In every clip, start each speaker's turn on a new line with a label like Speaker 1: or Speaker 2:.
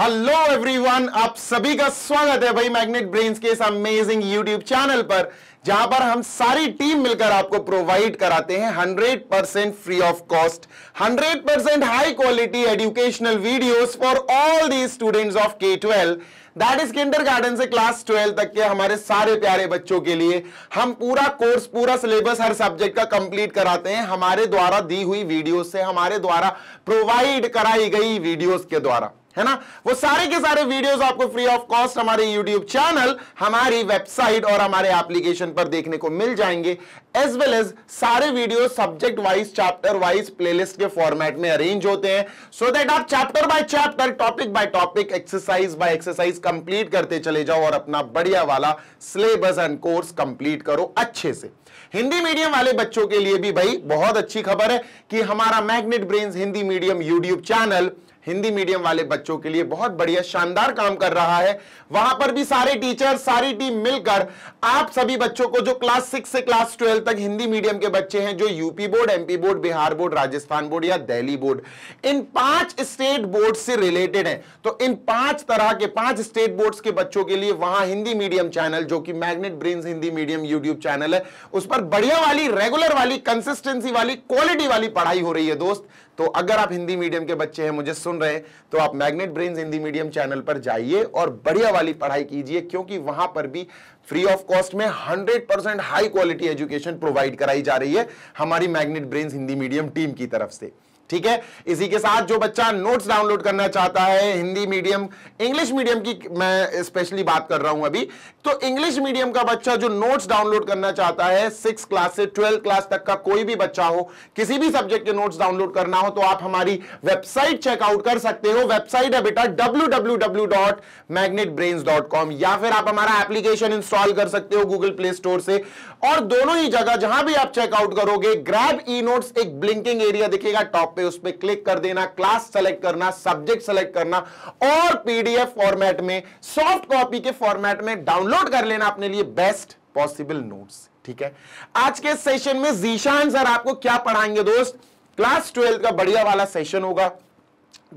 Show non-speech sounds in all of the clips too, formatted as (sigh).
Speaker 1: Hello everyone आप सभी का स्वागत है भाई मैग्नेट ब्रेन्स के इस अमेजिंग यूट्यूब चैनल पर जहां पर हम सारी टीम मिलकर आपको प्रोवाइड कराते हैं 100 percent free of cost 100 percent high quality educational videos for all the students of K twelve that is kindergarten से क्लास ट्वेल्व तक के हमारे सारे प्यारे बच्चों के लिए हम पूरा कोर्स पूरा सिलेबस हर सब्जेक्ट का कंप्लीट कराते हैं हमारे द्वारा दी हुई वीडियो से हमारे द्वारा प्रोवाइड कराई गई वीडियोस के द्वारा है ना वो सारे के सारे वीडियोस आपको फ्री ऑफ कॉस्ट हमारे यूट्यूब चैनल हमारी वेबसाइट और हमारे एप्लीकेशन पर देखने को मिल जाएंगे एज वेल एज सारे video subject wise chapter wise playlist के फॉर्मेट में अरेंज होते हैं सो so दैट आप chapter by chapter topic by topic exercise by exercise complete करते चले जाओ और अपना बढ़िया वाला सिलेबस एंड कोर्स कंप्लीट करो अच्छे से हिंदी मीडियम वाले बच्चों के लिए भी भाई बहुत अच्छी खबर है कि हमारा Magnet Brain Hindi medium YouTube channel Hindi medium वाले बच्चों के लिए बहुत बढ़िया शानदार काम कर रहा है वहां पर भी सारे टीचर सारी टीम मिलकर आप सभी बच्चों को जो क्लास सिक्स से क्लास ट्वेल्व तक हिंदी मीडियम के बच्चे हैं जो UP board MP board Bihar board Rajasthan board या दिल्ली बोर्ड इन पांच स्टेट बोर्ड से रिलेटेड है तो इन पांच तरह के पांच स्टेट बोर्ड के बच्चों के लिए वहां हिंदी मीडियम चैनल जो कि Magnet Brain Hindi medium YouTube channel है उस पर बढ़िया वाली रेगुलर वाली कंसिस्टेंसी वाली क्वालिटी वाली पढ़ाई हो रही है दोस्त तो अगर आप हिंदी मीडियम के बच्चे हैं मुझे सुन रहे हैं तो आप Magnet Brain Hindi medium channel पर जाइए और बढ़िया वाली पढ़ाई कीजिए क्योंकि वहां पर भी फ्री ऑफ कॉस्ट में 100 percent high quality education provide कराई जा रही है हमारी Magnet Brain Hindi medium team की तरफ से ठीक है इसी के साथ जो बच्चा नोट्स डाउनलोड करना चाहता है हिंदी मीडियम इंग्लिश मीडियम की मैं स्पेशली बात कर रहा हूं अभी तो इंग्लिश मीडियम का बच्चा जो नोट्स डाउनलोड करना चाहता है सिक्स क्लास से ट्वेल्व क्लास तक का कोई भी बच्चा हो किसी भी सब्जेक्ट के नोट्स डाउनलोड करना हो तो आप हमारी वेबसाइट चेकआउट कर सकते हो वेबसाइट है बेटा डब्ल्यू या फिर आप हमारा एप्लीकेशन इंस्टॉल कर सकते हो गूगल प्ले स्टोर से और दोनों ही जगह जहां भी आप चेकआउट करोगे ग्रैब ई नोट्स एक ब्लिंकिंग एरिया दिखेगा टॉप पे उस पर क्लिक कर देना क्लास सेलेक्ट करना सब्जेक्ट सेलेक्ट करना और पीडीएफ फॉर्मेट में सॉफ्ट कॉपी के फॉर्मेट में डाउनलोड कर लेना अपने लिए बेस्ट पॉसिबल नोट्स ठीक है आज के सेशन में जीशान सर आपको क्या पढ़ाएंगे दोस्त क्लास ट्वेल्थ का बढ़िया वाला सेशन होगा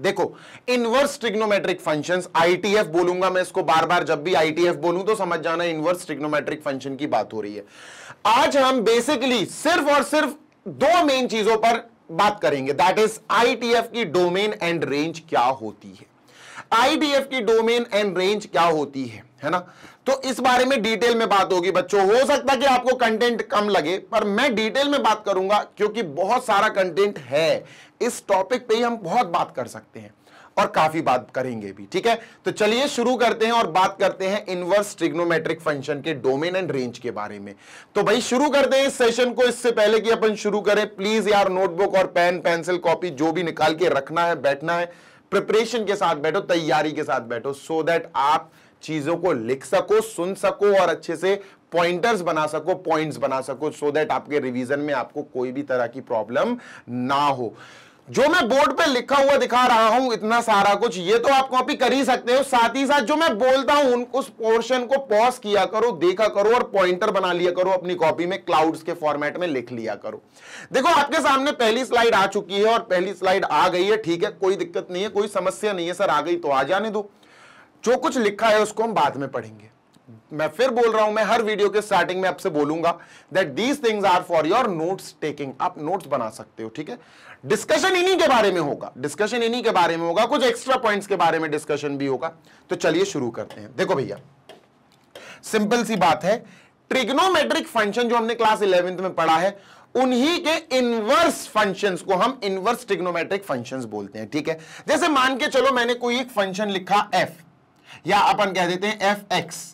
Speaker 1: देखो इनवर्स ट्रिग्नोमेट्रिक फंक्शंस आईटीएफ बोलूंगा मैं इसको बार बार जब भी आईटीएफ बोलूं तो समझ जाना इनवर्स ट्रिग्नोमेट्रिक फंक्शन की बात हो रही है आज हम बेसिकली सिर्फ और सिर्फ दो मेन चीजों पर बात करेंगे दैट इज आईटीएफ की डोमेन एंड रेंज क्या होती है आईटीएफ की डोमेन एंड रेंज क्या होती है है ना तो इस बारे में डिटेल में बात होगी बच्चों हो सकता है कि आपको कंटेंट कम लगे पर मैं डिटेल में बात करूंगा क्योंकि बहुत सारा कंटेंट है इस टॉपिक पे ही हम बहुत बात कर सकते हैं और काफी बात करेंगे भी ठीक है तो चलिए शुरू करते हैं और बात करते हैं इनवर्स ट्रिग्नोमेट्रिक फंक्शन के डोमेन एंड रेंज के बारे में तो भाई शुरू करते हैं इस सेशन को इससे पहले कि अपन शुरू करें प्लीज यार नोटबुक और पेन पेंसिल कॉपी जो भी निकाल के रखना है बैठना है प्रिपरेशन के साथ बैठो तैयारी के साथ बैठो सो so दैट आप चीजों को लिख सको सुन सको और अच्छे से पॉइंटर्स बना सको पॉइंट्स बना सको सो so दैट आपके रिवीजन में आपको कोई भी तरह की प्रॉब्लम ना हो जो मैं बोर्ड पे लिखा हुआ दिखा रहा हूं इतना सारा कुछ ये तो आप कॉपी कर ही सकते हो साथ ही साथ जो मैं बोलता हूं उस पोर्शन को पॉज किया करो देखा करो और पॉइंटर बना लिया करो अपनी कॉपी में क्लाउड्स के फॉर्मेट में लिख लिया करो देखो आपके सामने पहली स्लाइड आ चुकी है और पहली स्लाइड आ गई है ठीक है कोई दिक्कत नहीं है कोई समस्या नहीं है सर आ गई तो आ जाने दो जो कुछ लिखा है उसको हम बाद में पढ़ेंगे मैं फिर बोल रहा हूं मैं हर वीडियो के स्टार्टिंग में आपसे बोलूंगा that these things are for your notes taking आप नोट्स बना सकते हो ठीक है डिस्कशन इन्हीं के बारे में होगा डिस्कशन इन्हीं के बारे में होगा कुछ एक्स्ट्रा पॉइंट्स के बारे में डिस्कशन भी होगा तो चलिए शुरू करते हैं देखो भैया सिंपल सी बात है ट्रिग्नोमेट्रिक फंक्शन जो हमने क्लास इलेवेंथ में पढ़ा है उन्हीं के इनवर्स फंक्शंस को हम इनवर्स ट्रिग्नोमेट्रिक फंक्शंस बोलते हैं ठीक है जैसे मान के चलो मैंने कोई एक फंक्शन लिखा एफ या अपन कह देते हैं एफ एक्स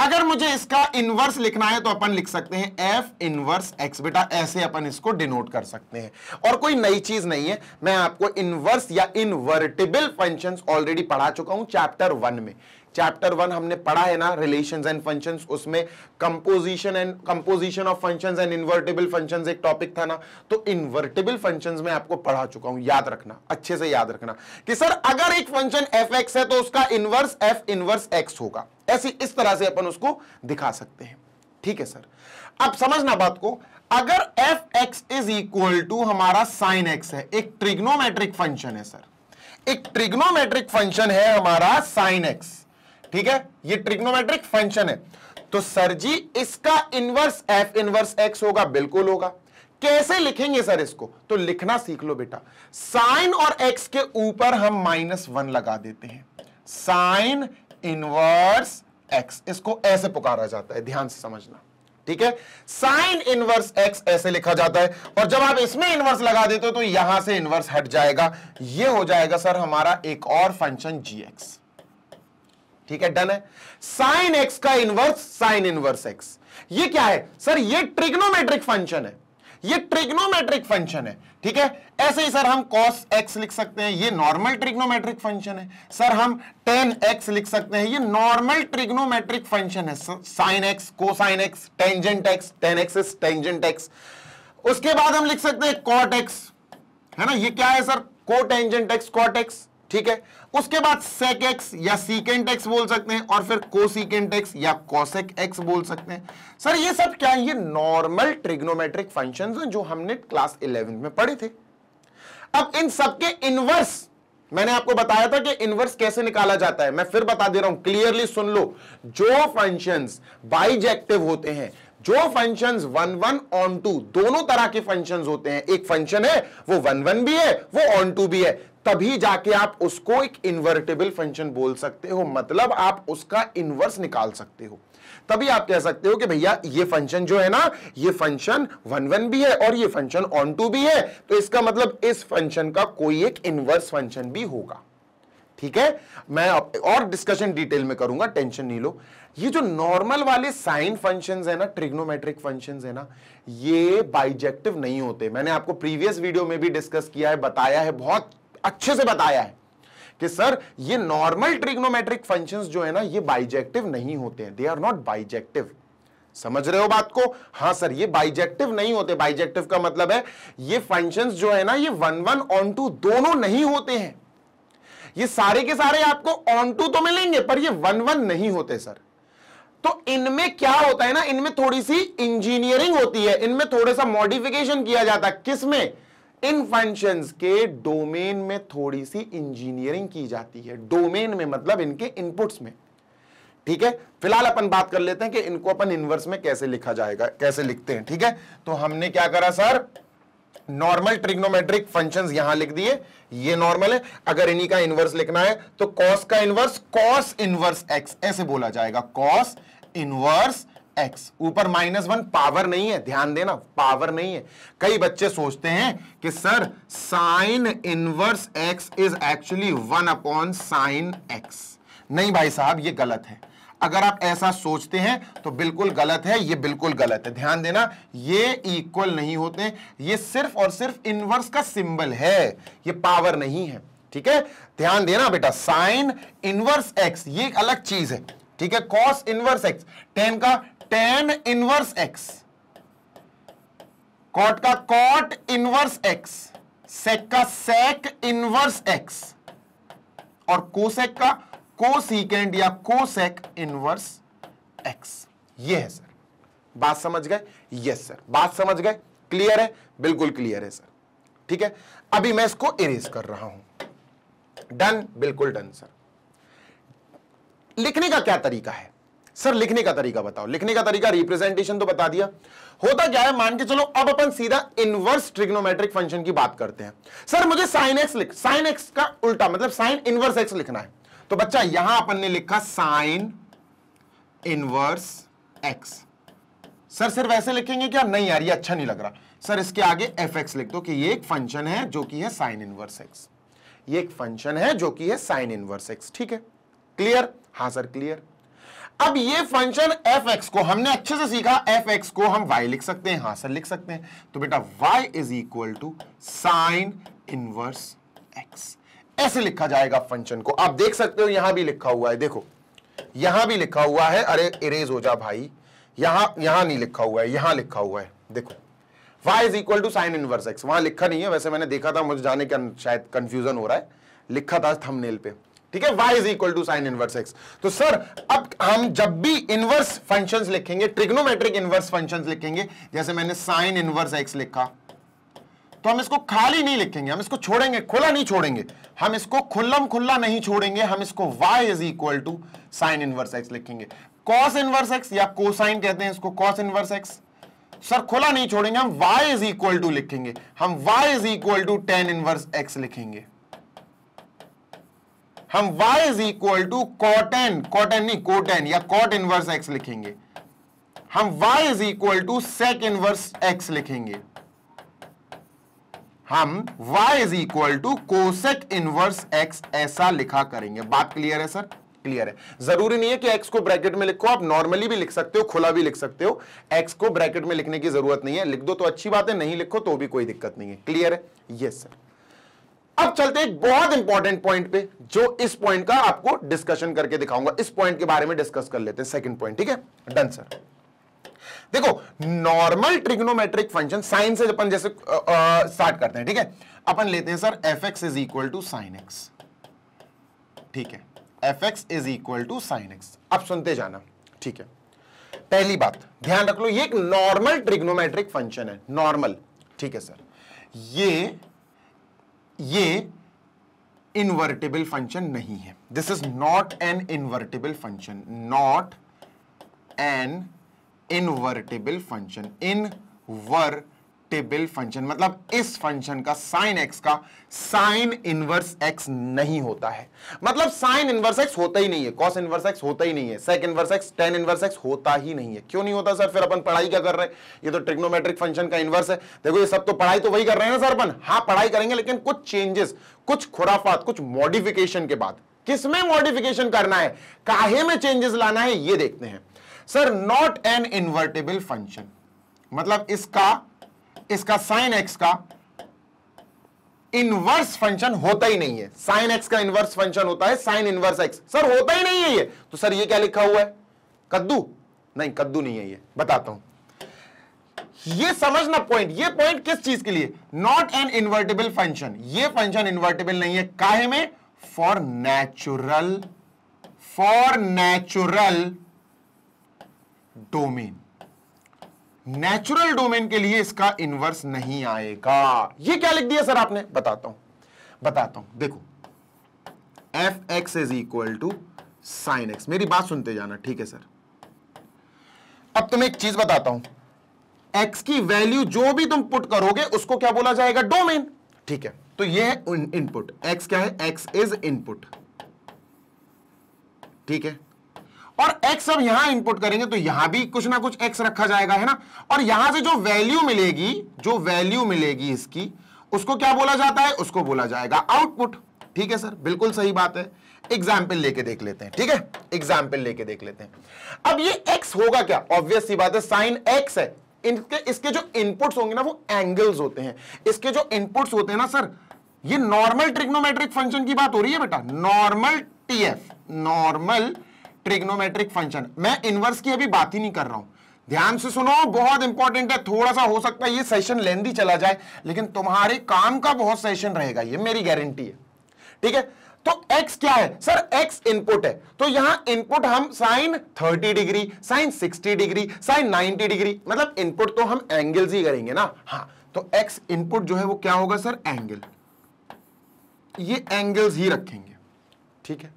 Speaker 1: अगर मुझे इसका इनवर्स लिखना है तो अपन लिख सकते हैं एफ इनवर्स एक्स बेटा ऐसे अपन इसको डिनोट कर सकते हैं और कोई नई चीज नहीं है मैं आपको इनवर्स या इनवर्टेबल फंक्शंस ऑलरेडी पढ़ा चुका हूं चैप्टर वन में चैप्टर वन हमने पढ़ा है ना रिलेशंस एंड फंक्शंस उसमें composition and composition of functions and invertible functions एक टॉपिक था ना तो इन्वर्टेबल फंक्शंस में आपको पढ़ा चुका हूं याद रखना अच्छे से याद रखना कि सर अगर एक फंक्शन एफ है तो उसका इनवर्स एफ इनवर्स एक्स होगा ऐसी इस तरह से अपन उसको दिखा सकते हैं ठीक है सर अब समझना बात को अगर f x is equal to हमारा साइन एक्स है एक ट्रिग्नोमेट्रिक फंक्शन है सर एक ट्रिग्नोमेट्रिक फंक्शन है हमारा साइन एक्स ठीक है ये ट्रिग्नोमेट्रिक फंक्शन है तो सर जी इसका इनवर्स एफ इनवर्स एक्स होगा बिल्कुल होगा कैसे लिखेंगे सर इसको तो लिखना सीख लो बेटा साइन और एक्स के ऊपर हम माइनस वन लगा देते हैं साइन इनवर्स एक्स इसको ऐसे पुकारा जाता है ध्यान से समझना ठीक है साइन इनवर्स एक्स ऐसे लिखा जाता है और जब आप इसमें इनवर्स लगा देते हो तो यहां से इनवर्स हट जाएगा यह हो जाएगा सर हमारा एक और फंक्शन जी एक्स ठीक है डन है साइन एक्स का इनवर्स साइन इनवर्स एक्स ये क्या है सर ये ट्रिग्नोमेट्रिक फंक्शन है ये ट्रिग्नोमेट्रिक फंक्शन है ठीक है ऐसे ही सर हम कॉस एक्स लिख सकते हैं ये नॉर्मल ट्रिग्नोमेट्रिक फंक्शन है सर हम टेन एक्स लिख सकते हैं ये नॉर्मल ट्रिग्नोमेट्रिक फंक्शन है एक्स को sine x tangent x tan x is tangent x उसके बाद हम लिख सकते हैं कॉट एक्स है ना ये क्या है sir cotangent x cot x ठीक है उसके बाद सेक एक्स या सीकेंट एक्स बोल सकते हैं और फिर कोसिकेंट एक्स या कोसेक एक्स बोल सकते हैं सर ये सब क्या है ये नॉर्मल ट्रिग्नोमेट्रिक फंक्शंस हैं जो हमने क्लास 11 में पढ़े थे अब इन सबके इनवर्स मैंने आपको बताया था कि इनवर्स कैसे निकाला जाता है मैं फिर बता दे रहा हूं क्लियरली सुन लो जो फंक्शंस बाइजेक्टिव होते हैं जो functions one one onto दोनों तरह के फंक्शंस होते हैं एक फंक्शन है वो वन वन भी है वो ऑन टू भी है तभी जाके आप उसको एक इन्वर्टेबल फंक्शन बोल सकते हो मतलब आप उसका इन्वर्स निकाल सकते हो तभी आप कह सकते हो कि भैया ये फंक्शन जो है ना ये फंक्शन वन वन भी है और ये फंक्शन ऑन टू भी है तो इसका मतलब इस फंक्शन का कोई एक इन्वर्स फंक्शन भी होगा ठीक है मैं और डिस्कशन डिटेल में करूंगा टेंशन नहीं लो ये जो नॉर्मल वाले साइन फंक्शंस है ना ट्रिग्नोमेट्रिक फंक्शंस है ना ये बाइजेक्टिव नहीं होते मैंने आपको प्रीवियस वीडियो में भी डिस्कस किया है बताया है बहुत अच्छे से बताया है कि सर ये नॉर्मल ट्रिग्नोमेट्रिक फंक्शंस जो है ना ये बाइजेक्टिव नहीं होते हैं दे आर नॉट बाइजेक्टिव समझ रहे हो बात को हाँ सर ये बाइजेक्टिव नहीं होते बाइजेक्टिव का मतलब है ये फंक्शंस जो है ना ये वन वन ऑन टू दोनों नहीं होते हैं ये सारे के सारे आपको ऑन टू तो मिलेंगे पर ये वन वन नहीं होते सर तो इनमें क्या होता है ना इनमें थोड़ी सी इंजीनियरिंग होती है इनमें थोड़ा सा मॉडिफिकेशन किया जाता है किसमें इन फंक्शंस के डोमेन में थोड़ी सी इंजीनियरिंग की जाती है डोमेन में मतलब इनके इनपुट्स में ठीक है फिलहाल अपन बात कर लेते हैं कि इनको अपन इनवर्स में कैसे लिखा जाएगा कैसे लिखते हैं ठीक है तो हमने क्या करा सर नॉर्मल ट्रिग्नोमेट्रिक फंक्शंस यहां लिख दिए ये नॉर्मल है अगर इन्हीं का इनवर्स लिखना है तो कॉस का इनवर्स कॉस इनवर्स एक्स ऐसे बोला जाएगा कॉस इनवर्स एक्स ऊपर माइनस वन पावर नहीं है ध्यान देना पावर नहीं है कई बच्चे सोचते हैं कि sir sine inverse x is actually one upon sine x नहीं भाई साहब ये गलत है अगर आप ऐसा सोचते हैं तो बिल्कुल गलत है ये बिल्कुल गलत है ध्यान देना ये इक्वल नहीं होते ये सिर्फ और सिर्फ इनवर्स का सिंबल है ये पावर नहीं है ठीक है ध्यान देना बेटा साइन इनवर्स एक्स ये एक अलग चीज है ठीक है कॉस इनवर्स एक्स टेन का टेन इनवर्स एक्स कॉट का कॉट इनवर्स एक्स सेक का सेक इनवर्स एक्स और कोसेक का कोसीकेंड या कोसेक इनवर्स एक्स ये है सर बात समझ गए यस सर बात समझ गए क्लियर है बिल्कुल क्लियर है सर ठीक है अभी मैं इसको इरेज कर रहा हूं डन बिल्कुल डन सर लिखने का क्या तरीका है सर लिखने का तरीका बताओ लिखने का तरीका रिप्रेजेंटेशन तो बता दिया होता क्या है मान के चलो अब अपन सीधा इनवर्स ट्रिग्नोमेट्रिक फंक्शन की बात करते हैं सर मुझे साइन एक्स लिख साइन एक्स का उल्टा मतलब साइन इनवर्स एक्स लिखना है तो बच्चा यहां अपन ने लिखा साइन इनवर्स एक्स सर सिर्फ ऐसे लिखेंगे क्या नहीं यार ये अच्छा नहीं लग रहा सर इसके आगे एफ एक्स लिख दो कि ये एक फंक्शन है जो कि है साइन इनवर्स एक्स ये एक फंक्शन है जो कि है साइन इनवर्स एक्स ठीक है क्लियर हाँ सर क्लियर अब ये फंक्शन एफ एक्स को हमने अच्छे से सीखा एफ एक्स को हम वाई लिख सकते हैं हाँ सर लिख सकते हैं तो बेटा y is equal to sine inverse x ऐसे लिखा जाएगा फंक्शन को आप देख सकते हो यहां भी लिखा हुआ है देखो यहां भी लिखा हुआ है अरे इरेज हो जा भाई यहां यहां नहीं लिखा हुआ है यहां लिखा हुआ है देखो y is equal to sine inverse x वहां लिखा नहीं है वैसे मैंने देखा था मुझे जाने के शायद कंफ्यूजन हो रहा है लिखा था थंबनेल पे ठीक है y is equal to sine inverse x तो सर अब हम जब भी इनवर्स फंक्शंस लिखेंगे ट्रिग्नोमेट्रिक इनवर्स फंक्शंस लिखेंगे जैसे मैंने साइन इनवर्स एक्स लिखा तो हम इसको खाली नहीं लिखेंगे हम इसको छोड़ेंगे खुला नहीं छोड़ेंगे हम इसको खुल्लम खुल्ला नहीं छोड़ेंगे हम इसको y is equal to sine inverse x लिखेंगे कॉस इनवर्स x या कोसाइन कहते हैं इसको कॉस इनवर्स x सर खुला नहीं छोड़ेंगे हम y इज इक्वल टू लिखेंगे हम y is equal to tan inverse x लिखेंगे हम y is equal to cotton cotton नहीं कोटन या कॉट इनवर्स x लिखेंगे हम y is equal to sec inverse x लिखेंगे हम y is equal to cosec inverse x ऐसा लिखा करेंगे बात क्लियर है सर क्लियर है जरूरी नहीं है कि x को ब्रैकेट में लिखो आप नॉर्मली भी लिख सकते हो खुला भी लिख सकते हो x को ब्रैकेट में लिखने की जरूरत नहीं है लिख दो तो अच्छी बात है नहीं लिखो तो भी कोई दिक्कत नहीं है क्लियर है यस yes, सर अब चलते एक बहुत इंपॉर्टेंट पॉइंट पे जो इस पॉइंट का आपको डिस्कशन करके दिखाऊंगा इस पॉइंट के बारे में डिस्कस कर लेते हैं सेकंड पॉइंट ठीक है डन सर देखो नॉर्मल ट्रिग्नोमेट्रिक फंक्शन साइन से अपन जैसे स्टार्ट करते हैं ठीक है अपन लेते हैं sir f x is equal to sine x ठीक है f x is equal to sine x आप सुनते जाना ठीक है पहली बात ध्यान रख लो ये एक नॉर्मल ट्रिग्नोमेट्रिक फंक्शन है नॉर्मल ठीक है सर ये ये इनवर्टेबल फंक्शन नहीं है this is not an invertible function not an invertible function invertible function मतलब इस फंक्शन का साइन एक्स का साइन इनवर्स एक्स नहीं होता है मतलब साइन इनवर्स एक्स होता ही नहीं है कॉस इनवर्स एक्स होता ही नहीं है sec inverse x tan inverse x होता ही नहीं है क्यों नहीं होता सर फिर अपन पढ़ाई क्या कर रहे हैं ये तो ट्रिग्नोमेट्रिक फंक्शन का इनवर्स है देखो ये सब तो पढ़ाई तो वही कर रहे हैं ना सर अपन हाँ पढ़ाई करेंगे लेकिन कुछ चेंजेस कुछ खुराफात कुछ मॉडिफिकेशन के बाद किसमें मॉडिफिकेशन करना है काहे में चेंजेस लाना है ये देखते हैं sir not an invertible function मतलब इसका इसका साइन एक्स का इनवर्स फंक्शन होता ही नहीं है साइन एक्स का इनवर्स फंक्शन होता है साइन इनवर्स एक्स सर होता ही नहीं है ये तो सर ये क्या लिखा हुआ है कद्दू नहीं कद्दू नहीं है ये बताता हूं ये समझना पॉइंट ये पॉइंट किस चीज के लिए नॉट एन इन्वर्टेबल फंक्शन ये फंक्शन इन्वर्टेबल नहीं है काहे में for natural for natural domain natural domain के लिए इसका इनवर्स नहीं आएगा ये क्या लिख दिया सर आपने बताता हूं बताता हूं देखो f x is equal to sine x मेरी बात सुनते जाना ठीक है सर अब तुम्हें एक चीज बताता हूं एक्स की वैल्यू जो भी तुम पुट करोगे उसको क्या बोला जाएगा डोमेन ठीक है तो ये है इनपुट एक्स क्या है एक्स इज इनपुट ठीक है और x अब यहां इनपुट करेंगे तो यहां भी कुछ ना कुछ x रखा जाएगा है ना और यहां से जो वैल्यू मिलेगी जो वैल्यू मिलेगी इसकी उसको क्या बोला जाता है उसको बोला जाएगा आउटपुट ठीक है सर बिल्कुल सही बात है एग्जाम्पल लेके देख लेते हैं ठीक है एग्जाम्पल लेके देख लेते हैं अब ये एक्स होगा क्या ऑब्वियस सी बात है साइन एक्स है इनके इसके जो इनपुट्स होंगे ना वो एंगल्स होते हैं इसके जो इनपुट्स होते हैं ना सर ये नॉर्मल ट्रिग्नोमेट्रिक फंक्शन की बात हो रही है बेटा normal TF normal trigonometric function मैं इनवर्स की अभी बात ही नहीं कर रहा हूं ध्यान से सुनो बहुत इंपॉर्टेंट है थोड़ा सा हो सकता है ये सेशन लेंदी चला जाए लेकिन तुम्हारे काम का बहुत सेशन रहेगा ये मेरी गारंटी है ठीक है तो x क्या है सर x इनपुट है तो यहां इनपुट हम sine 30 degree sine 60 degree sine 90 degree मतलब इनपुट तो हम एंगल्स ही करेंगे ना हाँ तो x इनपुट जो है वो क्या होगा सर एंगल ये एंगल्स ही रखेंगे ठीक है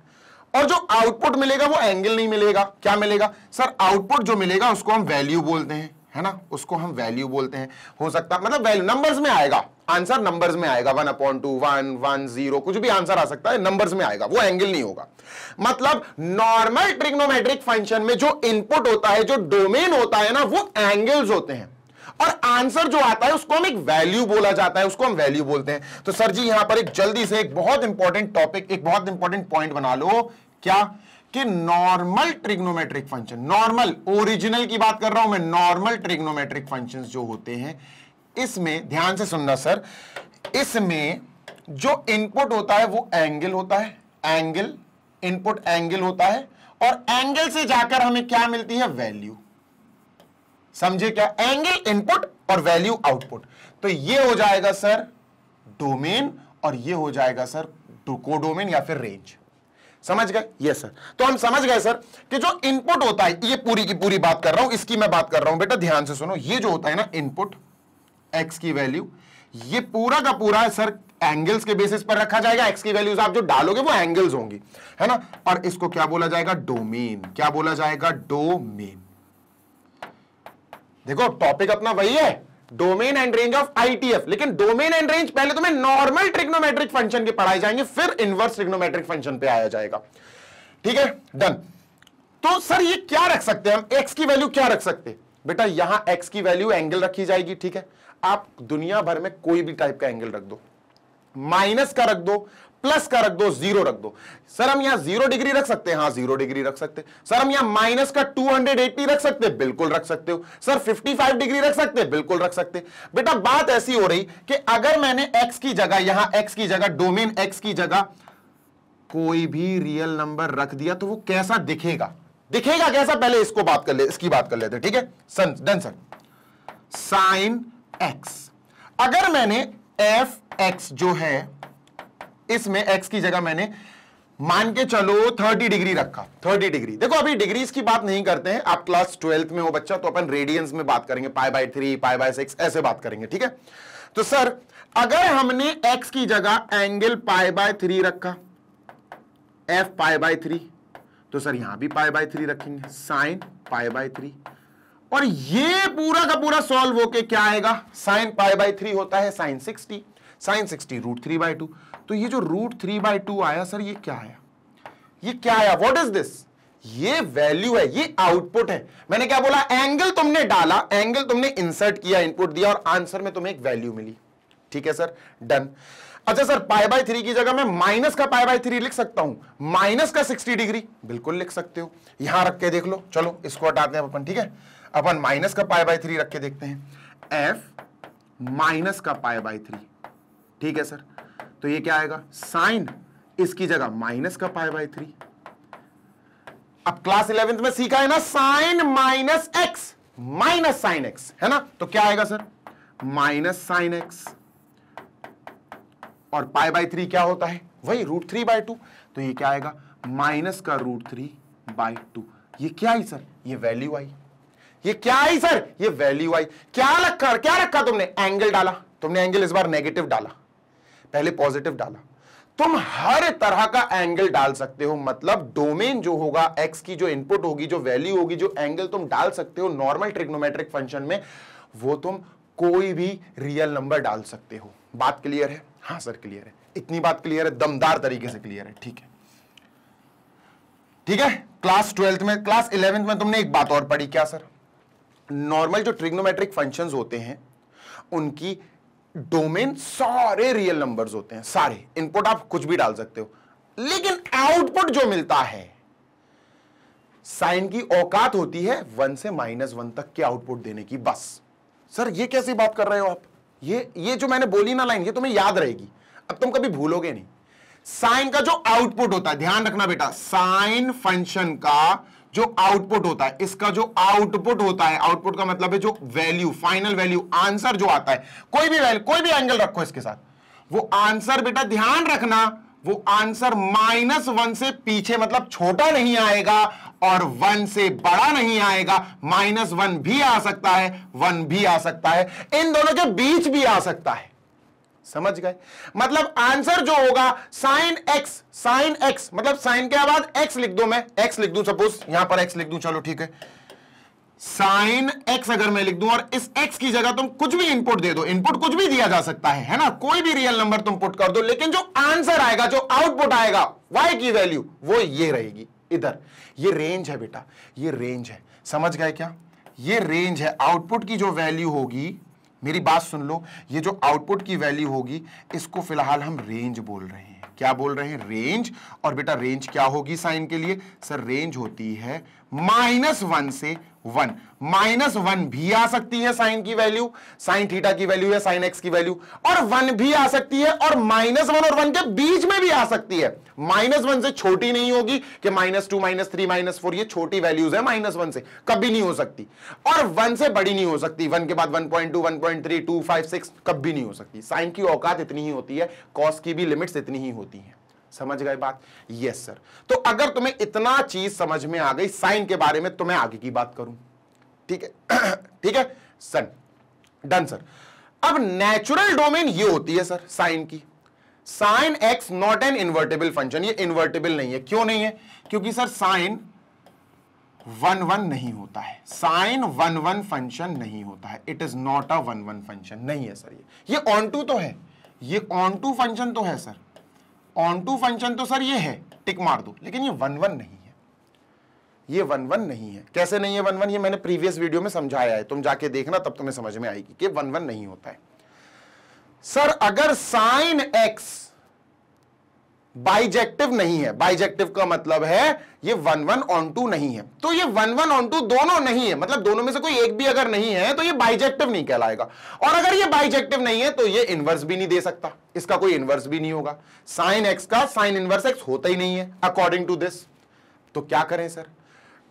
Speaker 1: और जो आउटपुट मिलेगा वो एंगल नहीं मिलेगा क्या मिलेगा सर आउटपुट जो मिलेगा उसको हम वैल्यू बोलते हैं है ना उसको हम वैल्यू बोलते हैं हो सकता मतलब वैल्यू नंबर्स में आएगा आंसर नंबर्स में आएगा one point two one one zero कुछ भी आंसर आ सकता है नंबर्स में आएगा वो एंगल नहीं होगा मतलब नॉर्मल ट्रिग्नोमेट्रिक फंक्शन में जो इनपुट होता है जो डोमेन होता है ना वो एंगल्स होते हैं और आंसर जो आता है उसको हम एक वैल्यू बोला जाता है उसको हम वैल्यू बोलते हैं तो सर जी यहां पर एक जल्दी से एक बहुत इंपॉर्टेंट टॉपिक एक बहुत इंपॉर्टेंट पॉइंट बना लो क्या कि normal trigonometric function normal original की बात कर रहा हूं मैं नॉर्मल ट्रिग्नोमेट्रिक फंक्शन जो होते हैं इसमें ध्यान से सुनना सर इसमें जो इनपुट होता है वो एंगल होता है एंगल इनपुट एंगल होता है और एंगल से जाकर हमें क्या मिलती है वैल्यू समझे क्या एंगल इनपुट और वैल्यू आउटपुट तो ये हो जाएगा सर डोमेन और ये हो जाएगा सर डोमेन या फिर रेंज समझ गए यस सर तो हम समझ गए सर कि जो इनपुट होता है ये पूरी की पूरी बात कर रहा हूं इसकी मैं बात कर रहा हूं बेटा ध्यान से सुनो ये जो होता है ना इनपुट एक्स की वैल्यू ये पूरा का पूरा सर एंगल्स के बेसिस पर रखा जाएगा एक्स की वैल्यूज आप जो डालोगे वो एंगल्स होंगी है ना और इसको क्या बोला जाएगा डोमेन क्या बोला जाएगा डोमेन देखो टॉपिक अपना वही है domain and range of ITF लेकिन डोमेन एंड रेंज पहले तुम्हें नॉर्मल ट्रिग्नोमेट्रिक फंक्शन के पढ़ाए जाएंगे फिर इनवर्स ट्रिग्नोमेट्रिक फंक्शन पे आया जाएगा ठीक है डन तो सर ये क्या रख सकते हैं हम एक्स की वैल्यू क्या रख सकते हैं बेटा यहां एक्स की वैल्यू एंगल रखी जाएगी ठीक है आप दुनिया भर में कोई भी टाइप का एंगल रख दो माइनस का रख दो प्लस का रख दो जीरो रख दो सर हम यहां जीरो डिग्री रख सकते हैं हाँ जीरो डिग्री रख सकते हैं सर हम यहां माइनस का टू हंड्रेड एट्टी रख सकते हैं बिल्कुल रख सकते हो सर फिफ्टी फाइव डिग्री रख सकते हैं बिल्कुल रख सकते हैं बेटा बात ऐसी हो रही कि अगर मैंने एक्स की जगह यहां एक्स की जगह डोमेन एक्स की जगह कोई भी रियल नंबर रख दिया तो वो कैसा दिखेगा दिखेगा कैसा पहले इसको बात कर ले इसकी बात कर लेते ठीक है सन डन सर साइन एक्स अगर मैंने एफ एक्स जो है इसमें एक्स की जगह मैंने मान के चलो 30 डिग्री रखा 30 डिग्री देखो अभी डिग्रीज की बात नहीं करते हैं आप क्लास ट्वेल्थ में हो बच्चा तो अपन रेडियंस में बात करेंगे pi by three pi by six ऐसे बात करेंगे ठीक है तो सर अगर हमने एक्स की जगह एंगल पाई बाय थ्री रखा एफ पाई बाय थ्री तो सर यहां भी पाई बाय थ्री रखेंगे साइन पाई बाय थ्री और ये पूरा का पूरा सॉल्व होके क्या आएगा साइन पाई बाय थ्री होता है sine sixty sine sixty root three by two तो ये जो रूट थ्री बाई टू आया सर ये क्या आया ये क्या आया वॉट इज दिस ये वैल्यू है ये आउटपुट है मैंने क्या बोला एंगल तुमने डाला एंगल तुमने इंसर्ट किया इनपुट दिया और आंसर में तुम्हें एक वैल्यू मिली ठीक है सर डन अच्छा सर पाई बाई थ्री की जगह मैं माइनस का पाई बाई थ्री लिख सकता हूं माइनस का सिक्सटी डिग्री बिल्कुल लिख सकते हो यहां रख के देख लो चलो इसको हटाते हैं अपन ठीक है अपन माइनस का पाई बाई थ्री रख के देखते हैं एफ माइनस का पाई बाई थ्री ठीक है सर तो ये क्या आएगा साइन इसकी जगह माइनस का पाई बाई थ्री अब क्लास इलेवेंथ में सीखा है ना sine minus x minus sine x है ना तो क्या आएगा सर माइनस साइन एक्स और पाई बाई थ्री क्या होता है वही रूट थ्री बाई टू तो ये क्या आएगा माइनस का रूट थ्री बाई टू ये क्या आई सर ये वैल्यू आई ये क्या आई सर ये वैल्यू आई क्या रखा क्या रखा तुमने एंगल डाला तुमने एंगल इस बार नेगेटिव डाला पहले पॉजिटिव डाला तुम हर तरह का एंगल डाल सकते हो मतलब डोमेन जो होगा एक्स की जो इनपुट होगी जो वैल्यू होगी जो एंगल तुम डाल सकते हो नॉर्मल ट्रिग्नोमेट्रिक फंक्शन में वो तुम कोई भी रियल नंबर डाल सकते हो बात क्लियर है हाँ सर क्लियर है इतनी बात क्लियर है दमदार तरीके से क्लियर है ठीक है ठीक है क्लास ट्वेल्थ में क्लास इलेवेंथ में तुमने एक बात और पढ़ी क्या सर नॉर्मल जो ट्रिग्नोमेट्रिक फंक्शंस होते हैं उनकी डोमेन सारे रियल नंबर्स होते हैं सारे इनपुट आप कुछ भी डाल सकते हो लेकिन आउटपुट जो मिलता है साइन की औकात होती है वन से माइनस वन तक के आउटपुट देने की बस सर ये कैसी बात कर रहे हो आप ये ये जो मैंने बोली ना लाइन ये तुम्हें याद रहेगी अब तुम कभी भूलोगे नहीं साइन का जो आउटपुट होता है ध्यान रखना बेटा साइन फंक्शन का जो आउटपुट होता है इसका जो आउटपुट होता है आउटपुट का मतलब है जो वैल्यू फाइनल वैल्यू आंसर जो आता है कोई भी वैल्यू कोई भी एंगल रखो इसके साथ वो आंसर बेटा ध्यान रखना वो आंसर माइनस वन से पीछे मतलब छोटा नहीं आएगा और वन से बड़ा नहीं आएगा माइनस वन भी आ सकता है वन भी आ सकता है इन दोनों के बीच भी आ सकता है समझ गए मतलब आंसर जो होगा साइन एक्स साइन एक्स मतलब साइन के बाद एक्स लिख दो मैं एक्स लिख दू सपोज यहां पर एक्स लिख दू चलो ठीक है साइन एक्स अगर मैं लिख दूं और इस एक्स की जगह तुम कुछ भी इनपुट दे दो इनपुट कुछ भी दिया जा सकता है है ना कोई भी रियल नंबर तुम पुट कर दो लेकिन जो आंसर आएगा जो आउटपुट आएगा वाई की वैल्यू वो ये रहेगी इधर ये रेंज है बेटा ये रेंज है समझ गए क्या ये रेंज है आउटपुट की जो वैल्यू होगी मेरी बात सुन लो ये जो आउटपुट की वैल्यू होगी इसको फिलहाल हम रेंज बोल रहे हैं क्या बोल रहे हैं रेंज और बेटा रेंज क्या होगी साइन के लिए सर रेंज होती है माइनस वन से वन माइनस वन भी आ सकती है साइन की वैल्यू साइन थीटा की वैल्यू या साइन एक्स की वैल्यू और वन भी आ सकती है और माइनस वन और वन के बीच में भी आ सकती है माइनस वन से छोटी नहीं होगी कि minus two minus three minus four ये छोटी वैल्यूज है माइनस वन से कभी नहीं हो सकती और वन से बड़ी नहीं हो सकती वन के बाद one point two one point three two five six कभी नहीं हो सकती साइन की औकात इतनी ही होती है कॉस की भी लिमिट्स इतनी ही होती है समझ गए बात यस सर तो अगर तुम्हें इतना चीज समझ में आ गई साइन के बारे में तो मैं आगे की बात करूं ठीक है (clears throat) ठीक है सन डन सर अब नेचुरल डोमेन ये होती है सर साइन की sine x not an invertible function ये इन्वर्टेबल नहीं है क्यों नहीं है क्योंकि सर साइन वन वन नहीं होता है साइन वन वन फंक्शन नहीं होता है it is not a one one function नहीं है सर ये ये ऑन टू तो है ये ऑन टू फंक्शन तो है सर ऑन टू फंक्शन तो सर ये है टिक मार दो लेकिन ये वन वन नहीं है ये वन वन नहीं है कैसे नहीं है वन वन ये मैंने प्रीवियस वीडियो में समझाया है तुम जाके देखना तब तुम्हें समझ में आएगी कि वन वन नहीं होता है सर अगर साइन एक्स बाइजेक्टिव नहीं है बाइजेक्टिव का मतलब है ये वन वन ऑन टू नहीं है तो ये वन वन ऑन टू दोनों नहीं है मतलब दोनों में से कोई एक भी अगर नहीं है तो ये बाइजेक्टिव नहीं कहलाएगा और अगर ये बाइजेक्टिव नहीं है तो ये इनवर्स भी नहीं दे सकता इसका कोई इनवर्स भी नहीं होगा साइन एक्स का साइन इनवर्स एक्स होता ही नहीं है अकॉर्डिंग टू दिस तो क्या करें सर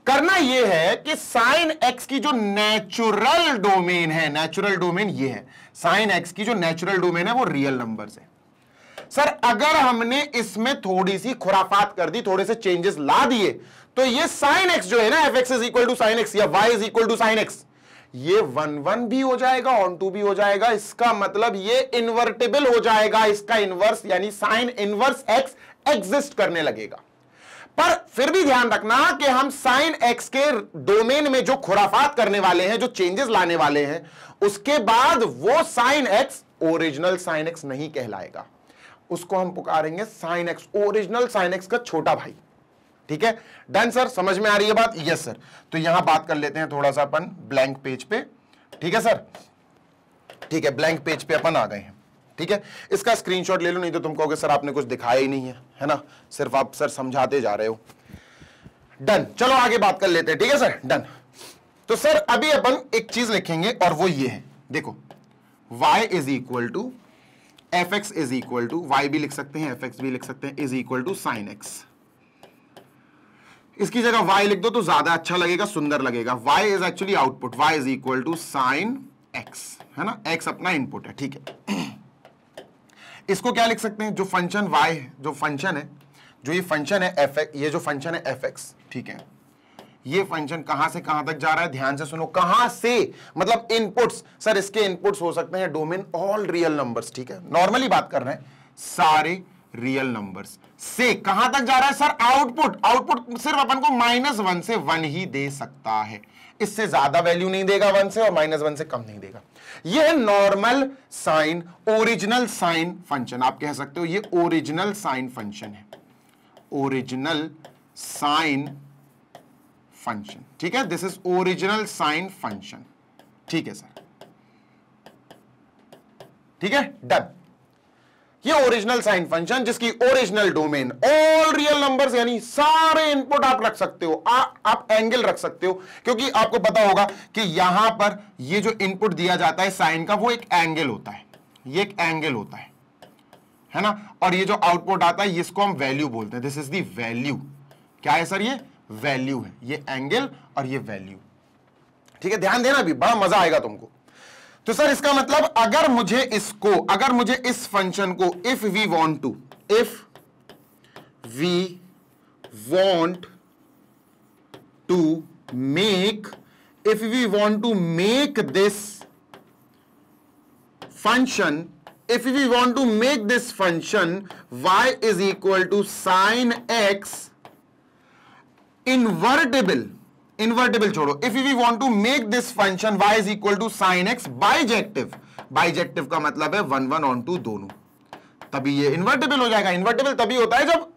Speaker 1: करना यह है कि साइन एक्स की जो नेचुरल डोमेन है नेचुरल डोमेन ये है साइन एक्स की जो नेचुरल डोमेन है वो रियल नंबर है सर अगर हमने इसमें थोड़ी सी खुराफात कर दी थोड़े से चेंजेस ला दिए तो ये साइन एक्स जो है ना f x is equal to sine x या y is equal to sine x ये वन वन भी हो जाएगा ऑन टू भी हो जाएगा इसका मतलब ये इन्वर्टेबल हो जाएगा इसका इनवर्स यानी साइन इनवर्स एक्स एग्जिस्ट करने लगेगा पर फिर भी ध्यान रखना कि हम साइन एक्स के डोमेन में जो खुराफात करने वाले हैं जो चेंजेस लाने वाले हैं उसके बाद वो sine x original sine x नहीं कहलाएगा उसको हम पुकारेंगे sine x original sine x का छोटा भाई ठीक है डन सर समझ में आ रही है बात यस सर तो यहां बात कर लेते हैं थोड़ा सा अपन ब्लैंक पेज पे ठीक है सर ठीक है ब्लैंक पेज पे अपन आ गए हैं ठीक है इसका स्क्रीनशॉट ले लो नहीं तो तुम कहोगे सर आपने कुछ दिखाया ही नहीं है है ना सिर्फ आप सर समझाते जा रहे हो डन चलो आगे बात कर लेते हैं ठीक है सर डन तो सर अभी अपन एक चीज लिखेंगे और वो ये है देखो y is equal to f x is equal to y भी लिख सकते हैं एफ एक्स भी लिख सकते हैं is equal to sine x इसकी जगह y लिख दो तो ज्यादा अच्छा लगेगा सुंदर लगेगा y is actually output y is equal to sine x है ना x अपना इनपुट है ठीक है इसको क्या लिख सकते हैं जो फंक्शन y है जो फंक्शन है जो ये फंक्शन है एफ ये जो फंक्शन है एफ ठीक है ये फंक्शन कहां से कहां तक जा रहा है ध्यान से सुनो कहां से मतलब इनपुट्स सर इसके इनपुट्स हो सकते हैं डोमेन ऑल रियल नंबर्स ठीक है नॉर्मली बात कर रहे हैं सारे रियल नंबर्स से कहां तक जा रहा है सर आउटपुट आउटपुट सिर्फ अपन को माइनस वन से वन ही दे सकता है इससे ज्यादा वैल्यू नहीं देगा वन से और माइनस वन से कम नहीं देगा यह normal sine original sine function आप कह सकते हो ये ओरिजिनल साइन फंक्शन है ओरिजिनल साइन फंक्शन ठीक है this is original sine function ठीक है सर ठीक है डन ये ओरिजिनल साइन फंक्शन जिसकी original domain all real numbers यानी सारे इनपुट आप रख सकते हो आ, आप एंगल रख सकते हो क्योंकि आपको पता होगा कि यहां पर ये जो इनपुट दिया जाता है साइन का वो एक एंगल होता है ये एक एंगल होता है है ना और ये जो आउटपुट आता है इसको हम वैल्यू बोलते हैं दिस इज दैल्यू क्या है सर यह वैल्यू है ये एंगल और ये वैल्यू ठीक है ध्यान देना भी बड़ा मजा आएगा तुमको तो सर इसका मतलब अगर मुझे इसको अगर मुझे इस फंक्शन को if we want to if we want to make if we want to make this function if we want to make this function y is equal to sine x invertible invertible छोड़ो you we want to make this function y is equal to sine x bijective bijective का मतलब है one one onto दोनों तभी ये invertible हो जाएगा invertible तभी होता है जब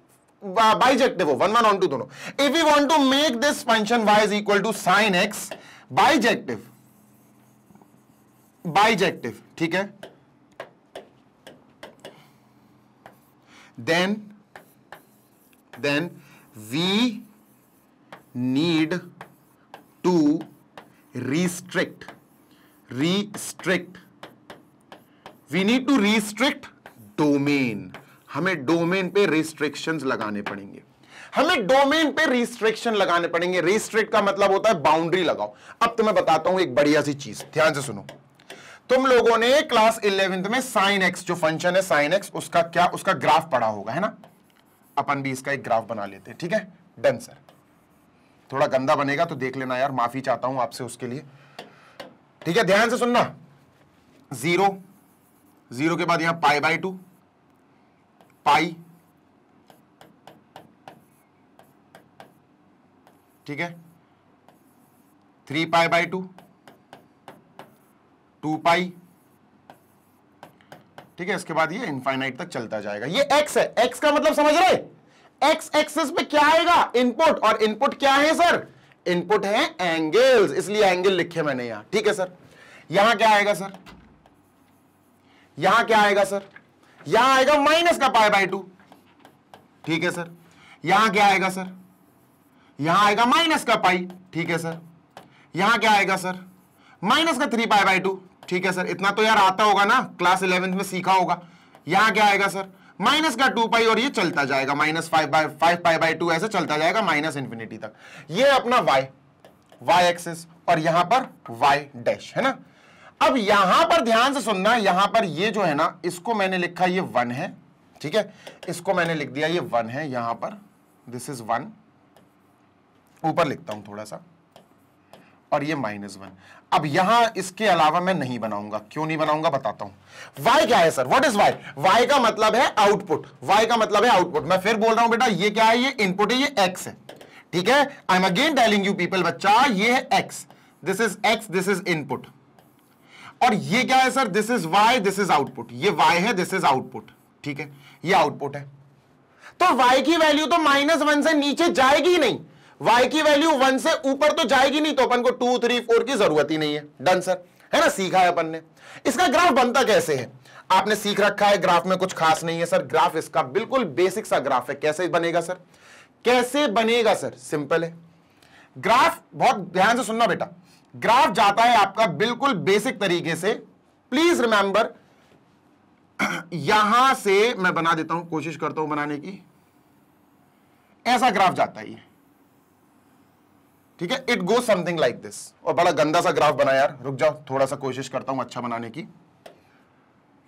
Speaker 1: बाइजेक्टिव हो वन वन ऑन टू दोनों if you want to make this function y is equal to sine x bijective bijective ठीक है then then we need to restrict restrict we need to restrict domain हमें domain पे restrictions लगाने पड़ेंगे हमें domain पे restriction लगाने पड़ेंगे रिस्ट्रिक्ट का मतलब होता है बाउंड्री लगाओ अब तुम्हें तो बताता हूं एक बढ़िया सी चीज ध्यान से सुनो तुम लोगों ने क्लास इलेवेंथ में साइन एक्स जो फंक्शन है साइन एक्स उसका क्या उसका ग्राफ पढ़ा होगा है ना अपन भी इसका एक ग्राफ बना लेते हैं ठीक है डन सर थोड़ा गंदा बनेगा तो देख लेना यार माफी चाहता हूं आपसे उसके लिए ठीक है ध्यान से सुनना जीरो जीरो के बाद यहां पाई बाई टू पाई ठीक है three pi by two two pi ठीक है इसके बाद ये इनफाइनाइट तक चलता जाएगा ये एक्स है एक्स का मतलब समझ रहे एक्स एक्सिस पे क्या आएगा इनपुट और इनपुट क्या है सर इनपुट है एंगल्स इसलिए एंगल लिखे मैंने यहां ठीक है सर यहां क्या आएगा सर यहां क्या आएगा सर यहां आएगा माइनस का पाई बाई टू ठीक है सर यहां क्या आएगा सर यहां आएगा माइनस का पाई ठीक है सर यहां क्या आएगा सर माइनस का थ्री पाई बाई टू ठीक है सर इतना तो यार आता होगा ना क्लास इलेवेंथ में सीखा होगा यहां क्या आएगा सर माइनस का टू पाई और ये चलता जाएगा minus five by five pi by two ऐसे चलता जाएगा माइनस इन्फिनिटी तक ये अपना वाई वाई एक्सिस और यहां पर वाई डैश है ना अब यहां पर ध्यान से सुनना यहां पर ये जो है ना इसको मैंने लिखा ये वन है ठीक है इसको मैंने लिख दिया ये वन है यहां पर दिस इज वन ऊपर लिखता हूं थोड़ा सा और ये माइनस वन अब यहां इसके अलावा मैं नहीं बनाऊंगा क्यों नहीं बनाऊंगा बताता हूं वाई क्या है sir what is y y का मतलब है आउटपुट वाई का मतलब है आउटपुट मैं फिर बोल रहा हूं बेटा ये क्या है ये इनपुट है ये एक्स है ठीक है I am again telling you people बच्चा ये है x this is x this is input और ये क्या है sir this is y this is output ये वाई है दिस इज आउटपुट ठीक है ये आउटपुट है तो वाई की वैल्यू तो माइनस वन से नीचे जाएगी नहीं y की वैल्यू वन से ऊपर तो जाएगी नहीं तो अपन को टू थ्री फोर की जरूरत ही नहीं है डन सर है ना सीखा है अपन ने इसका ग्राफ बनता कैसे है आपने सीख रखा है ग्राफ में कुछ खास नहीं है सर ग्राफ इसका बिल्कुल बेसिक सा ग्राफ है कैसे बनेगा सर कैसे बनेगा सर सिंपल है ग्राफ बहुत ध्यान से सुनना बेटा ग्राफ जाता है आपका बिल्कुल बेसिक तरीके से प्लीज रिमेंबर यहां से मैं बना देता हूं कोशिश करता हूं बनाने की ऐसा ग्राफ जाता है ये ठीक है it go something like this और बड़ा गंदा सा ग्राफ बना यार रुक जाओ थोड़ा सा कोशिश करता हूं अच्छा बनाने की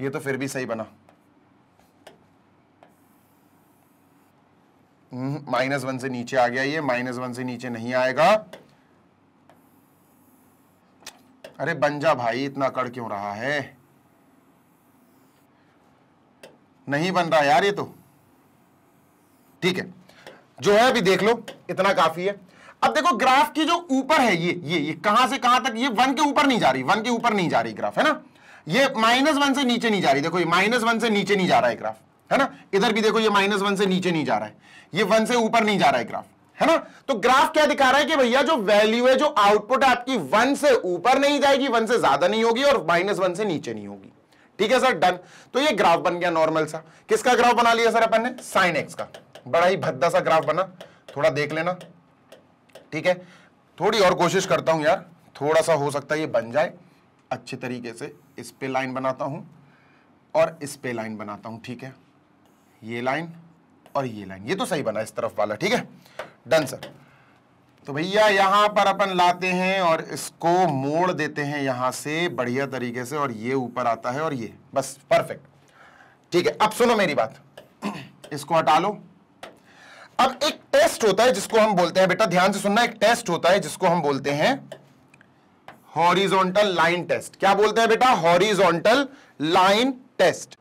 Speaker 1: ये तो फिर भी सही बना माइनस हम्म, वन से नीचे आ गया ये माइनस वन से नीचे नहीं आएगा अरे बंजा भाई इतना कड़ क्यों रहा है नहीं बन रहा यार ये तो ठीक है जो है अभी देख लो इतना काफी है अब देखो ग्राफ की जो ऊपर है ये ये ये कहां से कहां तक ये वन के ऊपर नहीं जा रही वन के ऊपर नहीं जा रही ग्राफ है ना ये माइनस वन से नीचे नहीं जा रही देखो ये माइनस वन से नीचे नहीं जा रहा है ग्राफ है ना इधर भी देखो ये माइनस वन से नीचे नहीं जा रहा है ये वन से ऊपर नहीं जा रहा है ग्राफ है ना तो ग्राफ क्या दिखा रहा है कि भैया जो वैल्यू है जो आउटपुट है आपकी वन से ऊपर नहीं जाएगी वन से ज्यादा नहीं होगी और माइनस वन से नीचे नहीं होगी ठीक है सर डन तो ये ग्राफ बन गया नॉर्मल सा किसका ग्राफ बना लिया सर अपन ने साइन एक्स का बड़ा ही भद्दा सा ग्राफ बना थोड़ा देख लेना ठीक है थोड़ी और कोशिश करता हूँ यार थोड़ा सा हो सकता है ये बन जाए अच्छे तरीके से इस पे लाइन बनाता हूँ और इस पे लाइन बनाता हूं ठीक है ये लाइन और ये लाइन ये तो सही बना इस तरफ वाला ठीक है डन सर तो भैया यहाँ पर अपन लाते हैं और इसको मोड़ देते हैं यहाँ से बढ़िया तरीके से और ये ऊपर आता है और ये बस परफेक्ट ठीक है अब सुनो मेरी बात (clears throat) इसको हटा लो अब एक टेस्ट होता है जिसको हम बोलते हैं बेटा ध्यान से सुनना एक टेस्ट होता है जिसको हम बोलते हैं हॉरिजॉन्टल लाइन टेस्ट क्या बोलते हैं बेटा हॉरिजॉन्टल लाइन टेस्ट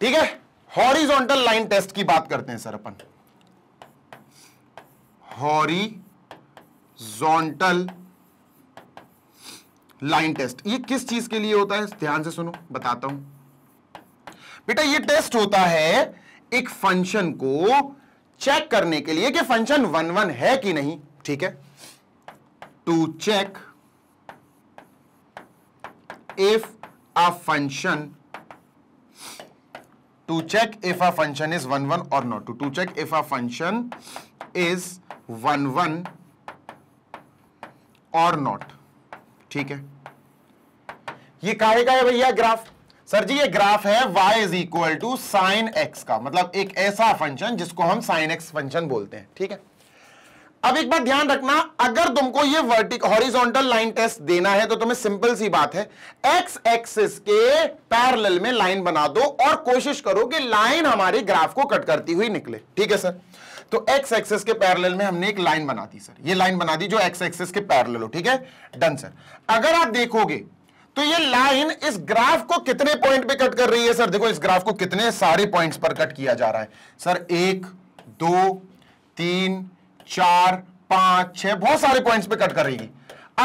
Speaker 1: ठीक है हॉरिजॉन्टल लाइन टेस्ट की बात करते हैं सर अपन हॉरिजॉन्टल लाइन टेस्ट ये किस चीज के लिए होता है ध्यान से सुनो बताता हूं बेटा ये टेस्ट होता है एक फंक्शन को चेक करने के लिए कि फंक्शन वन वन है कि नहीं ठीक है to check if a function to check if a function is one one और not to to check if a function is one one और नॉट ठीक है ये काहे का है भैया ग्राफ सर जी ये ग्राफ है y is equal to sine x का मतलब एक ऐसा फंक्शन जिसको हम साइन एक्स फंक्शन बोलते हैं ठीक है अब एक बात ध्यान रखना अगर तुमको ये वर्टिक हॉरिजॉन्टल लाइन टेस्ट देना है तो तुम्हें सिंपल सी बात है एक्स एक्सिस के पैरेलल में लाइन बना दो और कोशिश करो कि लाइन हमारे ग्राफ को कट करती हुई निकले ठीक है सर तो एक्स एक्सिस के पैरेलल में हमने एक लाइन बना दी सर ये लाइन बना दी जो एक्स एक्सिस के पैरेलल हो ठीक है डन सर अगर आप देखोगे तो ये लाइन इस ग्राफ को कितने पॉइंट पे कट कर रही है सर देखो इस ग्राफ को कितने सारे पॉइंट्स पर कट किया जा रहा है सर एक दो तीन चार पांच छह बहुत सारे पॉइंट्स पे कट कर रही है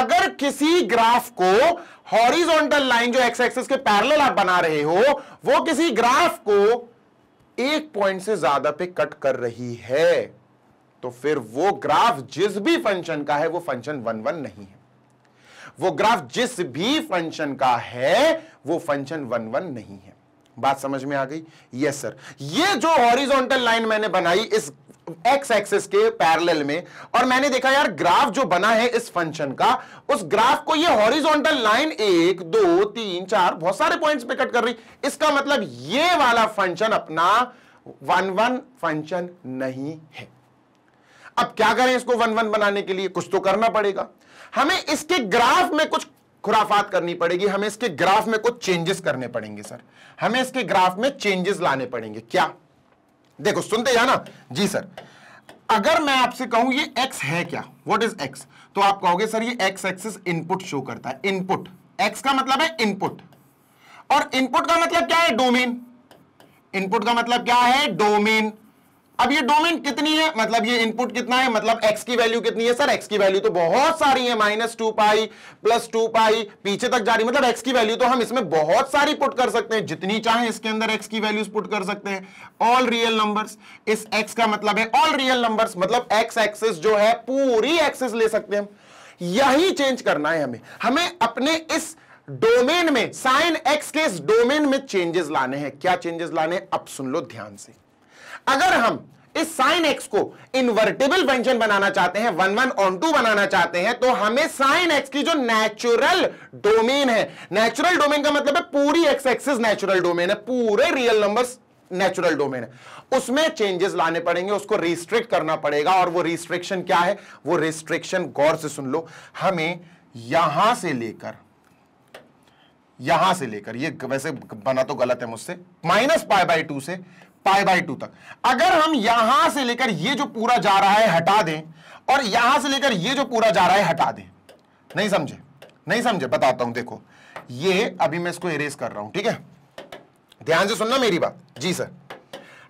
Speaker 1: अगर किसी ग्राफ को हॉरिजॉन्टल लाइन जो एक्स एक्सिस के पैरेलल आप बना रहे हो वो किसी ग्राफ को एक पॉइंट से ज्यादा पे कट कर रही है तो फिर वो ग्राफ जिस भी फंक्शन का है वो फंक्शन वन वन नहीं है वो ग्राफ जिस भी फंक्शन का है वो फंक्शन वन वन नहीं है बात समझ में आ गई यस सर ये जो हॉरिजॉन्टल लाइन मैंने बनाई इस एक्स एक्सिस के पैरेलल में और मैंने देखा यार ग्राफ जो बना है इस फंक्शन का उस ग्राफ को ये हॉरिजॉन्टल लाइन एक दो तीन चार बहुत सारे पॉइंट्स पे कट कर रही इसका मतलब ये वाला फंक्शन अपना वन वन फंक्शन नहीं है अब क्या करें इसको वन वन बनाने के लिए कुछ तो करना पड़ेगा हमें इसके ग्राफ में कुछ खुराफात करनी पड़ेगी हमें इसके ग्राफ में कुछ चेंजेस करने पड़ेंगे सर हमें इसके ग्राफ में चेंजेस लाने पड़ेंगे क्या देखो सुनते जाना जी सर अगर मैं आपसे कहूं ये x है क्या वट इज x तो आप कहोगे सर ये x एक्सिस इनपुट शो करता है इनपुट x का मतलब है इनपुट और इनपुट का मतलब क्या है डोमेन इनपुट का मतलब क्या है डोमेन अब ये डोमेन कितनी है मतलब ये इनपुट कितना है मतलब x की वैल्यू कितनी है सर x की वैल्यू तो बहुत सारी है minus two pi plus two pi पीछे तक जा रही मतलब x की वैल्यू तो हम इसमें बहुत सारी पुट कर सकते हैं जितनी चाहे इसके अंदर x की वैल्यूज पुट कर सकते हैं ऑल रियल नंबर्स इस x का मतलब है ऑल रियल नंबर मतलब x एक्सिस जो है पूरी एक्सिस ले सकते हैं यही चेंज करना है हमें हमें अपने इस डोमेन में साइन एक्स के इस डोमेन में चेंजेस लाने हैं क्या चेंजेस लाने अब सुन लो ध्यान से अगर हम इस साइन एक्स को इन्वर्टेबल फंक्शन बनाना चाहते हैं वन वन ऑन टू बनाना चाहते हैं तो हमें साइन एक्स की जो नेचुरल डोमेन है नेचुरल डोमेन का मतलब है पूरी एक्स एक्सिस नेचुरल डोमेन है पूरे रियल नंबर्स नेचुरल डोमेन है उसमें चेंजेस लाने पड़ेंगे उसको रिस्ट्रिक्ट करना पड़ेगा और वो रिस्ट्रिक्शन क्या है वो रिस्ट्रिक्शन गौर से सुन लो हमें यहां से लेकर यहां से लेकर ये वैसे बना तो गलत है मुझसे माइनस पाई बाई टू से पाई बाई टू तक अगर हम यहां से लेकर ये जो पूरा जा रहा है हटा दें और यहां से लेकर ये जो पूरा जा रहा है हटा दें नहीं समझे नहीं समझे बताता हूं देखो ये अभी मैं इसको इरेज कर रहा हूं ठीक है ध्यान से सुनना मेरी बात जी सर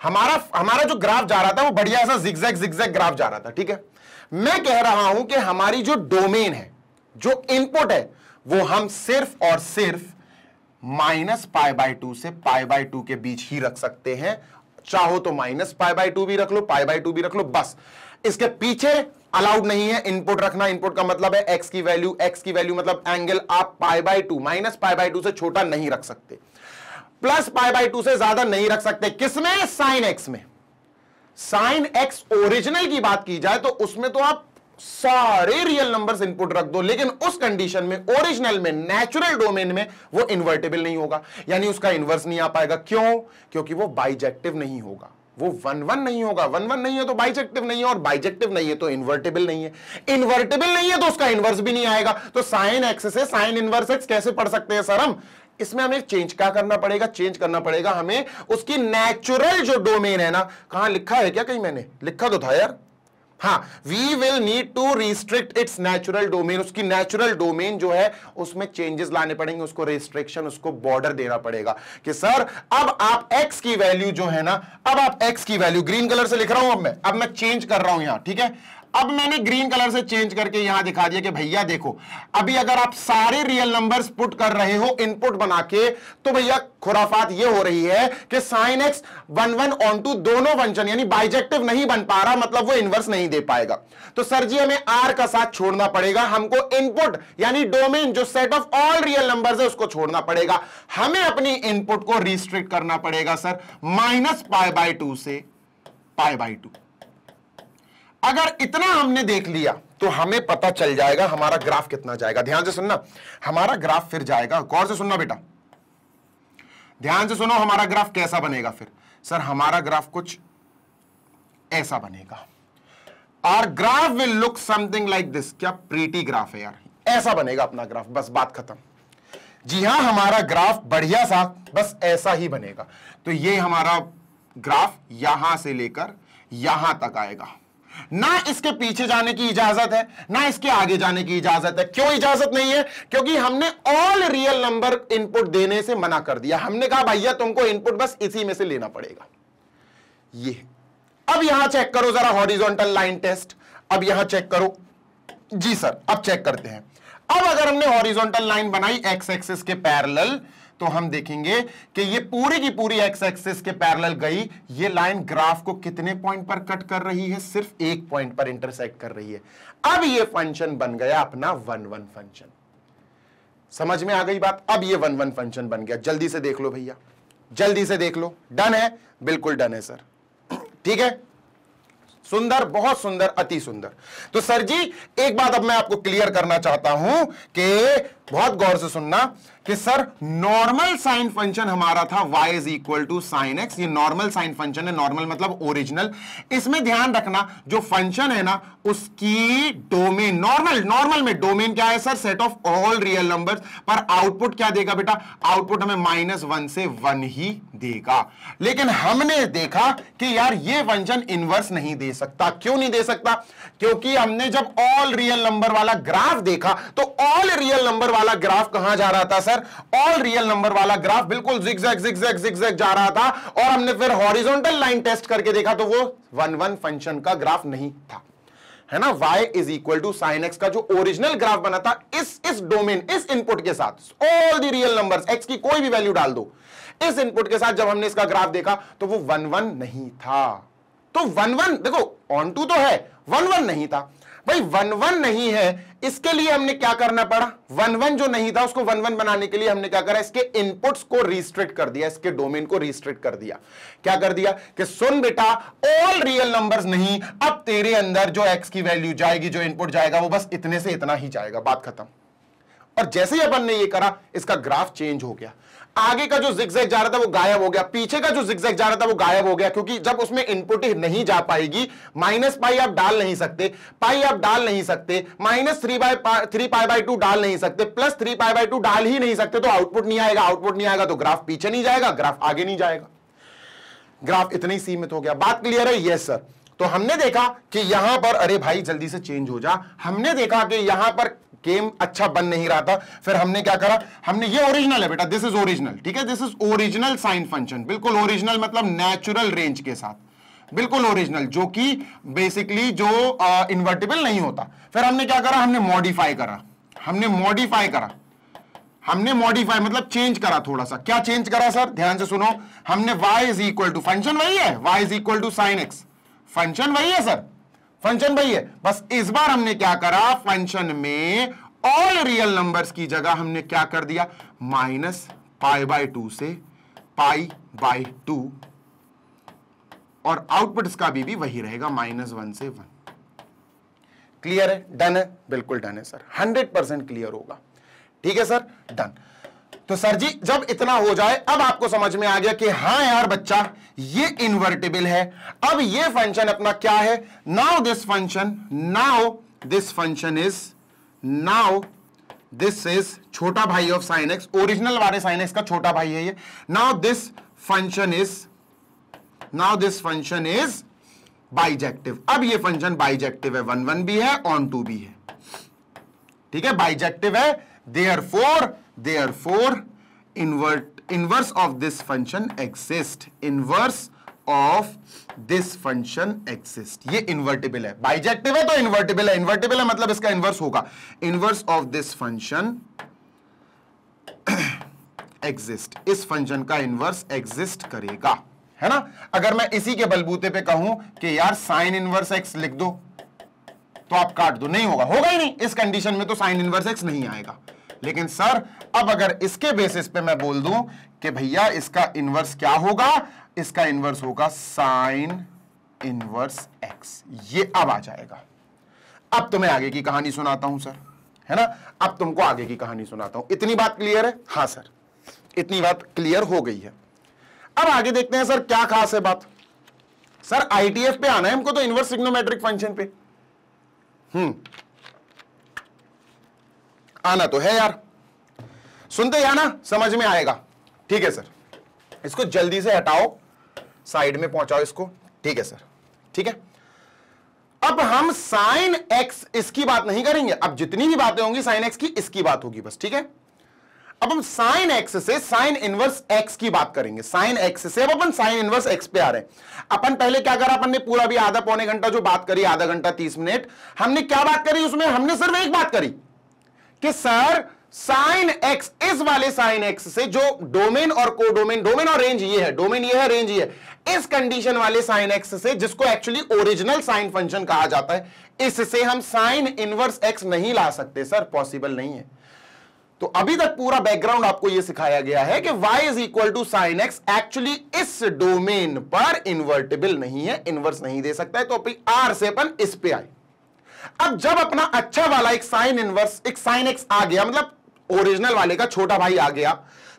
Speaker 1: हमारा हमारा जो ग्राफ जा रहा था वो बढ़िया सा जिग्जैक जिग्जैक ग्राफ जा रहा था ठीक है मैं कह रहा हूं कि हमारी जो डोमेन है जो इनपुट है वो हम सिर्फ और सिर्फ माइनस पाई बाई टू से पाई बाई टू के बीच ही रख सकते हैं चाहो तो माइनस पाई बाई टू भी रख लो पाई बाई टू भी रख लो बस इसके पीछे अलाउड नहीं है इनपुट रखना इनपुट का मतलब है एक्स की वैल्यू एक्स की वैल्यू मतलब एंगल आप pi by two minus pi by two से छोटा नहीं रख सकते प्लस पाई बाई टू से ज्यादा नहीं रख सकते किसमें साइन एक्स में साइन एक्स ओरिजिनल की बात की जाए तो उसमें तो आप सारे रियल नंबर्स इनपुट रख दो लेकिन उस कंडीशन में ओरिजिनल में नेचुरल डोमेन में वो इन्वर्टेबल नहीं होगा यानी उसका इन्वर्स नहीं आ पाएगा क्यों क्योंकि वो बाइजेक्टिव नहीं होगा वो वन वन नहीं होगा वन वन नहीं है तो बाइजेक्टिव नहीं है और बाइजेक्टिव नहीं है तो इन्वर्टेबल नहीं है इन्वर्टेबल नहीं है तो उसका इन्वर्स भी नहीं आएगा तो साइन एक्स से साइन इन्वर्स एक्स कैसे पढ़ सकते हैं सर हम इसमें हमें चेंज क्या करना पड़ेगा चेंज करना पड़ेगा हमें उसकी नेचुरल जो डोमेन है ना कहा लिखा है क्या कहीं मैंने लिखा तो था यार हाँ we will need to restrict its natural domain उसकी नेचुरल डोमेन जो है उसमें चेंजेस लाने पड़ेंगे उसको रिस्ट्रिक्शन उसको बॉर्डर देना पड़ेगा कि सर अब आप एक्स की वैल्यू जो है ना अब आप एक्स की वैल्यू ग्रीन कलर से लिख रहा हूं अब मैं अब मैं चेंज कर रहा हूं यहां ठीक है अब मैंने ग्रीन कलर से चेंज करके यहां दिखा दिया कि भैया देखो अभी अगर आप सारे रियल नंबर्स पुट कर रहे हो इनपुट बना के तो भैया खुराफात ये हो रही है कि sine x one one onto दोनों वंचन यानी बाइजेक्टिव नहीं बन पा रहा मतलब वो इनवर्स नहीं दे पाएगा तो सर जी हमें आर का साथ छोड़ना पड़ेगा हमको इनपुट यानी डोमेन जो set of all real number है उसको छोड़ना पड़ेगा हमें अपनी इनपुट को रिस्ट्रिक्ट करना पड़ेगा sir minus pi by two से पाए बाय टू अगर इतना हमने देख लिया तो हमें पता चल जाएगा हमारा ग्राफ कितना जाएगा ध्यान से सुनना हमारा ग्राफ फिर जाएगा गौर से सुनना बेटा ध्यान से सुनो हमारा ग्राफ कैसा बनेगा फिर सर हमारा ग्राफ कुछ ऐसा बनेगा or graph will look something like this क्या प्रीटी ग्राफ है यार ऐसा बनेगा अपना ग्राफ बस बात खत्म जी हाँ हमारा ग्राफ बढ़िया सा बस ऐसा ही बनेगा तो ये हमारा ग्राफ यहां से लेकर यहां तक आएगा ना इसके पीछे जाने की इजाजत है ना इसके आगे जाने की इजाजत है क्यों इजाजत नहीं है क्योंकि हमने ऑल रियल नंबर इनपुट देने से मना कर दिया हमने कहा भैया तुमको इनपुट बस इसी में से लेना पड़ेगा ये अब यहां चेक करो जरा हॉरिजॉन्टल लाइन टेस्ट अब यहां चेक करो जी सर अब चेक करते हैं अब अगर हमने हॉरिजॉन्टल लाइन बनाई एक्स एक्सिस के पैरल तो हम देखेंगे कि ये पूरी की पूरी एक्स एक्सिस के पैरेलल गई ये लाइन ग्राफ को कितने पॉइंट पर कट कर रही है सिर्फ एक पॉइंट पर इंटरसेक्ट कर रही है अब ये फंक्शन बन गया अपना वन वन फंक्शन समझ में आ गई बात अब ये वन वन फंक्शन बन गया जल्दी से देख लो भैया जल्दी से देख लो डन है बिल्कुल डन है सर ठीक है सुंदर बहुत सुंदर अति सुंदर तो सर जी एक बात अब मैं आपको क्लियर करना चाहता हूं कि बहुत गौर से सुनना कि सर नॉर्मल साइन फंक्शन हमारा था y is equal to sine x ये नॉर्मल साइन फंक्शन है नॉर्मल मतलब ओरिजिनल इसमें ध्यान रखना जो फंक्शन है ना उसकी डोमेन नॉर्मल नॉर्मल में डोमेन क्या है sir set of all real numbers पर आउटपुट क्या देगा बेटा आउटपुट हमें माइनस वन से वन ही देगा लेकिन हमने देखा कि यार ये फंक्शन इनवर्स नहीं दे सकता क्यों नहीं दे सकता क्योंकि हमने जब ऑल रियल नंबर वाला ग्राफ देखा तो ऑल रियल नंबर वाला ग्राफ कहां जा रहा था सर अंदर ऑल रियल नंबर वाला ग्राफ बिल्कुल जिगजैग जिगजैग जिगजैग जा रहा था और हमने फिर हॉरिजोंटल लाइन टेस्ट करके देखा तो वो वन वन फंक्शन का ग्राफ नहीं था है ना y is equal to sine x का जो ओरिजिनल ग्राफ बना था इस इस डोमेन इस इनपुट के साथ all the real numbers x की कोई भी वैल्यू डाल दो इस इनपुट के साथ जब हमने इसका ग्राफ देखा तो वो वन वन नहीं था तो वन वन देखो ऑन टू तो है वन वन नहीं था भाई वन वन नहीं है इसके लिए हमने क्या करना पड़ा वन वन जो नहीं था उसको वन वन बनाने के लिए हमने क्या करा इसके इनपुट्स को रिस्ट्रिक्ट कर दिया इसके डोमेन को रिस्ट्रिक्ट कर दिया क्या कर दिया कि सुन बेटा ऑल रियल नंबर्स नहीं अब तेरे अंदर जो एक्स की वैल्यू जाएगी जो इनपुट जाएगा वो बस इतने से इतना ही जाएगा बात खत्म और जैसे ही अपन ने यह करा इसका ग्राफ चेंज हो गया आगे का जो जिक्जैक जा रहा था वो गायब हो गया पीछे का जो जिक्जैक जा रहा था वो गायब हो गया क्योंकि जब उसमें इनपुट नहीं जा पाएगी माइनस पाई आप डाल नहीं सकते पाई आप डाल नहीं सकते minus three by three pi by two डाल नहीं सकते plus three pi by two डाल ही नहीं सकते तो आउटपुट नहीं आएगा आउटपुट नहीं आएगा तो ग्राफ पीछे नहीं जाएगा ग्राफ आगे नहीं जाएगा ग्राफ इतने ही सीमित हो गया बात क्लियर है यस सर तो हमने देखा कि यहां पर अरे भाई जल्दी से चेंज हो जा हमने देखा कि यहां पर गेम अच्छा बन नहीं रहा था फिर हमने क्या करा हमने ये ओरिजिनल है बेटा दिस इज ओरिजिनल ठीक है this is original sine function बिल्कुल ओरिजिनल मतलब नेचुरल रेंज के साथ बिल्कुल ओरिजिनल जो कि बेसिकली जो इन्वर्टेबल uh, नहीं होता फिर हमने क्या करा हमने मॉडिफाई करा हमने मॉडिफाई करा हमने मॉडिफाई मतलब चेंज करा थोड़ा सा क्या चेंज करा सर ध्यान से सुनो हमने y is equal to function वही है y is equal to sine x function वही है सर फंक्शन भाई है बस इस बार हमने क्या करा फंक्शन में ऑल रियल नंबर्स की जगह हमने क्या कर दिया माइनस पाई बाय टू से पाई बाय टू और आउटपुट इसका भी, भी वही रहेगा माइनस वन से वन क्लियर है डन है बिल्कुल डन है सर हंड्रेड परसेंट क्लियर होगा ठीक है सर डन तो सर जी जब इतना हो जाए अब आपको समझ में आ गया कि हाँ यार बच्चा ये इन्वर्टेबल है अब ये फंक्शन अपना क्या है now this function now this function is now this is छोटा भाई ऑफ साइन एक्स ओरिजिनल वाले साइन एक्स का छोटा भाई है ये now this function is now this function is bijective अब ये फंक्शन बाइजेक्टिव है वन वन भी है ऑन टू भी है ठीक है बाइजेक्टिव है therefore therefore invert inverse of this function exist inverse of this function exist ये इन्वर्टेबल है बाइजेक्टिव है तो इन्वर्टेबल है इन्वर्टेबल है मतलब इसका इन्वर्स होगा inverse of this function exist इस फंक्शन का इन्वर्स एग्जिस्ट करेगा है ना अगर मैं इसी के बलबूते पे कहूं कि यार साइन इनवर्स एक्स लिख दो तो आप काट दो नहीं होगा होगा ही नहीं इस कंडीशन में तो साइन इन्वर्स एक्स नहीं आएगा लेकिन सर अब अगर इसके बेसिस पे मैं बोल दूं कि भैया इसका इनवर्स क्या होगा इसका इनवर्स होगा साइन इनवर्स एक्स ये अब आ जाएगा अब तुम्हें आगे की कहानी सुनाता हूं सर है ना अब तुमको आगे की कहानी सुनाता हूं इतनी बात क्लियर है हाँ सर इतनी बात क्लियर हो गई है अब आगे देखते हैं सर क्या खास है बात सर आईटीएफ पे आना है हमको तो इनवर्स सिग्नोमेट्रिक फंक्शन पे हम्म आना तो है यार सुनते ही आना समझ में आएगा ठीक है सर इसको जल्दी से हटाओ साइड में पहुंचाओ इसको ठीक है सर ठीक है अब हम साइन एक्स इसकी बात नहीं करेंगे अब जितनी भी बातें होंगी साइन एक्स की इसकी बात होगी बस ठीक है अब हम साइन एक्स से साइन इनवर्स एक्स की बात करेंगे साइन एक्स से अब अपन साइन इनवर्स एक्स पे आ रहे हैं अपन पहले क्या करा अपन ने पूरा भी आधा पौने घंटा जो बात करी आधा घंटा तीस मिनट हमने क्या बात करी उसमें हमने सिर्फ एक बात करी कि सर साइन एक्स इस वाले साइन एक्स से जो डोमेन और कोडोमेन डोमेन और रेंज ये है डोमेन ये है रेंज ये है इस कंडीशन वाले साइन एक्स से जिसको एक्चुअली ओरिजिनल साइन फंक्शन कहा जाता है इससे हम साइन इनवर्स एक्स नहीं ला सकते सर पॉसिबल नहीं है तो अभी तक पूरा बैकग्राउंड आपको यह सिखाया गया है कि y is equal to sine x actually इस डोमेन पर इन्वर्टेबल नहीं है इनवर्स नहीं दे सकता है तो अपनी से अपन इस पे आए अब जब अपना अच्छा वाला एक साइन इनवर्स एक साइन एक्स आ गया मतलब ओरिजिनल वाले का छोटा भाई आ गया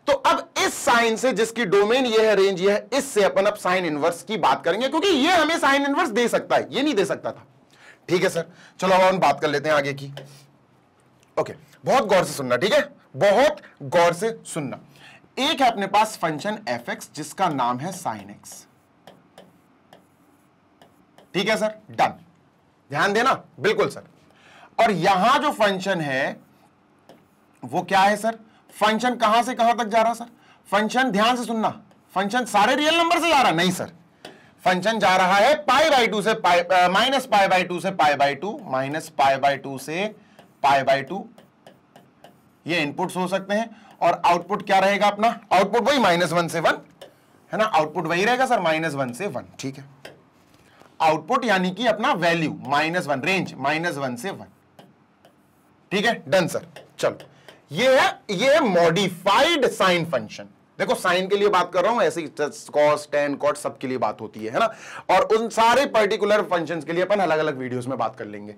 Speaker 1: तो अब इस साइन से जिसकी डोमेन ये है रेंज ये है इससे अपन अब साइन इनवर्स की बात करेंगे क्योंकि ये हमें साइन इनवर्स दे सकता है ये नहीं दे सकता था ठीक है सर चलो हम बात कर लेते हैं आगे की ओके बहुत गौर से सुनना ठीक है बहुत गौर से सुनना एक है अपने पास फंक्शन एफ एक्स जिसका नाम है साइन एक्स ठीक है सर डन ध्यान देना बिल्कुल सर और यहां जो फंक्शन है वो क्या है सर फंक्शन कहां से कहां तक जा रहा सर फंक्शन ध्यान से सुनना फंक्शन सारे रियल नंबर से जा रहा नहीं सर फंक्शन जा रहा है पाई बाई टू से pi minus pi by two से pi by two minus pi by two से पाई बाई टू ये इनपुट्स हो सकते हैं और आउटपुट क्या रहेगा अपना आउटपुट वही माइनस वन से वन है ना आउटपुट वही रहेगा सर माइनस वन से वन ठीक है आउटपुट यानी कि अपना value minus one range minus one से वन ठीक है डन सर चलो ये है ये है मॉडिफाइड साइन फंक्शन देखो साइन के लिए बात कर रहा हूं ऐसे कॉस टेन कॉट सबके लिए बात होती है है ना और उन सारे पर्टिकुलर फंक्शंस के लिए अपन अलग अलग वीडियोस में बात कर लेंगे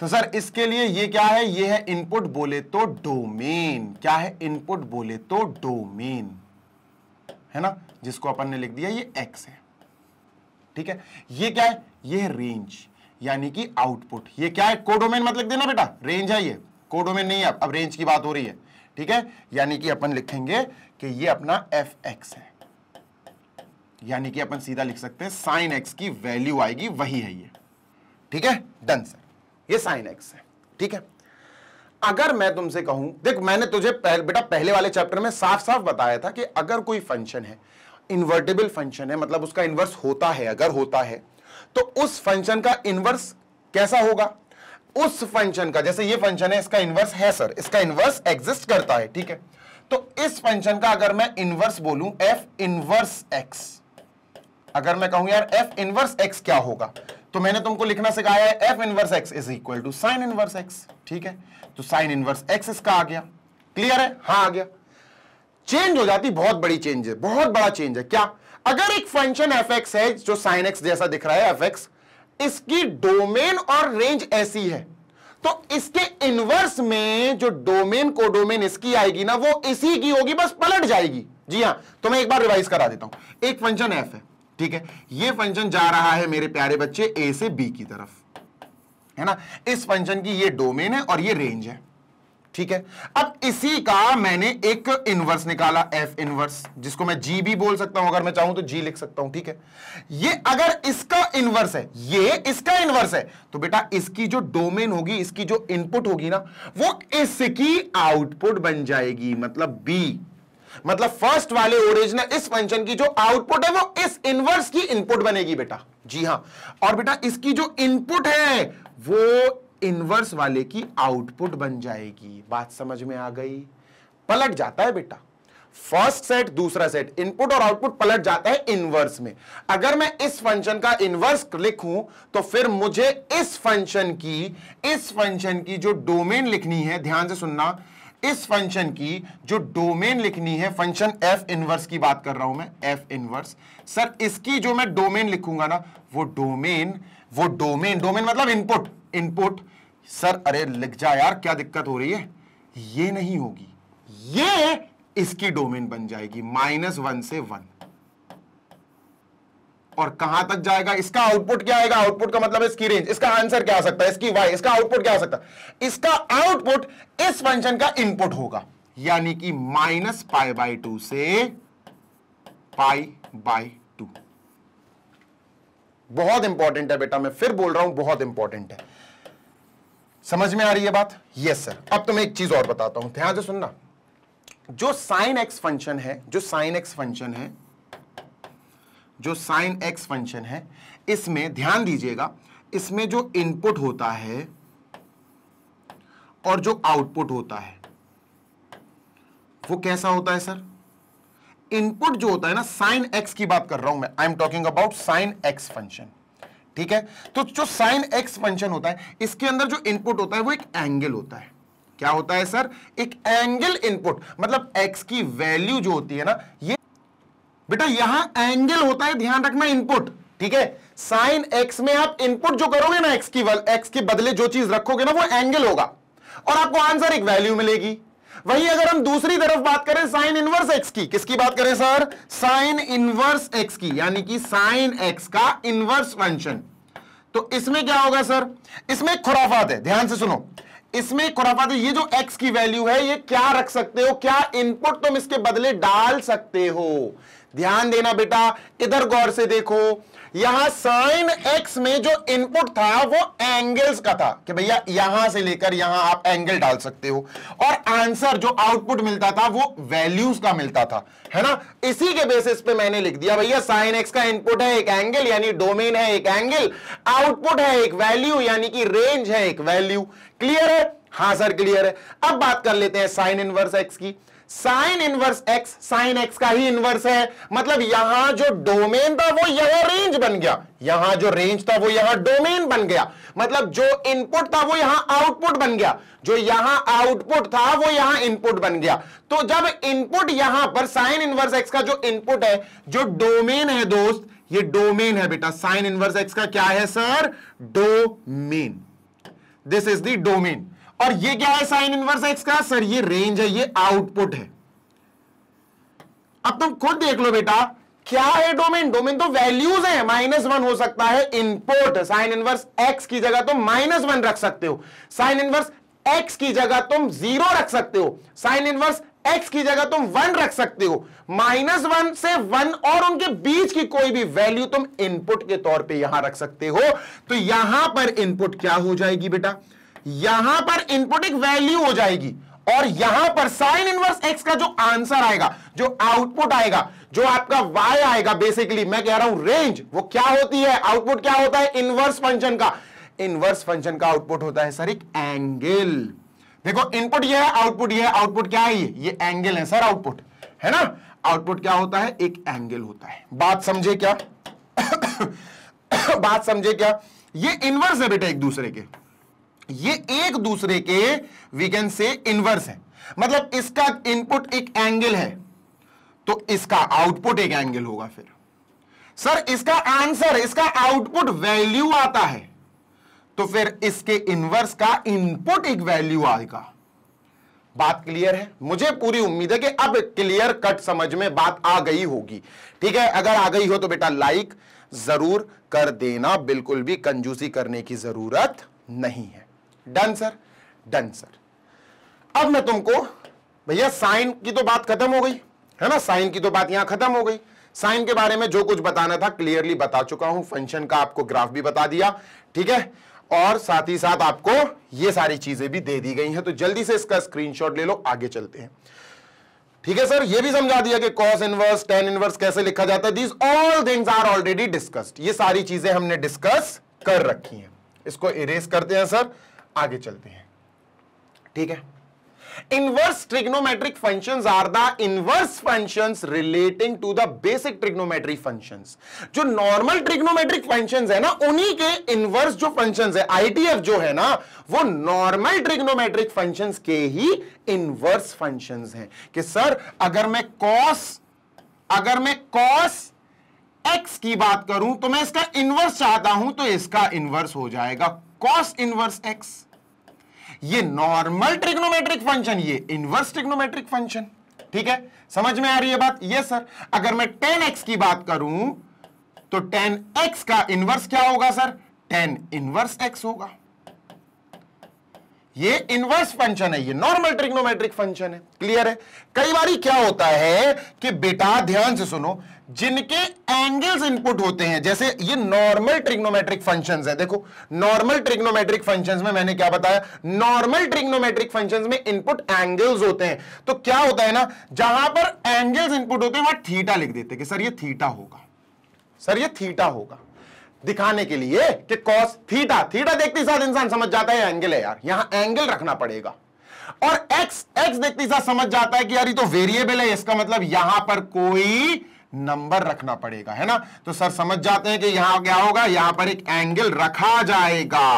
Speaker 1: तो सर इसके लिए ये क्या है ये है इनपुट बोले तो डोमेन क्या है इनपुट बोले तो डोमेन है ना जिसको अपन ने लिख दिया ये एक्स है ठीक है ये क्या है ये है रेंज यानी कि आउटपुट ये क्या है कोडोमेन मत लिख देना बेटा रेंज है ये कोडोमेन नहीं है अब रेंज की बात हो रही है ठीक है यानी कि अपन लिखेंगे कि ये अपना एफ एक्स है यानी कि अपन सीधा लिख सकते हैं साइन एक्स की वैल्यू आएगी वही है ये ठीक है डन सर ये साइन एक्स है ठीक है अगर मैं तुमसे कहूं देख मैंने तुझे पहल, बेटा पहले वाले चैप्टर में साफ साफ बताया था कि अगर कोई फंक्शन है इन्वर्टेबल फंक्शन है मतलब उसका इन्वर्स होता है अगर होता है तो उस फंक्शन का इन्वर्स कैसा होगा उस फंक्शन का जैसे ये फंक्शन है इसका इन्वर्स है सर इसका इन्वर्स एग्जिस्ट करता है ठीक है तो इस फंक्शन का अगर मैं इन्वर्स बोलूं एफ इनवर्स एक्स अगर मैं कहूं यार एफ इनवर्स एक्स क्या होगा तो मैंने तुमको लिखना सिखाया है f inverse x is equal to sine inverse x ठीक है तो साइन इनवर्स एक्स इसका आ गया क्लियर है हाँ आ गया चेंज हो जाती बहुत बड़ी चेंज है बहुत बड़ा चेंज है क्या अगर एक फंक्शन एफ एक्स है जो साइन एक्स जैसा दिख रहा है एफ एक्स इसकी डोमेन और रेंज ऐसी है तो इसके इनवर्स में जो डोमेन को डोमेन इसकी आएगी ना वो इसी की होगी बस पलट जाएगी जी हाँ तो मैं एक बार रिवाइज करा देता हूं एक फंक्शन एफ है ठीक है ये फंक्शन जा रहा है मेरे प्यारे बच्चे ए से बी की तरफ है ना इस फंक्शन की ये डोमेन है और ये रेंज है ठीक है अब इसी का मैंने एक इनवर्स निकाला एफ इनवर्स जिसको मैं जी भी बोल सकता हूं अगर मैं चाहूं तो जी लिख सकता हूं ठीक है ये अगर इसका इनवर्स है ये इसका इनवर्स है तो बेटा इसकी जो डोमेन होगी इसकी जो इनपुट होगी ना वो इसकी आउटपुट बन जाएगी मतलब बी मतलब फर्स्ट वाले ओरिजिनल इस फंक्शन की जो आउटपुट है वो इस इनवर्स की इनपुट बनेगी बेटा जी हां और बेटा इसकी जो इनपुट है वो इनवर्स वाले की आउटपुट बन जाएगी बात समझ में आ गई पलट जाता है बेटा फर्स्ट सेट दूसरा सेट इनपुट और आउटपुट पलट जाता है इनवर्स में अगर मैं इस फंक्शन का इनवर्स लिखूं तो फिर मुझे इस फंक्शन की इस फंक्शन की जो डोमेन लिखनी है ध्यान से सुनना इस फंक्शन की जो डोमेन लिखनी है फंक्शन एफ इनवर्स की बात कर रहा हूं मैं एफ इनवर्स सर इसकी जो मैं डोमेन लिखूंगा ना वो डोमेन वो डोमेन डोमेन मतलब इनपुट इनपुट सर अरे लिख जा यार क्या दिक्कत हो रही है ये नहीं होगी ये इसकी डोमेन बन जाएगी माइनस वन से वन और कहां तक जाएगा इसका आउटपुट क्या आएगा आउटपुट का मतलब इसकी रेंज इसका आंसर क्या आ सकता है इसकी वाई इसका आउटपुट क्या आ सकता है इसका आउटपुट इस फंक्शन का इनपुट होगा यानी कि माइनस पाई बाई टू से पाई बाई टू बहुत इंपॉर्टेंट है बेटा मैं फिर बोल रहा हूं बहुत इंपॉर्टेंट है समझ में आ रही है बात यस सर अब तो मैं एक चीज और बताता हूं ध्यान से सुनना जो साइन एक्स फंक्शन है जो साइन एक्स फंक्शन है जो साइन एक्स फंक्शन है इसमें ध्यान दीजिएगा इसमें जो इनपुट होता है और जो आउटपुट होता है वो कैसा होता है सर इनपुट जो होता है ना साइन एक्स की बात कर रहा हूं मैं I am talking about sine x function ठीक है तो जो साइन एक्स फंक्शन होता है इसके अंदर जो इनपुट होता है वो एक एंगल होता है क्या होता है सर एक एंगल इनपुट मतलब एक्स की वैल्यू जो होती है ना ये बेटा यहां एंगल होता है ध्यान रखना इनपुट ठीक है साइन एक्स में आप इनपुट जो करोगे ना एक्स की एक्स के बदले जो चीज रखोगे ना वो एंगल होगा और आपको आंसर एक वैल्यू मिलेगी वहीं अगर हम दूसरी तरफ बात करें साइन इनवर्स एक्स की किसकी बात करें सर साइन इनवर्स एक्स की यानी कि साइन एक्स का इनवर्स फंक्शन तो इसमें क्या होगा सर इसमें खुराफात है ध्यान से सुनो इसमें खुराफात है ये जो एक्स की वैल्यू है ये क्या रख सकते हो क्या इनपुट तुम इसके बदले डाल सकते हो ध्यान देना बेटा इधर गौर से देखो यहां साइन एक्स में जो इनपुट था वो एंगल्स का था कि भैया यहां से लेकर यहां आप एंगल डाल सकते हो और आंसर जो आउटपुट मिलता था वो वैल्यूज का मिलता था है ना इसी के बेसिस पे मैंने लिख दिया भैया साइन एक्स का इनपुट है एक एंगल यानी डोमेन है एक एंगल आउटपुट है एक वैल्यू यानी कि रेंज है एक वैल्यू क्लियर है हाँ सर क्लियर है अब बात कर लेते हैं साइन इनवर्स एक्स की sine inverse x sine x का ही इनवर्स है मतलब यहां जो डोमेन था वो यहां रेंज बन गया यहां जो रेंज था वो यहां डोमेन बन गया मतलब जो इनपुट था वो यहां आउटपुट बन गया जो यहां आउटपुट था वो यहां इनपुट बन गया तो जब इनपुट यहां पर साइन इनवर्स एक्स का जो इनपुट है जो डोमेन है दोस्त ये डोमेन है बेटा साइन इनवर्स एक्स का क्या है sir domain this is the domain और ये क्या है साइन इनवर्स एक्स का सर ये रेंज है ये आउटपुट है अब तुम खुद देख लो बेटा क्या है डोमेन डोमेन तो वैल्यूज है माइनस वन हो सकता है इनपुट साइन इनवर्स एक्स की जगह तुम माइनस वन रख सकते हो साइन इनवर्स एक्स की जगह तुम जीरो रख सकते हो साइन इनवर्स एक्स की जगह तुम वन रख सकते हो माइनस वन से वन और उनके बीच की कोई भी वैल्यू तुम इनपुट के तौर पे यहां रख सकते हो तो यहां पर इनपुट क्या हो जाएगी बेटा यहां पर इनपुट एक वैल्यू हो जाएगी और यहां पर साइन इनवर्स एक्स का जो आंसर आएगा जो आउटपुट आएगा जो आपका वाई आएगा बेसिकली मैं कह रहा हूं रेंज वो क्या होती है आउटपुट क्या होता है इनवर्स फंक्शन का इनवर्स फंक्शन का आउटपुट होता है सर एक एंगल देखो इनपुट ये है आउटपुट ये है आउटपुट क्या है ये ये एंगल है सर आउटपुट है ना आउटपुट क्या होता है एक एंगल होता है बात समझे क्या (coughs) बात समझे क्या ये इनवर्स है बेटा एक दूसरे के ये एक दूसरे के वी कैन से इनवर्स है मतलब इसका इनपुट एक एंगल है तो इसका आउटपुट एक एंगल होगा फिर सर इसका आंसर इसका आउटपुट वैल्यू आता है तो फिर इसके इनवर्स का इनपुट एक वैल्यू आएगा बात क्लियर है मुझे पूरी उम्मीद है कि अब क्लियर कट समझ में बात आ गई होगी ठीक है अगर आ गई हो तो बेटा लाइक जरूर कर देना बिल्कुल भी कंजूसी करने की जरूरत नहीं है डन सर डन सर अब मैं तुमको भैया साइन की तो बात खत्म हो गई है ना साइन की तो बात यहां खत्म हो गई साइन के बारे में जो कुछ बताना था क्लियरली बता चुका हूं फंक्शन का आपको ग्राफ भी बता दिया ठीक है और साथ ही साथ आपको ये सारी चीजें भी दे दी गई हैं तो जल्दी से इसका स्क्रीनशॉट ले लो आगे चलते हैं ठीक है सर ये भी समझा दिया कि कॉस इनवर्स टेन इनवर्स कैसे लिखा जाता है these all things are already discussed ये सारी चीजें हमने डिस्कस कर रखी हैं इसको इरेज करते हैं सर आगे चलते हैं ठीक है inverse trigonometric function are the inverse function relating to the basic trigonometric function जो नॉर्मल ट्रिग्नोमेट्रिक फंक्शन है ना उन्हीं के इनवर्स जो फंक्शन है आईटीएफ जो है ना वो नॉर्मल ट्रिग्नोमेट्रिक फंक्शन के ही इनवर्स फंक्शन है कि सर अगर मैं कॉस अगर मैं कॉस एक्स की बात करूं तो मैं इसका इनवर्स चाहता हूं तो इसका इनवर्स हो जाएगा कॉस इनवर्स एक्स ये नॉर्मल ट्रिग्नोमेट्रिक फंक्शन ये इनवर्स ट्रिग्नोमेट्रिक फंक्शन ठीक है समझ में आ रही है बात ये सर अगर मैं टेन एक्स की बात करूं तो टेन एक्स का इनवर्स क्या होगा सर टेन इनवर्स एक्स होगा ये इनवर्स फंक्शन है ये नॉर्मल ट्रिग्नोमेट्रिक फंक्शन है क्लियर है कई बार क्या होता है कि बेटा ध्यान से सुनो जिनके एंगल्स इनपुट होते हैं जैसे ये नॉर्मल ट्रिग्नोमेट्रिक फंक्शंस है देखो नॉर्मल ट्रिग्नोमेट्रिक फंक्शंस में मैंने क्या बताया नॉर्मल ट्रिग्नोमेट्रिक फंक्शंस में इनपुट एंगल्स होते हैं तो क्या होता है ना जहां पर एंगल्स इनपुट होते हैं वहां थीटा लिख देते कि सर ये थीटा होगा सर ये थीटा होगा दिखाने के लिए कि कॉस थीटा थीटा देखते साथ इंसान समझ जाता है एंगल है यार यहां एंगल रखना पड़ेगा और एक्स एक्स देखते साथ समझ जाता है कि यार ये तो वेरिएबल है इसका मतलब यहां पर कोई नंबर रखना पड़ेगा है ना तो सर समझ जाते हैं कि यहां क्या होगा यहां पर एक एंगल रखा जाएगा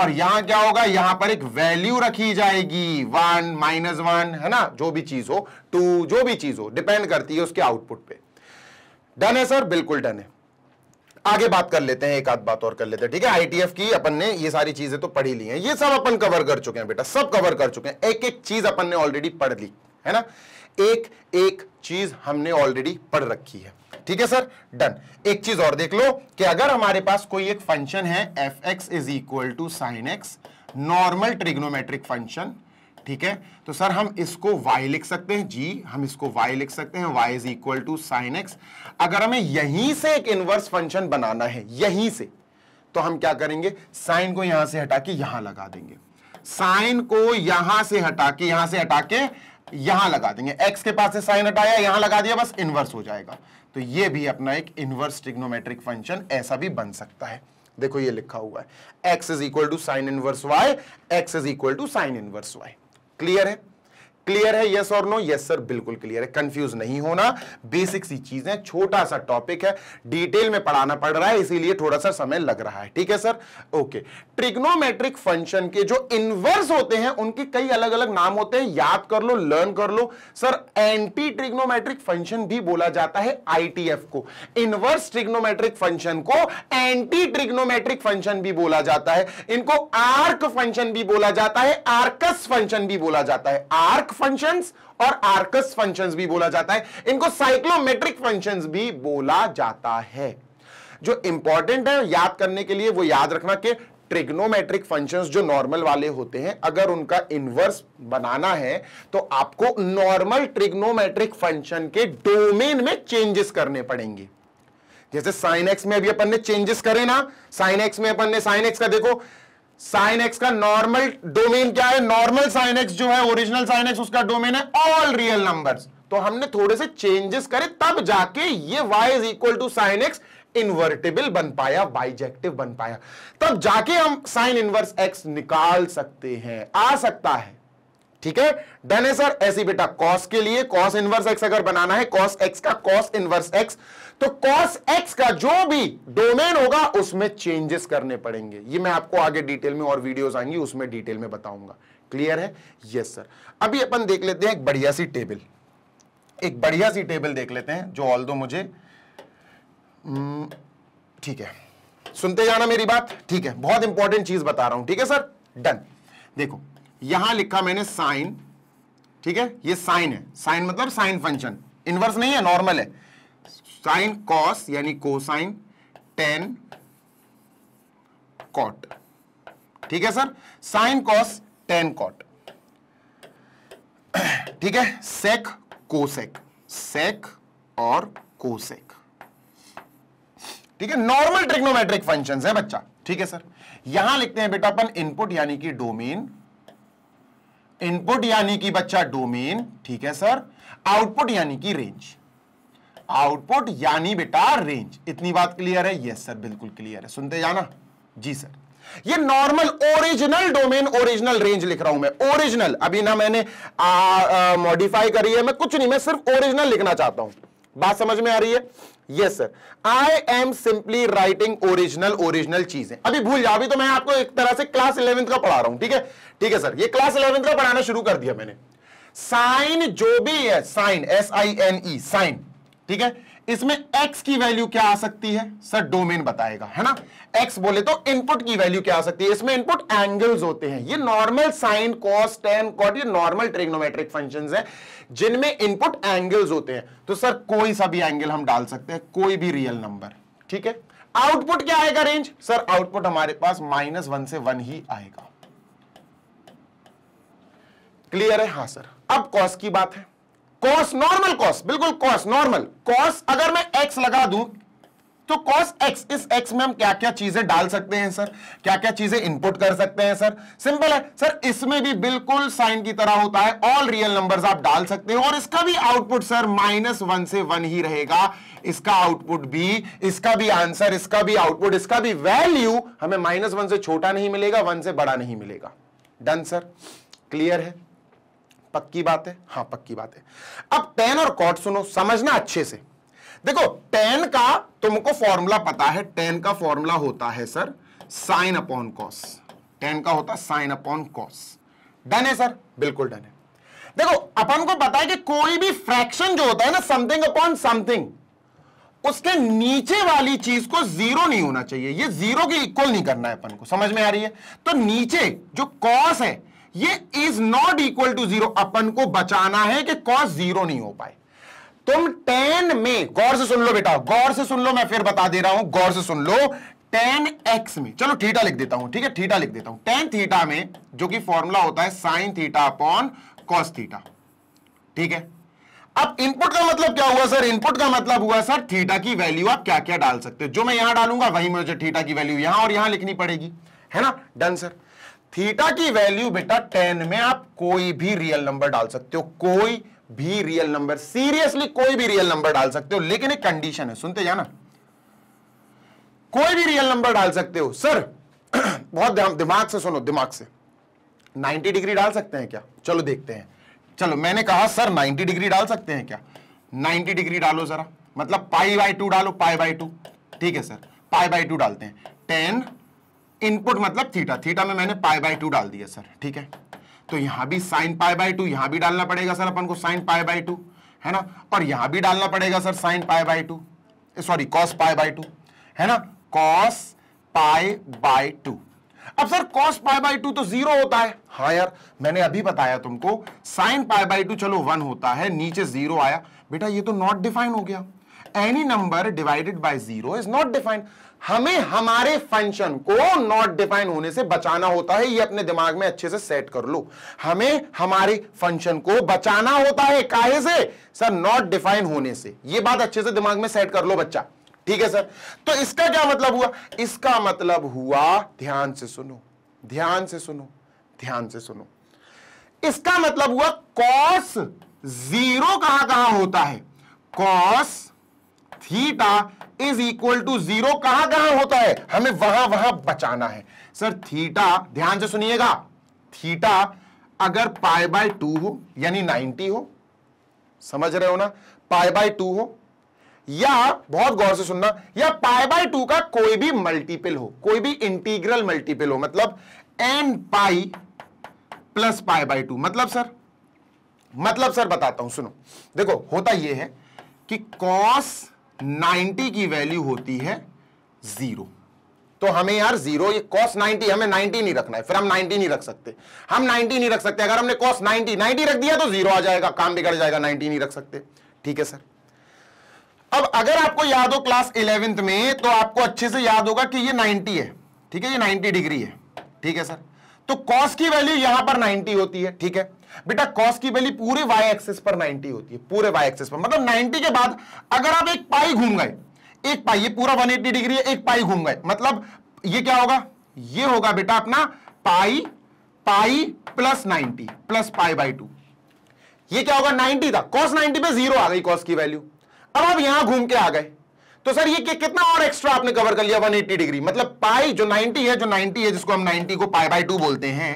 Speaker 1: और यहां क्या होगा यहां पर एक वैल्यू रखी जाएगी वन माइनस वन है ना जो भी चीज हो टू जो भी चीज हो डिपेंड करती है उसके आउटपुट पे डन है सर बिल्कुल डन है आगे बात कर लेते हैं एक आध बात और कर लेते हैं ठीक है आईटीएफ की अपन ने ये सारी चीजें तो पढ़ी ली हैं ये सब अपन कवर कर चुके हैं बेटा सब कवर कर चुके हैं एक एक चीज अपन ने ऑलरेडी पढ़ ली है ना एक एक चीज हमने ऑलरेडी पढ़ रखी है ठीक है सर डन एक चीज और देख लो कि अगर हमारे पास कोई एक फंक्शन है f x is equal to sine x normal trigonometric function ठीक है तो सर हम इसको y लिख सकते हैं जी हम इसको y लिख सकते हैं y is equal to sine x अगर हमें यहीं से एक इनवर्स फंक्शन बनाना है यहीं से तो हम क्या करेंगे साइन को यहां से हटा के यहां लगा देंगे साइन को यहां से हटा के यहां से हटा के यहां लगा देंगे x के पास से साइन हटाया यहां लगा दिया बस इनवर्स हो जाएगा तो ये भी अपना एक इनवर्स ट्रिग्नोमेट्रिक फंक्शन ऐसा भी बन सकता है देखो ये लिखा हुआ है x is equal to sine inverse y x is equal to sine inverse y clear है क्लियर है यस और नो यस सर बिल्कुल क्लियर है कंफ्यूज नहीं होना बेसिक सी चीज है छोटा सा टॉपिक है डिटेल में पढ़ाना पड़ रहा है इसीलिए थोड़ा सा समय लग रहा है ठीक है सर ओके ट्रिग्नोमेट्रिक फंक्शन के जो इनवर्स होते हैं उनके कई अलग अलग नाम होते हैं याद कर लो लर्न कर लो सर एंटी ट्रिग्नोमेट्रिक फंक्शन भी बोला जाता है आईटीएफ को इनवर्स ट्रिग्नोमेट्रिक फंक्शन को एंटी ट्रिग्नोमेट्रिक फंक्शन भी बोला जाता है इनको आर्क फंक्शन भी बोला जाता है आर्कस फंक्शन भी बोला जाता है आर्क फंक्शन और आर्कस फंक्शन भी बोला जाता है इनको साइक्लोमेट्रिक फंक्शन भी बोला जाता है जो इंपॉर्टेंट है याद करने के लिए वो याद रखना कि ट्रिग्नोमेट्रिक फंक्शंस जो नॉर्मल वाले होते हैं अगर उनका इनवर्स बनाना है तो आपको नॉर्मल ट्रिग्नोमेट्रिक फंक्शन के डोमेन में चेंजेस करने पड़ेंगे जैसे साइन एक्स में अभी अपन ने चेंजेस करे ना साइन एक्स में अपन ने साइन एक्स का देखो साइन एक्स का नॉर्मल डोमेन क्या है नॉर्मल साइन एक्स जो है ओरिजिनल साइन एक्स उसका डोमेन है ऑल रियल नंबर्स तो हमने थोड़े से चेंजेस करे तब जाके ये y is equal to sine x invertible बन पाया बाइजेक्टिव बन पाया तब जाके हम साइन इनवर्स एक्स निकाल सकते हैं आ सकता है ठीक है डन है सर ऐसी बेटा कॉस के लिए कॉस इनवर्स एक्स अगर बनाना है कॉस एक्स का कॉस इनवर्स एक्स तो कॉस एक्स का जो भी डोमेन होगा उसमें चेंजेस करने पड़ेंगे ये मैं आपको आगे डिटेल में और वीडियोस आएंगी उसमें डिटेल में बताऊंगा क्लियर है यस सर अभी अपन देख लेते हैं एक बढ़िया सी टेबल एक बढ़िया सी टेबल देख लेते हैं जो ऑल मुझे हम्म, ठीक है सुनते जाना मेरी बात ठीक है बहुत इंपॉर्टेंट चीज बता रहा हूं ठीक है सर डन देखो यहां लिखा मैंने साइन ठीक है ये साइन है साइन मतलब साइन फंक्शन इनवर्स नहीं है नॉर्मल है साइन कॉस यानी कोसाइन टेन कॉट ठीक है sir sine cos tan cot ठीक है सेक कोसेक सेक और कोसेक ठीक है नॉर्मल ट्रिग्नोमेट्रिक फंक्शन है बच्चा ठीक है सर यहां लिखते हैं बेटा अपन इनपुट यानी कि डोमेन इनपुट यानी कि बच्चा डोमेन ठीक है सर आउटपुट यानी कि रेंज आउटपुट यानी बेटा रेंज इतनी बात क्लियर है यस सर बिल्कुल क्लियर है सुनते जाना जी सर ये normal original domain original range लिख रहा हूं मैं ओरिजिनल अभी ना मैंने मॉडिफाई करी है मैं कुछ नहीं मैं सिर्फ ओरिजिनल लिखना चाहता हूं बात समझ में आ रही है yes sir I am simply writing original original चीजें अभी भूल जाओ अभी तो मैं आपको एक तरह से क्लास इलेवेंथ का पढ़ा रहा हूं ठीक है ठीक है सर ये क्लास इलेवेंथ का पढ़ाना शुरू कर दिया मैंने साइन जो भी है sine S I N E sine ठीक है इसमें x की वैल्यू क्या आ सकती है सर डोमेन बताएगा है ना x बोले तो इनपुट की वैल्यू क्या आ सकती है इसमें इनपुट एंगल्स होते हैं ये normal sine cos tan cot ये नॉर्मल ट्रिग्नोमेट्रिक फंक्शंस हैं जिनमें इनपुट एंगल्स होते हैं तो सर कोई सा भी एंगल हम डाल सकते हैं कोई भी रियल नंबर ठीक है आउटपुट क्या आएगा रेंज सर आउटपुट हमारे पास माइनस वन से वन ही आएगा क्लियर है हाँ सर अब कॉस की बात है कॉस नॉर्मल कॉस बिल्कुल कॉस नॉर्मल कॉस अगर मैं एक्स लगा दू तो कॉस एक्स इस एक्स में हम क्या क्या चीजें डाल सकते हैं सर क्या क्या चीजें इनपुट कर सकते हैं सर सिंपल है सर इसमें भी बिल्कुल साइन की तरह होता है ऑल रियल नंबर्स आप डाल सकते हो और इसका भी आउटपुट सर माइनस वन से वन ही रहेगा इसका आउटपुट भी इसका भी आंसर इसका भी आउटपुट इसका भी वैल्यू हमें माइनस वन से छोटा नहीं मिलेगा वन से बड़ा नहीं मिलेगा डन सर क्लियर है पक्की बात है हाँ पक्की बात है अब टेन और कॉट सुनो समझना अच्छे से देखो टेन का तुमको फॉर्मूला पता है टेन का फॉर्मूला होता है sir sine upon cos tan का होता है साइन अपॉन कॉस डन है सर बिल्कुल डन है देखो अपन को पता है कि कोई भी फ्रैक्शन जो होता है ना समथिंग अपॉन समथिंग उसके नीचे वाली चीज को जीरो नहीं होना चाहिए ये जीरो के इक्वल नहीं करना है अपन को समझ में आ रही है तो नीचे जो कॉस है ये is not equal to zero अपन को बचाना है कि कॉस जीरो नहीं हो पाए तुम टेन में गौर से सुन लो बेटा गौर से सुन लो मैं फिर बता दे रहा हूं गौर से सुन लो टेन एक्स में चलो थीटा लिख देता हूं ठीक है थीटा लिख देता हूं टेन थीटा में जो कि फॉर्मूला होता है sine theta upon cos theta ठीक है अब इनपुट का मतलब क्या हुआ सर इनपुट का मतलब हुआ सर थीटा की वैल्यू आप क्या क्या डाल सकते हो जो मैं यहां डालूंगा वही मुझे थीटा की वैल्यू यहां और यहां लिखनी पड़ेगी है ना डन सर थीटा की वैल्यू बेटा टेन में आप कोई भी रियल नंबर डाल सकते हो कोई भी रियल नंबर सीरियसली कोई भी रियल नंबर डाल सकते हो लेकिन एक कंडीशन है सुनते जाना कोई भी रियल नंबर डाल सकते हो सर (clears throat) बहुत दिमाग से सुनो दिमाग से 90 डिग्री डाल सकते हैं क्या चलो देखते हैं चलो मैंने कहा सर 90 डिग्री डाल सकते हैं क्या 90 डिग्री डालो जरा मतलब पाई बाई टू डालो पाई बाई टू ठीक है सर पाई बाई टू डालते हैं टेन इनपुट मतलब थीटा थीटा में मैंने पाई बाई टू डाल दिया सर ठीक है तो यहां भी साइन पाई बाई टू यहां भी डालना पड़ेगा सर अपन को साइन पाई बाई टू है ना और यहां भी डालना पड़ेगा sir sine pi by two sorry cos pi by two है ना कॉस पाई बाय टू अब sir cos pi by two तो जीरो होता है हाँ यार मैंने अभी बताया तुमको साइन पाई बाई टू चलो वन होता है नीचे जीरो आया बेटा ये तो नॉट डिफाइन हो गया any number divided by zero is not defined हमें हमारे फंक्शन को नॉट डिफाइन होने से बचाना होता है ये अपने दिमाग में अच्छे से सेट कर लो हमें हमारे फंक्शन को बचाना होता है काहे से सर नॉट डिफाइन होने से ये बात अच्छे से दिमाग में सेट कर लो बच्चा ठीक है सर तो इसका क्या मतलब हुआ इसका मतलब हुआ ध्यान से सुनो ध्यान से सुनो ध्यान से सुनो इसका मतलब हुआ कॉस जीरो कहां कहां होता है cos theta is equal to zero कहां कहां होता है हमें वहां वहां बचाना है सर थीटा ध्यान से सुनिएगा थीटा अगर पाई बाय टू हो यानी नाइनटी हो समझ रहे हो ना पाई बाय टू हो या बहुत गौर से सुनना या पाई बाय टू का कोई भी मल्टीपल हो कोई भी इंटीग्रल मल्टीपल हो मतलब n pi plus pi by two मतलब सर मतलब सर बताता हूं सुनो देखो होता यह है कि कॉस 90 की वैल्यू होती है जीरो तो हमें यार जीरो ये कॉस 90 हमें 90 नहीं रखना है फिर हम 90 नहीं रख सकते हम 90 नहीं रख सकते अगर हमने कॉस 90 90 रख दिया तो जीरो आ जाएगा काम बिगड़ जाएगा 90 नहीं रख सकते ठीक है सर अब अगर आपको याद हो क्लास इलेवेंथ में तो आपको अच्छे से याद होगा कि ये 90 है ठीक है ये 90 डिग्री है ठीक है सर तो कॉस की वैल्यू यहां पर नाइनटी होती है ठीक है बेटा कॉस की वैल्यू पूरे वाई एक्सेस पर 90 होती है पूरे वाई एक्सेस पर मतलब 90 के बाद अगर आप एक पाई घूम गए एक पाई ये पूरा 180 डिग्री है एक पाई घूम गए मतलब ये क्या होगा ये होगा बेटा अपना pi pi plus 90 plus pi by two ये क्या होगा 90 था कॉस 90 पे जीरो आ गई कॉस की वैल्यू अब आप यहां घूम के आ गए तो सर ये कि, कितना और एक्स्ट्रा आपने कवर कर लिया 180 डिग्री मतलब पाई जो 90 है जो 90 है जिसको हम 90 को पाई बाई टू बोलते हैं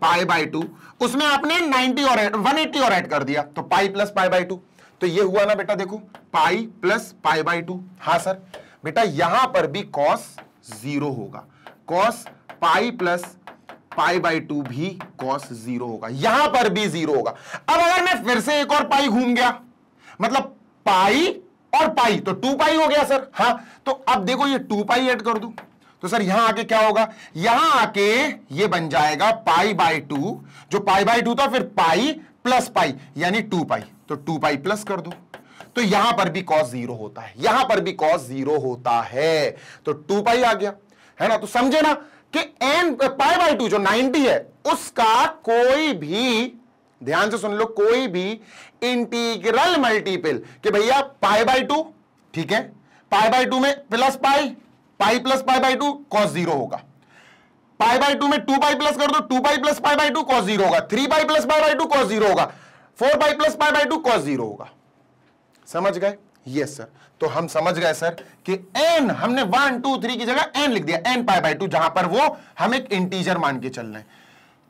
Speaker 1: पाई बाई टू उसमें आपने 90 और 180 और ऐड कर दिया तो pi plus pi by two तो ये हुआ ना बेटा देखो pi plus pi by two हाँ सर बेटा यहां पर भी कॉस जीरो होगा cos pi plus pi by two भी कॉस जीरो होगा यहां पर भी जीरो होगा अब अगर मैं फिर से एक और पाई घूम गया मतलब पाई और पाई तो टू पाई हो गया सर हाँ तो अब देखो ये टू पाई ऐड कर दू तो सर यहां आके क्या होगा यहां आके ये बन जाएगा पाई बाई टू जो पाई बाई टू था फिर पाई प्लस पाई यानी टू पाई तो टू पाई प्लस कर दो तो यहां पर भी कॉस जीरो होता है यहां पर भी कॉस जीरो होता है तो टू पाई आ गया है ना तो समझे ना कि एन पाई बाई टू जो 90 है उसका कोई भी ध्यान से सुन लो कोई भी इंटीग्रल मल्टीपल कि भैया पाई बाई टू ठीक है पाई बाई टू में plus pi pi plus pi by two cos zero होगा पाई बाई टू में टू पाई प्लस कर दो two pi plus pi by two cos zero होगा three pi plus pi by two cos zero होगा four pi plus pi by two cos zero होगा समझ गए yes sir तो हम समझ गए सर कि एन हमने वन टू थ्री की जगह एन लिख दिया एन पाई बाई टू जहां पर वो हम एक इंटीजर मान के चल रहे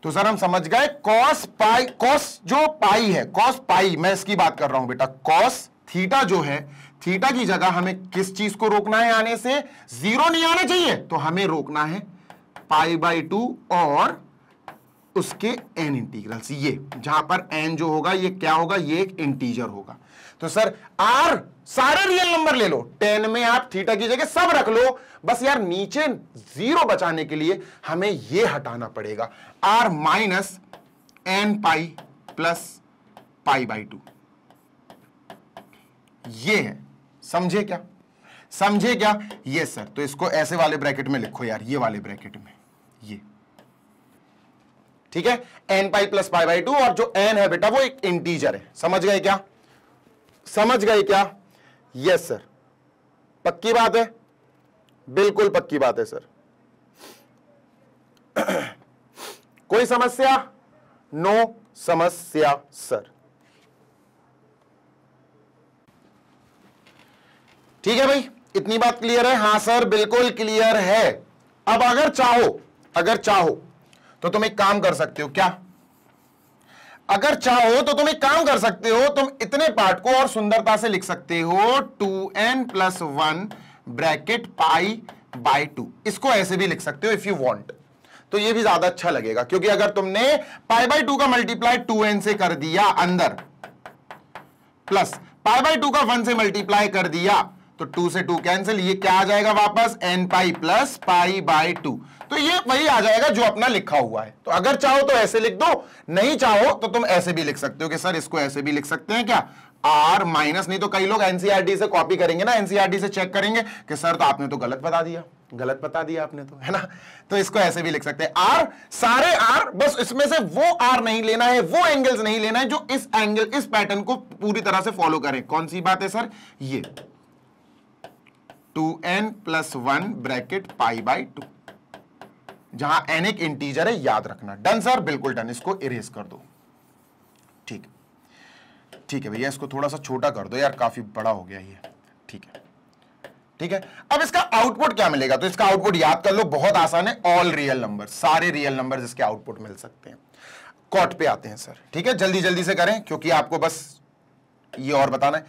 Speaker 1: तो सर हम समझ गए कॉस पाई कॉस जो पाई है कॉस पाई मैं इसकी बात कर रहा हूं बेटा कॉस थीटा जो है थीटा की जगह हमें किस चीज को रोकना है आने से जीरो नहीं आना चाहिए तो हमें रोकना है पाई बाई टू और उसके एन इंटीग्रल्स ये जहां पर एन जो होगा ये क्या होगा ये एक इंटीजर होगा तो सर आर सारे रियल नंबर ले लो टेन में आप थीटा की जगह सब रख लो बस यार नीचे जीरो बचाने के लिए हमें ये हटाना पड़ेगा R minus n pi plus pi by two ये है समझे क्या समझे क्या ये सर तो इसको ऐसे वाले ब्रैकेट में लिखो यार ये वाले ब्रैकेट में ये ठीक है n pi plus pi by two और जो एन है बेटा वो एक इंटीजर है समझ गए क्या समझ गए क्या यस सर पक्की बात है बिल्कुल पक्की बात है सर (clears throat) कोई समस्या नो समस्या सर ठीक है भाई इतनी बात क्लियर है हाँ सर बिल्कुल क्लियर है अब अगर चाहो अगर चाहो तो तुम एक काम कर सकते हो क्या अगर चाहो तो तुम एक काम कर सकते हो तुम इतने पार्ट को और सुंदरता से लिख सकते हो two n plus one bracket pi by two इसको ऐसे भी लिख सकते हो इफ यू वांट तो ये भी ज्यादा अच्छा लगेगा क्योंकि अगर तुमने पाई बाई टू का मल्टीप्लाई टू एन से कर दिया अंदर प्लस पाई बाई टू का वन से मल्टीप्लाई कर दिया तो टू से टू कैंसिल ये क्या आ जाएगा वापस n pi plus pi by two तो ये वही आ जाएगा जो अपना लिखा हुआ है तो अगर चाहो तो ऐसे लिख दो नहीं चाहो तो तुम ऐसे भी लिख सकते हो कि सर इसको ऐसे भी लिख सकते हैं क्या आर माइनस नहीं तो कई लोग एनसीआरटी e से कॉपी करेंगे ना एनसीआरटी e से चेक करेंगे कि सर तो आपने तो गलत बता दिया गलत बता दिया आपने तो है ना तो इसको ऐसे भी लिख सकते हैं आर सारे आर बस इसमें से वो आर नहीं लेना है वो एंगल्स नहीं लेना है जो इस एंगल इस पैटर्न को पूरी तरह से फॉलो करें कौन सी बात है सर ये two n plus one bracket pi by two जहां एन एक इंटीजर है याद रखना डन सर बिल्कुल डन इसको इरेज कर दो ठीक ठीक है भैया इसको थोड़ा सा छोटा कर दो यार काफी बड़ा हो गया ये ठीक है ठीक है अब इसका आउटपुट क्या मिलेगा तो इसका आउटपुट याद कर लो बहुत आसान है ऑल रियल नंबर सारे रियल नंबर इसके आउटपुट मिल सकते हैं कॉट पे आते हैं सर ठीक है जल्दी जल्दी से करें क्योंकि आपको बस ये और बताना है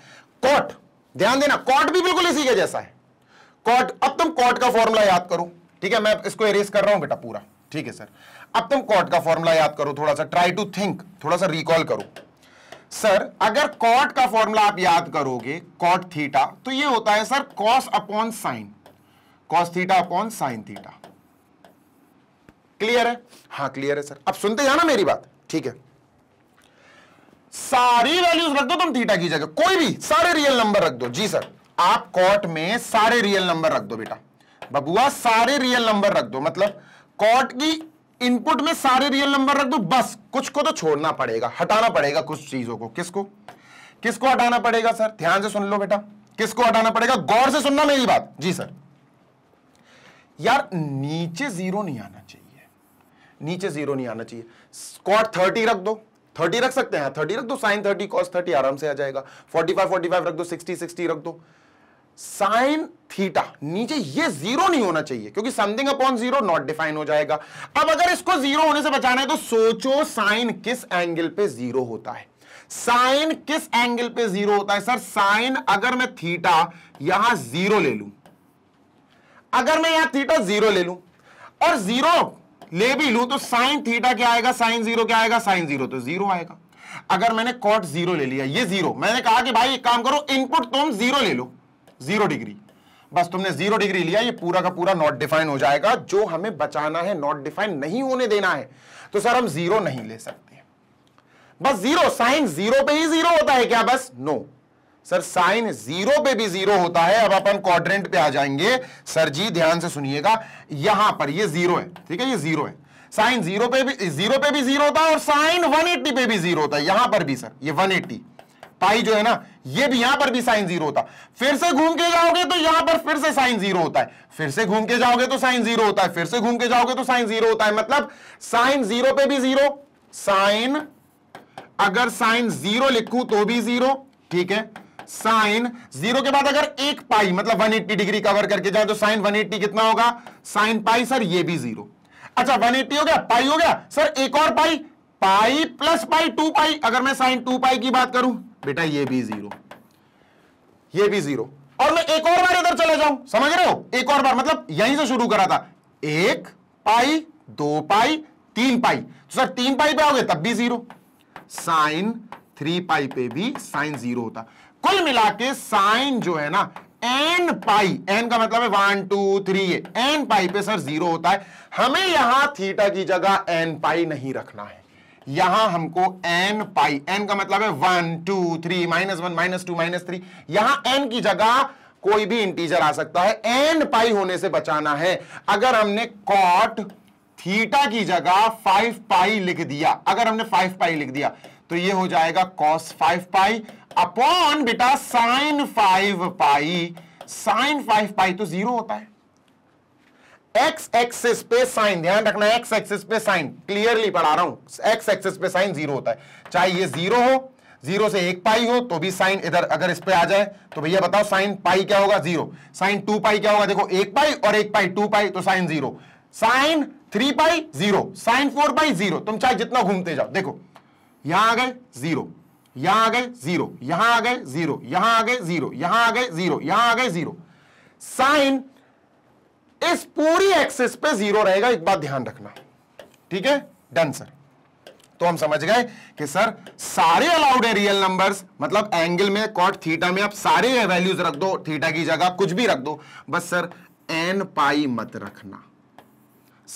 Speaker 1: कॉट ध्यान देना कॉट भी बिल्कुल इसी के जैसा है कॉट अब तुम कॉट का फॉर्मूला याद करो ठीक है मैं इसको इरेज कर रहा हूं बेटा पूरा ठीक है सर अब तुम कॉट का फॉर्मूला याद करो थोड़ा सा ट्राई टू थिंक थोड़ा सा रिकॉल करो सर अगर कॉट का फॉर्मूला आप याद करोगे कॉट थीटा तो ये होता है sir cos upon sine cos theta upon sine theta clear है हाँ क्लियर है सर अब सुनते जाना मेरी बात ठीक है सारी वैल्यूज रख दो तुम थीटा की जगह कोई भी सारे रियल नंबर रख दो जी सर आप कॉट में सारे रियल नंबर रख दो बेटा बबुआ सारे रियल नंबर रख दो मतलब कॉट की इनपुट में सारे रियल नंबर रख दो बस कुछ को तो छोड़ना पड़ेगा हटाना पड़ेगा कुछ चीजों को किसको किसको हटाना पड़ेगा सर ध्यान से सुन लो बेटा किसको हटाना पड़ेगा गौर से सुनना मेरी बात जी सर यार नीचे जीरो नहीं आना चाहिए नीचे जीरो नहीं आना चाहिए स्कॉट थर्टी रख दो थर्टी रख सकते हैं थर्टी रख दो साइन थर्टी कॉस थर्टी आराम से आ जाएगा फोर्टी फाइव फोर्टी फाइव रख दो सिक्सटी सिक्सटी रख दो साइन थीटा नीचे ये जीरो नहीं होना चाहिए क्योंकि something upon zero not define हो जाएगा अब अगर इसको जीरो होने से बचाना है तो सोचो साइन किस एंगल पे जीरो होता है साइन किस एंगल पे जीरो होता है सर साइन अगर मैं थीटा यहां जीरो ले लू अगर मैं यहां थीटा जीरो ले लू और जीरो ले भी लू तो साइन थीटा क्या आएगा साइन जीरो क्या आएगा साइन जीरो तो जीरो आएगा अगर मैंने कॉट जीरो ले लिया ये जीरो मैंने कहा कि भाई एक काम करो इनपुट तुम जीरो ले लो जीरो डिग्री बस तुमने जीरो डिग्री लिया ये पूरा का पूरा नॉट डिफाइन हो जाएगा जो हमें बचाना है नॉट डिफाइन नहीं होने देना है तो सर हम जीरो नहीं ले सकते बस जीरो साइन जीरो पे ही जीरो होता है क्या बस नो सर साइन जीरो पे भी जीरो होता है अब अपन क्वाड्रेंट पे आ जाएंगे सर जी ध्यान से सुनिएगा यहां पर ये जीरो है ठीक है ये जीरो है साइन जीरो पे भी जीरो पे भी जीरो होता है और साइन 180 पे भी जीरो होता है यहां पर भी सर ये 180 पाई जो है ना ये भी यहां पर भी साइन जीरो होता फिर से घूम के जाओगे तो यहां पर फिर से साइन जीरो होता है फिर से घूम के जाओगे तो साइन जीरो होता है फिर से घूम के जाओगे तो साइन जीरो होता है मतलब साइन जीरो पे भी जीरो साइन अगर साइन जीरो लिखू तो भी जीरो ठीक है साइन जीरो के बाद अगर एक पाई मतलब 180 डिग्री कवर करके जाए तो साइन 180 कितना होगा साइन पाई सर ये भी जीरो अच्छा 180 हो गया पाई हो गया सर एक और पाई पाई प्लस पाई टू पाई अगर मैं साइन टू पाई की बात करूं बेटा ये भी जीरो ये भी जीरो और मैं एक और बार इधर चले जाऊं समझ रहे हो एक और बार मतलब यहीं से शुरू करा था एक पाई दो पाई तीन पाई तो सर तीन पाई पे आओगे तब भी जीरो साइन थ्री पाई पे भी साइन जीरो होता कुल मिला के साइन जो है ना एन पाई एन का मतलब है one two three n pi पे सर जीरो होता है हमें यहां थीटा की जगह एन पाई नहीं रखना है यहां हमको एन पाई एन का मतलब है one two three minus one minus two minus three यहां एन की जगह कोई भी इंटीजर आ सकता है एन पाई होने से बचाना है अगर हमने कॉट थीटा की जगह फाइव पाई लिख दिया अगर हमने फाइव पाई लिख दिया तो ये हो जाएगा कॉस फाइव पाई अपॉन बेटा sine five pi sine five pi तो जीरो होता है एक्स एक्सिस पे साइन ध्यान रखना एक्स एक्सिस पे साइन क्लियरली पढ़ा रहा हूं एक्स एक्सिस पे साइन जीरो होता है चाहे ये जीरो हो जीरो से एक पाई हो तो भी साइन इधर अगर इस पे आ जाए तो भैया बताओ साइन पाई क्या होगा जीरो साइन टू पाई क्या होगा देखो एक पाई और एक पाई टू पाई तो sine zero sine three pi zero sine four pi zero तुम चाहे जितना घूमते जाओ देखो यहां आ गए जीरो यहां आ गए जीरो यहां आ गए जीरो यहां आ गए जीरो यहां आ गए जीरो यहां आ गए जीरो साइन इस पूरी एक्सिस पे जीरो रहेगा एक बात ध्यान रखना ठीक है डन सर तो हम समझ गए कि सर सारे अलाउड है रियल नंबर्स मतलब एंगल में कॉट थीटा में आप सारे वैल्यूज रख दो थीटा की जगह कुछ भी रख दो बस सर एन पाई मत रखना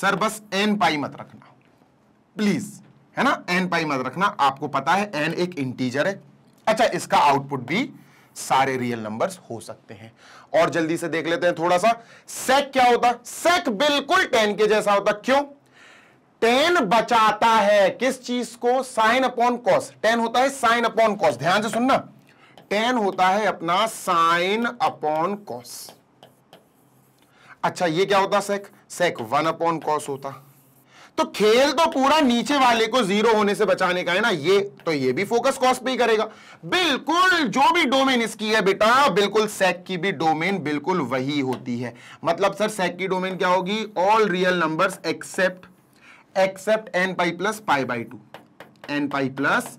Speaker 1: सर बस एन पाई मत रखना प्लीज है ना एन पाई मत रखना आपको पता है एन एक इंटीजर है अच्छा इसका आउटपुट भी सारे रियल नंबर्स हो सकते हैं और जल्दी से देख लेते हैं थोड़ा सा सेक क्या होता सेक बिल्कुल टेन के जैसा होता क्यों टेन बचाता है किस चीज को साइन अपॉन कॉस टेन होता है साइन अपॉन कॉस ध्यान से सुनना टेन होता है अपना साइन अपॉन कॉस अच्छा ये क्या होता sec sec one upon cos होता तो खेल तो पूरा नीचे वाले को जीरो होने से बचाने का है ना ये तो ये भी फोकस कॉस्ट पे ही करेगा बिल्कुल जो भी डोमेन इसकी है बेटा बिल्कुल सेक की भी डोमेन बिल्कुल वही होती है मतलब सर सेक की डोमेन क्या होगी all real number except except n pi plus pi by two n pi plus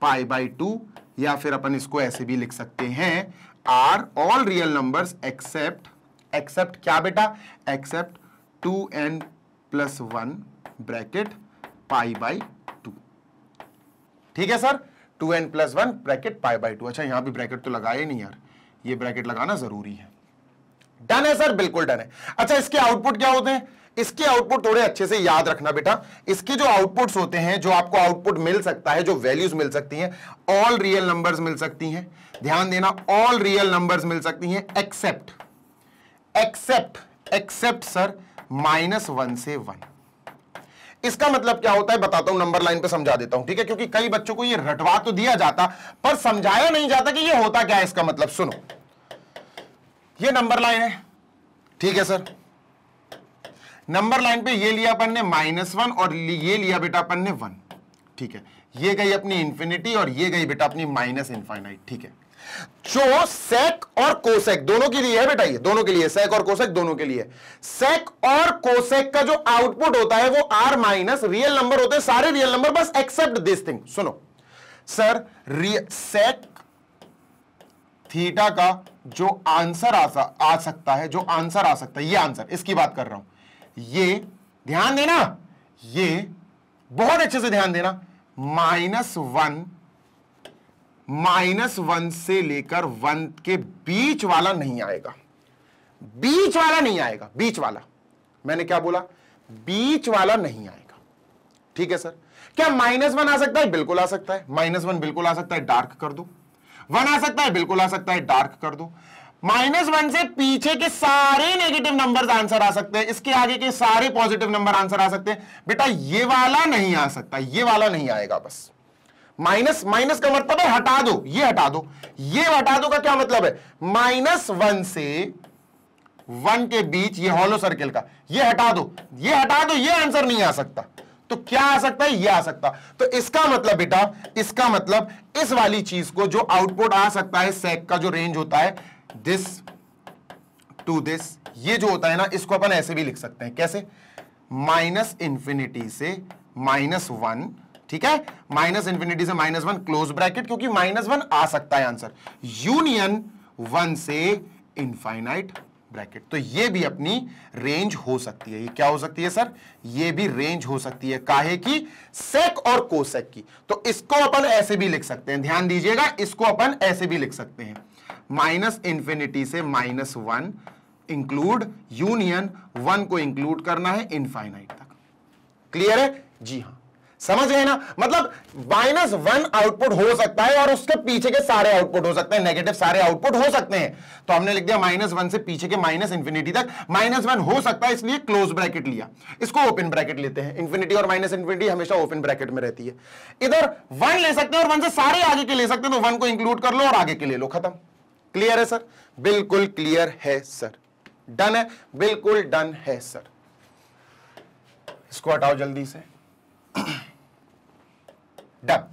Speaker 1: pi by two या फिर अपन इसको ऐसे भी लिख सकते हैं R all real number except except क्या बेटा except two n plus one bracket pi by two ठीक है sir two n plus one bracket pi by two अच्छा यहां भी ब्रैकेट तो लगाए नहीं यार ये ब्रैकेट लगाना जरूरी है डन है सर बिल्कुल डन है अच्छा इसके आउटपुट क्या होते हैं इसके आउटपुट थोड़े अच्छे से याद रखना बेटा इसके जो आउटपुट्स होते हैं जो आपको आउटपुट मिल सकता है जो वैल्यूज मिल सकती हैं ऑल रियल नंबर्स मिल सकती हैं ध्यान देना ऑल रियल नंबर्स मिल सकती हैं except except except sir minus one से वन इसका मतलब क्या होता है बताता हूं नंबर लाइन पे समझा देता हूं ठीक है क्योंकि कई बच्चों को ये रटवा तो दिया जाता पर समझाया नहीं जाता कि ये होता क्या है इसका मतलब सुनो ये नंबर लाइन है ठीक है सर नंबर लाइन पे ये लिया अपन ने माइनस वन और ये लिया बेटा अपन ने वन ठीक है ये गई अपनी इंफिनिटी और ये गई बेटा अपनी माइनस इंफाइनाइट ठीक है जो सेक और कोसेक दोनों के लिए है बेटा ये दोनों के लिए सेक और कोसेक दोनों के लिए सेक और कोसेक का जो आउटपुट होता है वो आर माइनस रियल नंबर होते हैं सारे रियल नंबर बस एक्सेप्ट दिस थिंग सुनो सर सेक थीटा का जो आंसर आ, आ सकता है जो आंसर आ सकता है ये आंसर इसकी बात कर रहा हूं ये ध्यान देना ये बहुत अच्छे से ध्यान देना माइनस वन माइनस वन से लेकर वन के बीच वाला नहीं आएगा बीच वाला नहीं आएगा बीच वाला मैंने क्या बोला बीच वाला नहीं आएगा ठीक है सर क्या माइनस वन आ सकता है बिल्कुल आ सकता है माइनस वन बिल्कुल आ सकता है डार्क कर दो वन आ सकता है बिल्कुल आ सकता है डार्क कर दो माइनस वन से पीछे के सारे नेगेटिव नंबर आंसर आ सकते हैं इसके आगे के सारे पॉजिटिव नंबर आंसर आ सकते हैं बेटा ये वाला नहीं आ सकता ये वाला नहीं आएगा बस माइनस माइनस का मतलब है हटा दो ये हटा दो ये हटा दो का क्या मतलब है माइनस वन से वन के बीच ये हॉलो सर्किल का ये हटा दो ये हटा दो ये आंसर नहीं आ सकता तो क्या आ सकता है ये आ सकता तो इसका मतलब बेटा इसका मतलब इस वाली चीज को जो आउटपुट आ सकता है सेक का जो रेंज होता है दिस टू दिस ये जो होता है ना इसको अपन ऐसे भी लिख सकते हैं कैसे माइनस इंफिनिटी से माइनस वन ठीक है माइनस इंफिनिटी से माइनस वन क्लोज ब्रैकेट क्योंकि माइनस वन आ सकता है आंसर यूनियन वन से इनफाइनाइट ब्रैकेट तो ये भी अपनी रेंज हो सकती है ये क्या हो सकती है सर ये भी रेंज हो सकती है काहे की सेक और कोसेक की तो इसको अपन ऐसे भी लिख सकते हैं ध्यान दीजिएगा इसको अपन ऐसे भी लिख सकते हैं माइनस इंफिनिटी से minus one include union one को इंक्लूड करना है इनफाइनाइट तक क्लियर है जी हाँ समझ गए ना मतलब माइनस वन आउटपुट हो सकता है और उसके पीछे के सारे आउटपुट हो सकते हैं नेगेटिव सारे आउटपुट हो सकते हैं तो हमने लिख दिया माइनस वन से पीछे के माइनस इंफिनिटी तक माइनस वन हो सकता है इसलिए क्लोज ब्रैकेट लिया इसको ओपन ब्रैकेट लेते हैं इंफिनिटी और माइनस इंफिनिटी हमेशा ओपन ब्रैकेट में रहती है इधर वन ले सकते हैं और वन से सारे आगे के ले सकते हैं तो वन को इंक्लूड कर लो और आगे के ले लो खत्म क्लियर है सर बिल्कुल क्लियर है सर डन है बिल्कुल डन है सर इसको हटाओ जल्दी से डन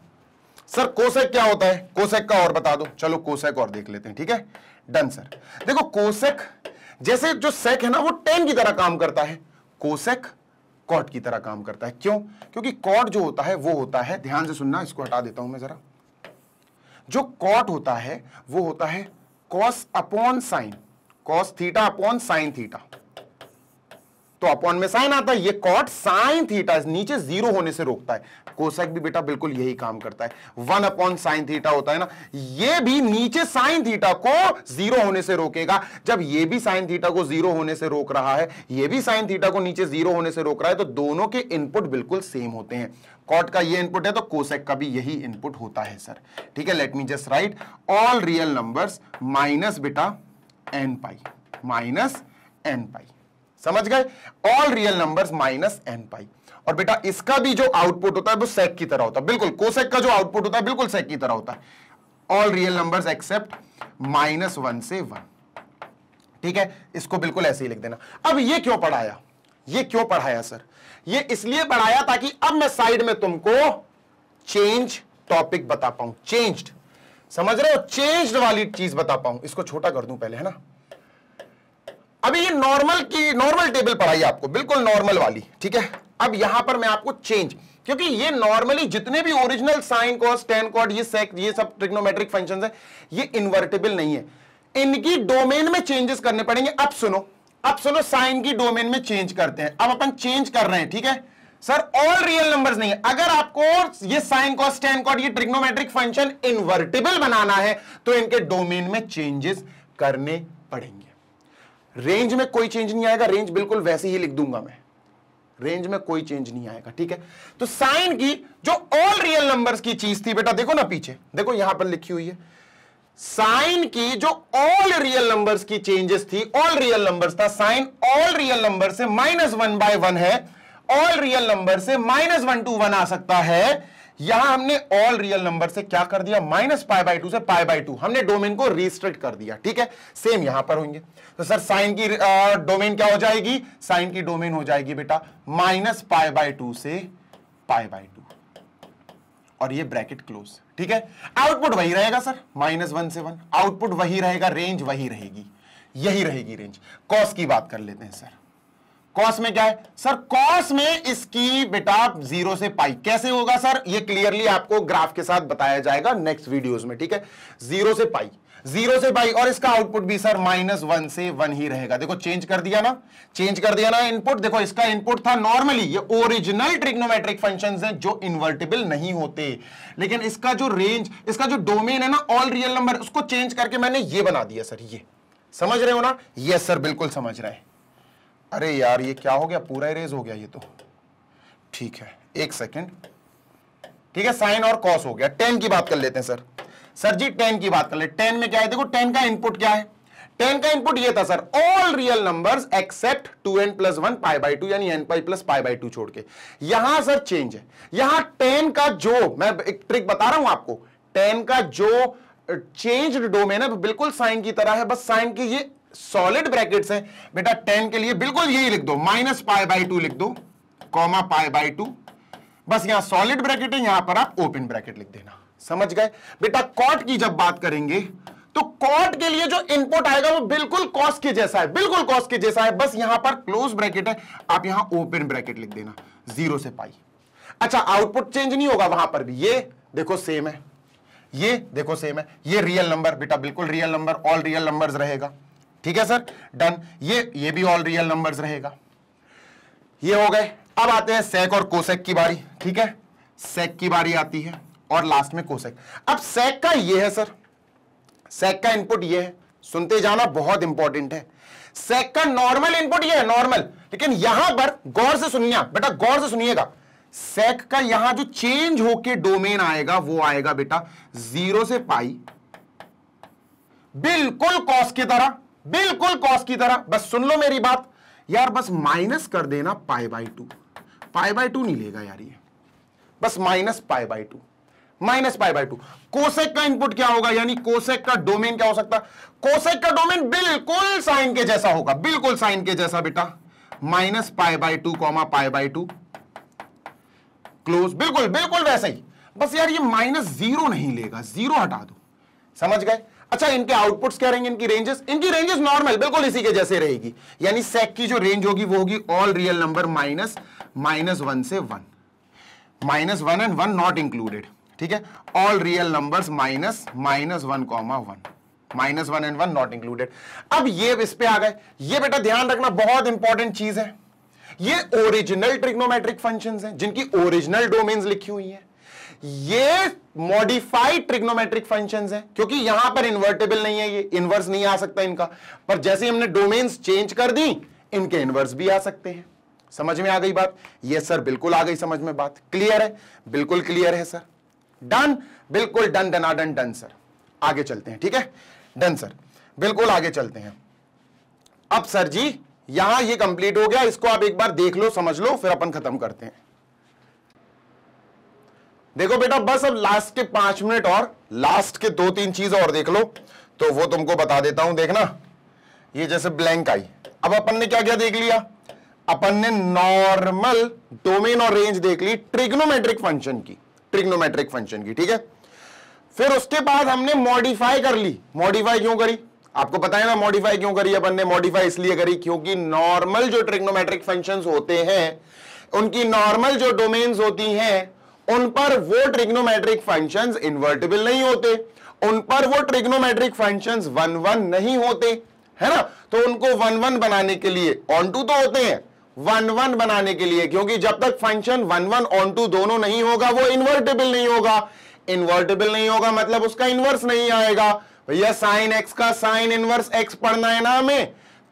Speaker 1: सर कोसेक क्या होता है कोसेक का और बता दो चलो कोसेक और देख लेते हैं ठीक है डन सर देखो कोसेक जैसे जो सेक है ना वो टेन की तरह काम करता है कोसेक कॉट की तरह काम करता है क्यों क्योंकि कॉट जो होता है वो होता है ध्यान से सुनना इसको हटा देता हूं मैं जरा जो कॉट होता है वो होता है cos upon sine cos theta upon sine theta तो अपॉन में साइन आता है ये कॉट साइन थीटा नीचे जीरो होने से रोकता है कोसेक भी बेटा बिल्कुल यही काम करता है वन अपॉन साइन थीटा होता है ना ये भी नीचे साइन थीटा को जीरो होने से रोकेगा जब ये भी साइन थीटा को जीरो होने से रोक रहा है ये भी साइन थीटा को नीचे जीरो होने से रोक रहा है तो दोनों के इनपुट बिल्कुल सेम होते हैं कॉट का ये इनपुट है तो कोसेक का भी यही इनपुट होता है सर ठीक है let me just write all real numbers minus बेटा n pi minus n pi समझ गए all real numbers minus n pi और बेटा इसका भी जो आउटपुट होता है वो सेक की तरह होता है बिल्कुल कोसेक का जो आउटपुट होता है बिल्कुल सेक की तरह होता है all real number except minus one से वन ठीक है इसको बिल्कुल ऐसे ही लिख देना अब ये क्यों पढ़ाया ये क्यों पढ़ाया सर ये इसलिए पढ़ाया ताकि अब मैं साइड में तुमको चेंज टॉपिक बता पाऊं चेंज्ड समझ रहे हो चेंज्ड वाली चीज बता पाऊं इसको छोटा कर दूं पहले है ना अभी ये नॉर्मल की नॉर्मल टेबल पढ़ाई आपको बिल्कुल नॉर्मल वाली ठीक है अब यहां पर मैं आपको चेंज क्योंकि ये नॉर्मली जितने भी original sine cos tan cot ये sec, ये सब ट्रिग्नोमेट्रिक फंक्शंस है ये इन्वर्टेबल नहीं है इनकी डोमेन में चेंजेस करने पड़ेंगे अब सुनो अब सुनो साइन की डोमेन में चेंज करते हैं अब अपन चेंज कर रहे हैं ठीक है सर ऑल रियल नंबर्स नहीं है अगर आपको ये साइन कॉस टेन कॉड ये ट्रिग्नोमेट्रिक फंक्शन इन्वर्टेबल बनाना है तो इनके डोमेन में चेंजेस करने पड़ेंगे रेंज में कोई चेंज नहीं आएगा रेंज बिल्कुल वैसे ही लिख दूंगा मैं रेंज में कोई चेंज नहीं आएगा ठीक है तो साइन की जो ऑल रियल नंबर्स की चीज थी बेटा देखो ना पीछे देखो यहां पर लिखी हुई है साइन की जो ऑल रियल नंबर्स की चेंजेस थी ऑल रियल नंबर्स था साइन ऑल रियल नंबर से माइनस वन बाय वन है ऑल रियल नंबर से माइनस वन टू वन आ सकता है यहां हमने ऑल रियल नंबर से क्या कर दिया माइनस पाई बाई टू से पाई बाई टू हमने डोमेन को रिस्ट्रिक्ट कर दिया ठीक है सेम यहां पर होंगे तो सर साइन की डोमेन क्या हो जाएगी साइन की डोमेन हो जाएगी बेटा माइनस पाई बाई टू से पाई बाई टू और ये ब्रैकेट क्लोज ठीक है आउटपुट वही रहेगा सर माइनस वन से वन आउटपुट वही रहेगा रेंज वही रहेगी यही रहेगी रेंज कॉस की बात कर लेते हैं सर कॉस में क्या है सर कॉस में इसकी बेटा जीरो से पाई कैसे होगा सर ये क्लियरली आपको ग्राफ के साथ बताया जाएगा नेक्स्ट वीडियोस में ठीक है जीरो से पाई जीरो से पाई और इसका आउटपुट भी सर माइनस वन से वन ही रहेगा देखो चेंज कर दिया ना चेंज कर दिया ना इनपुट देखो इसका इनपुट था नॉर्मली ये ओरिजिनल ट्रिग्नोमेट्रिक फंक्शंस हैं जो इन्वर्टेबल नहीं होते लेकिन इसका जो रेंज इसका जो डोमेन है ना ऑल रियल नंबर उसको चेंज करके मैंने ये बना दिया सर ये समझ रहे हो ना यस सर बिल्कुल समझ रहे हैं अरे यार ये क्या हो गया पूरा इरेज हो गया ये तो ठीक है एक सेकंड ठीक है साइन और कॉस हो गया टेन की बात कर लेते हैं सर सर जी टेन की बात कर ले टेन में क्या है देखो टेन का इनपुट क्या है टेन का इनपुट ये था sir all real numbers except two n plus one pi by two यानी n pi plus pi by two छोड़ के यहां सर चेंज है यहां टेन का जो मैं एक ट्रिक बता रहा हूं आपको टेन का जो चेंज डोमेन है बिल्कुल साइन की तरह है बस साइन की ये सॉलिड ब्रैकेट्स हैं बेटा टेन के लिए बिल्कुल यही लिख दो माइनस पाए बाई टू लिख दो कॉमा पाए बाई टू बस यहां सॉलिड ब्रैकेट है यहां पर आप ओपन ब्रैकेट लिख देना समझ गए बेटा कॉट की जब बात करेंगे तो कॉट के लिए जो इनपुट आएगा वो बिल्कुल कॉस के जैसा है बिल्कुल कॉस के जैसा है बस यहां पर क्लोज ब्रैकेट है आप यहां ओपन ब्रैकेट लिख देना जीरो से पाई अच्छा आउटपुट चेंज नहीं होगा वहां पर भी ये देखो सेम है ये देखो सेम है ये रियल नंबर बेटा बिल्कुल real number all real numbers रहेगा ठीक है सर डन ये ये भी ऑल रियल नंबर्स रहेगा ये हो गए अब आते हैं सेक और कोसेक की बारी ठीक है सेक की बारी आती है और लास्ट में कोसेक अब सेक का ये है सर सेक का इनपुट ये है सुनते जाना बहुत इंपॉर्टेंट है सेक का नॉर्मल इनपुट ये है नॉर्मल लेकिन यहां पर गौर से सुनिए बेटा गौर से सुनिएगा सेक का यहां जो चेंज होके डोमेन आएगा वो आएगा बेटा जीरो से पाई बिल्कुल कॉस की तरह बिल्कुल कॉस की तरह बस सुन लो मेरी बात यार बस माइनस कर देना pi by two pi by two नहीं लेगा यार ये बस minus pi by two minus pi by two cosec का इनपुट क्या होगा यानी कोसेक का डोमेन क्या हो सकता कोसेक का डोमेन बिल्कुल साइन के जैसा होगा बिल्कुल साइन के जैसा बेटा minus pi by two comma pi by two close बिल्कुल बिल्कुल वैसा ही बस यार ये माइनस जीरो नहीं लेगा जीरो हटा दो समझ गए अच्छा इनके आउटपुट्स क्या रहेंगे इनकी रेंजेस इनकी रेंजेस नॉर्मल बिल्कुल इसी के जैसे रहेगी यानी सेक की जो रेंज होगी वो होगी all real number minus minus one से one minus one and one not included ठीक है all real number minus minus one comma one minus one and one not included अब ये इस पे आ गए ये बेटा ध्यान रखना बहुत इंपॉर्टेंट चीज है ये ओरिजिनल ट्रिग्नोमेट्रिक फंक्शंस हैं जिनकी ओरिजिनल डोमेन्स लिखी हुई है ये मॉडिफाइड ट्रिग्नोमेट्रिक फंक्शंस हैं क्योंकि यहां पर इन्वर्टेबल नहीं है ये इनवर्स नहीं आ सकता इनका पर जैसे हमने डोमेन्स चेंज कर दी इनके इनवर्स भी आ सकते हैं समझ में आ गई बात यस सर बिल्कुल आ गई समझ में बात क्लियर है बिल्कुल क्लियर है सर डन बिल्कुल डन डना डन डन सर आगे चलते हैं ठीक है डन सर बिल्कुल आगे चलते हैं अब सर जी यहां ये कंप्लीट हो गया इसको आप एक बार देख लो समझ लो फिर अपन खत्म करते हैं देखो बेटा बस अब लास्ट के पांच मिनट और लास्ट के दो तीन चीज और देख लो तो वो तुमको बता देता हूं देखना ये जैसे ब्लैंक आई अब अपन ने क्या क्या देख लिया अपन ने नॉर्मल डोमेन और रेंज देख ली ट्रिग्नोमेट्रिक फंक्शन की ट्रिग्नोमेट्रिक फंक्शन की ठीक है फिर उसके बाद हमने मॉडिफाई कर ली मॉडिफाई क्यों करी आपको पता है ना मॉडिफाई क्यों करी अपन ने मॉडिफाई इसलिए करी क्योंकि नॉर्मल जो ट्रिग्नोमेट्रिक फंक्शंस होते हैं उनकी नॉर्मल जो डोमेन्स होती हैं उन पर वो ट्रिग्नोमेट्रिक फंक्शंस इन्वर्टेबल नहीं होते उन पर वो ट्रिग्नोमेट्रिक फंक्शंस वन वन नहीं होते है ना तो उनको वन वन बनाने के लिए ऑन टू तो होते हैं वन वन बनाने के लिए क्योंकि जब तक function one one onto दोनों नहीं होगा वो इन्वर्टेबल नहीं होगा इन्वर्टेबल नहीं होगा मतलब उसका इन्वर्स नहीं आएगा भैया साइन एक्स का साइन इनवर्स एक्स पढ़ना है ना हमें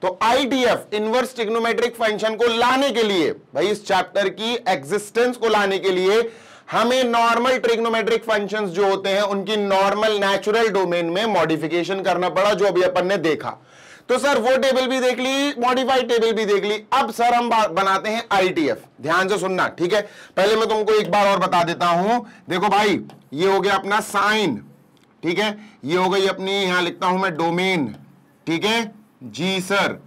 Speaker 1: तो एफ इनवर्स ट्रिग्नोमेट्रिक फंक्शन को लाने के लिए भाई इस चैप्टर की एग्जिस्टेंस को लाने के लिए हमें नॉर्मल ट्रिग्नोमेट्रिक फंक्शंस जो होते हैं उनकी नॉर्मल नेचुरल डोमेन में मॉडिफिकेशन करना पड़ा जो अभी अपन ने देखा तो सर वो टेबल भी देख ली मॉडिफाइड टेबल भी देख ली अब सर हम बनाते हैं आईटीएफ ध्यान से सुनना ठीक है पहले मैं तुमको एक बार और बता देता हूं देखो भाई ये हो गया अपना साइन ठीक है ये हो गई अपनी यहां लिखता हूं मैं डोमेन ठीक है जी सर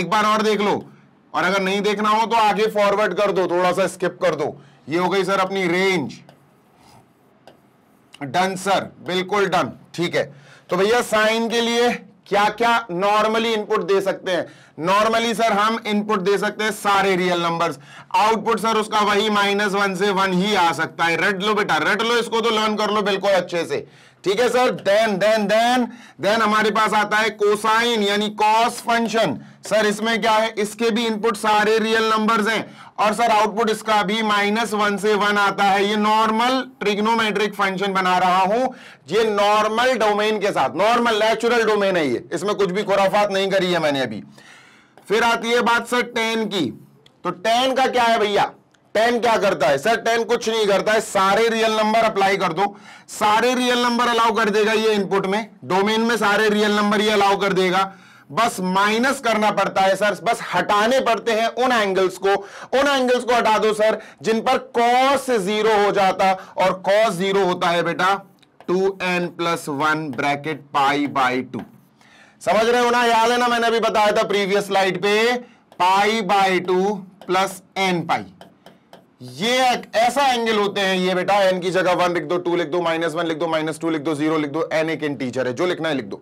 Speaker 1: एक बार और देख लो और अगर नहीं देखना हो तो आगे फॉरवर्ड कर दो थोड़ा सा स्किप कर दो ये हो गई सर अपनी रेंज डन सर बिल्कुल डन ठीक है तो भैया साइन के लिए क्या क्या नॉर्मली इनपुट दे सकते हैं नॉर्मली सर हम इनपुट दे सकते हैं सारे रियल नंबर्स आउटपुट सर उसका वही माइनस वन से वन ही आ सकता है रट लो बेटा रट लो इसको तो लर्न कर लो बिल्कुल अच्छे से ठीक है sir then then then then हमारे पास आता है कोसाइन यानी कॉस फंक्शन सर इसमें क्या है इसके भी इनपुट सारे रियल नंबर्स हैं और सर आउटपुट इसका भी माइनस वन से वन आता है ये नॉर्मल ट्रिग्नोमेट्रिक फंक्शन बना रहा हूं ये नॉर्मल डोमेन के साथ नॉर्मल नेचुरल डोमेन है ये इसमें कुछ भी खुराफात नहीं करी है मैंने अभी फिर आती है बात सर टेन की तो टेन का क्या है भैया टेन क्या करता है सर टेन कुछ नहीं करता है सारे रियल नंबर अप्लाई कर दो सारे रियल नंबर अलाउ कर देगा ये इनपुट में डोमेन में सारे रियल नंबर ये अलाउ कर देगा बस माइनस करना पड़ता है सर बस हटाने पड़ते हैं उन एंगल्स को उन एंगल्स को हटा दो सर जिन पर कॉस जीरो हो जाता और कॉस जीरो होता है बेटा two n plus one bracket pi by two समझ रहे हो ना याद है ना मैंने अभी बताया था प्रीवियस स्लाइड पे pi by two plus n pi ये ऐसा एंगल होते हैं ये बेटा एन की जगह वन लिख दो टू लिख दो माइनस वन लिख दो माइनस टू लिख दो जीरो लिख दो एन एक टीचर है जो लिखना है लिख दो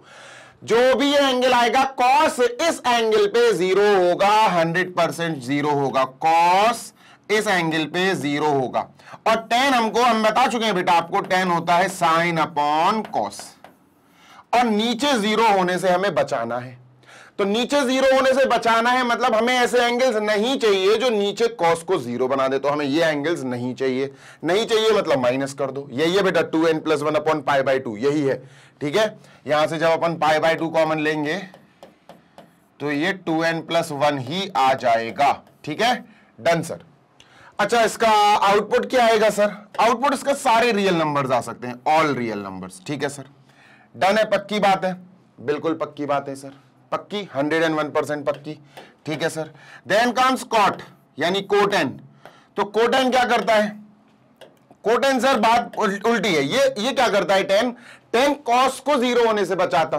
Speaker 1: जो भी ये एंगल आएगा कॉस इस एंगल पे जीरो होगा हंड्रेड परसेंट जीरो होगा कॉस इस एंगल पे जीरो होगा और टेन हमको हम बता चुके हैं बेटा आपको टेन होता है साइन अपॉन कॉस और नीचे जीरो होने से हमें बचाना है तो नीचे जीरो होने से बचाना है मतलब हमें ऐसे एंगल्स नहीं चाहिए जो नीचे कॉस को जीरो बना दे तो हमें ये एंगल्स नहीं चाहिए नहीं चाहिए मतलब माइनस कर दो यही है बेटा two n plus one upon pi by two यही है ठीक है यहां से जब अपन पाई बाई टू कॉमन लेंगे तो ये टू एन प्लस वन ही आ जाएगा ठीक है डन सर अच्छा इसका आउटपुट क्या आएगा सर आउटपुट इसका सारे रियल नंबर आ सकते हैं ऑल रियल नंबर ठीक है सर डन है पक्की बात है बिल्कुल पक्की बात है सर पक्की 101 परसेंट पक्की ठीक है सर देन कम्स कॉट यानी कोटेन तो कोटेन क्या करता है कोटेन सर बात उल्टी है ये ये क्या करता है टेन टेन कॉस को जीरो होने से बचाता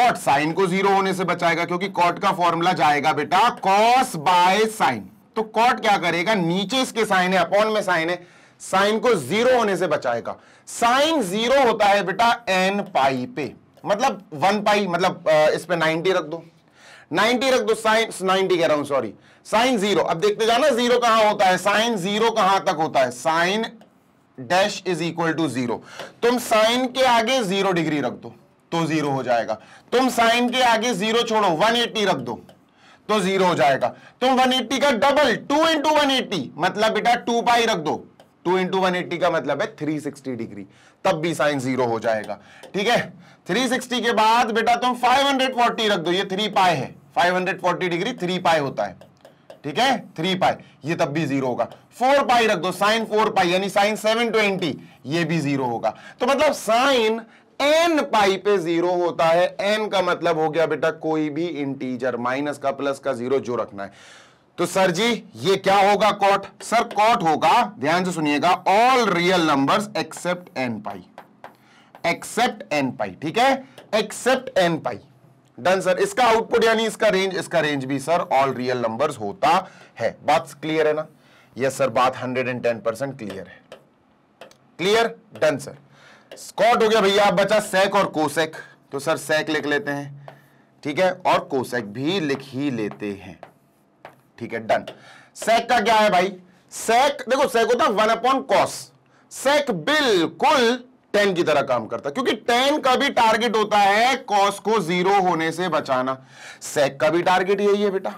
Speaker 1: कॉट साइन को जीरो होने से बचाएगा क्योंकि कॉट का फॉर्मूला जाएगा बेटा कॉस बाय साइन तो कॉट क्या करेगा नीचे इसके साइन है अपॉन में साइन है साइन को जीरो होने से बचाएगा साइन जीरो होता है बेटा एन पाई पे मतलब वन पाई मतलब uh, इस पर नाइनटी रख दो 90 रख दो साइंस 90 कह रहा हूं सॉरी साइन जीरो अब देखते जाना जीरो कहां होता है साइन जीरो कहां तक होता है sine dash is equal to zero तुम साइन के आगे जीरो डिग्री रख दो तो जीरो हो जाएगा तुम साइन के आगे जीरो छोड़ो 180 रख दो तो जीरो हो जाएगा तुम 180 का डबल टू इंटू वन मतलब बेटा टू पाई रख दो टू इंटू वन का मतलब है 360 डिग्री तब भी साइन जीरो हो जाएगा ठीक है 360 के बाद बेटा तुम 540 रख दो ये थ्री पाए है 540 डिग्री थ्री पाए होता है ठीक है थ्री पाई ये तब भी जीरो होगा फोर पाई रख दो साइन फोर पाई यानी साइन सेवन ट्वेंटी ये भी जीरो होगा तो मतलब साइन एन पाई पे जीरो होता है एन का मतलब हो गया बेटा कोई भी इंटीजर माइनस का प्लस का जीरो जो रखना है तो सर जी ये क्या होगा कॉट सर कॉट होगा ध्यान से सुनिएगा all real numbers except n pi except n pi ठीक है except n pi done sir इसका आउटपुट यानी इसका रेंज इसका रेंज भी सर ऑल रियल नंबर्स होता है बात क्लियर है ना यस सर बात 110 परसेंट क्लियर है क्लियर डन सर स्कॉट हो गया भैया आप बचा सेक और कोसेक तो सर सेक लिख लेते हैं ठीक है और कोसेक भी लिख ही लेते हैं ठीक है डन सेक का क्या है भाई सेक देखो सेक होता है वन अपॉन कॉस सेक बिल्कुल टेन की तरह काम करता है क्योंकि टेन का भी टारगेट होता है कॉस को जीरो होने से बचाना सेक का भी टारगेट यही है बेटा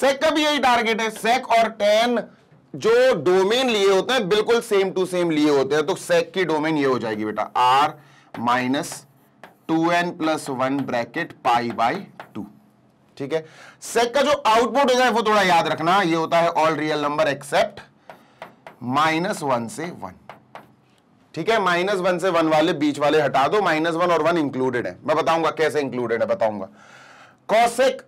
Speaker 1: सेक का भी यही टारगेट है सेक और टेन जो डोमेन लिए होते हैं बिल्कुल सेम टू सेम लिए होते हैं तो सेक की डोमेन ये हो जाएगी बेटा R minus two n plus one bracket pi by two ठीक है सेक का जो आउटपुट होता है वो थोड़ा याद रखना ये होता है all real number except minus one से वन ठीक है माइनस वन से वन वाले बीच वाले हटा दो माइनस वन और वन इंक्लूडेड है मैं बताऊंगा कैसे इंक्लूडेड है बताऊंगा कौशिक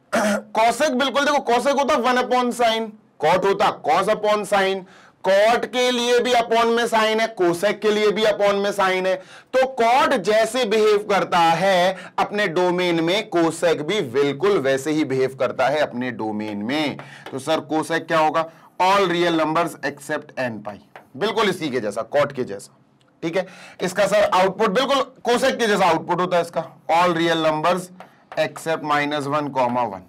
Speaker 1: कौशिक (coughs) बिल्कुल देखो कौशिक होता वन अपॉन साइन कॉट होता कॉस अपॉन साइन कॉट के लिए भी अपॉन में साइन है कोसेक के लिए भी अपॉन में साइन है तो कॉट जैसे बिहेव करता है अपने डोमेन में कोसेक भी बिल्कुल वैसे ही बिहेव करता है अपने डोमेन में तो सर कोसेक क्या होगा all real numbers except n pi बिल्कुल इसी के जैसा कॉट के जैसा ठीक है इसका सर आउटपुट बिल्कुल कोसेक के जैसा आउटपुट होता है इसका all real numbers except minus one comma one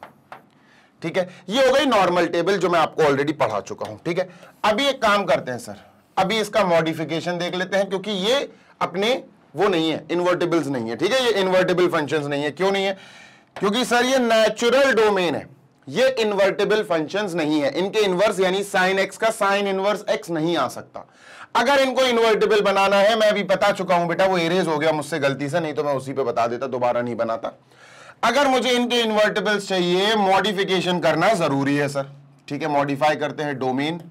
Speaker 1: ठीक है ये हो गई नॉर्मल टेबल जो मैं आपको ऑलरेडी पढ़ा चुका हूं ठीक है अभी एक काम करते हैं सर अभी इसका मॉडिफिकेशन देख लेते हैं क्योंकि ये अपने वो नहीं है इन्वर्टेबल्स नहीं है ठीक है ये इन्वर्टेबल फंक्शंस नहीं है क्यों नहीं है क्योंकि सर ये नेचुरल डोमेन है ये इन्वर्टेबल फंक्शंस नहीं है इनके इन्वर्स यानी साइन एक्स का साइन इन्वर्स एक्स नहीं आ सकता अगर इनको इन्वर्टेबल बनाना है मैं अभी बता चुका हूं बेटा वो इरेज हो गया मुझसे गलती से नहीं तो मैं उसी पे बता देता दोबारा नहीं बनाता अगर मुझे इनके इन्वर्टेबल्स चाहिए मॉडिफिकेशन करना जरूरी है सर ठीक है मॉडिफाई करते हैं डोमेन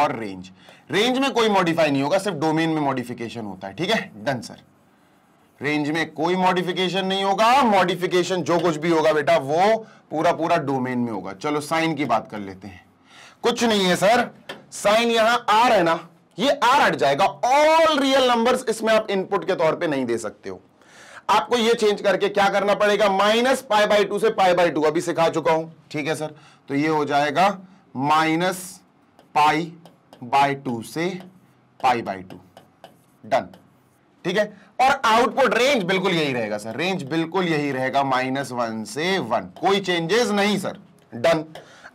Speaker 1: और रेंज रेंज में कोई मॉडिफाई नहीं होगा सिर्फ डोमेन में मॉडिफिकेशन होता है ठीक है डन सर रेंज में कोई मॉडिफिकेशन नहीं होगा मॉडिफिकेशन जो कुछ भी होगा बेटा वो पूरा पूरा डोमेन में होगा चलो साइन की बात कर लेते हैं कुछ नहीं है सर साइन यहां आर है ना ये आर हट जाएगा ऑल रियल नंबर्स इसमें आप इनपुट के तौर पे नहीं दे सकते हो आपको ये चेंज करके क्या करना पड़ेगा माइनस पाई बाई टू से पाई बाई टू अभी सिखा चुका हूं ठीक है सर तो ये हो जाएगा माइनस पाई बाई टू से पाई बाई टू डन ठीक है और आउटपुट रेंज बिल्कुल यही रहेगा सर रेंज बिल्कुल यही रहेगा माइनस वन से वन कोई चेंजेस नहीं सर डन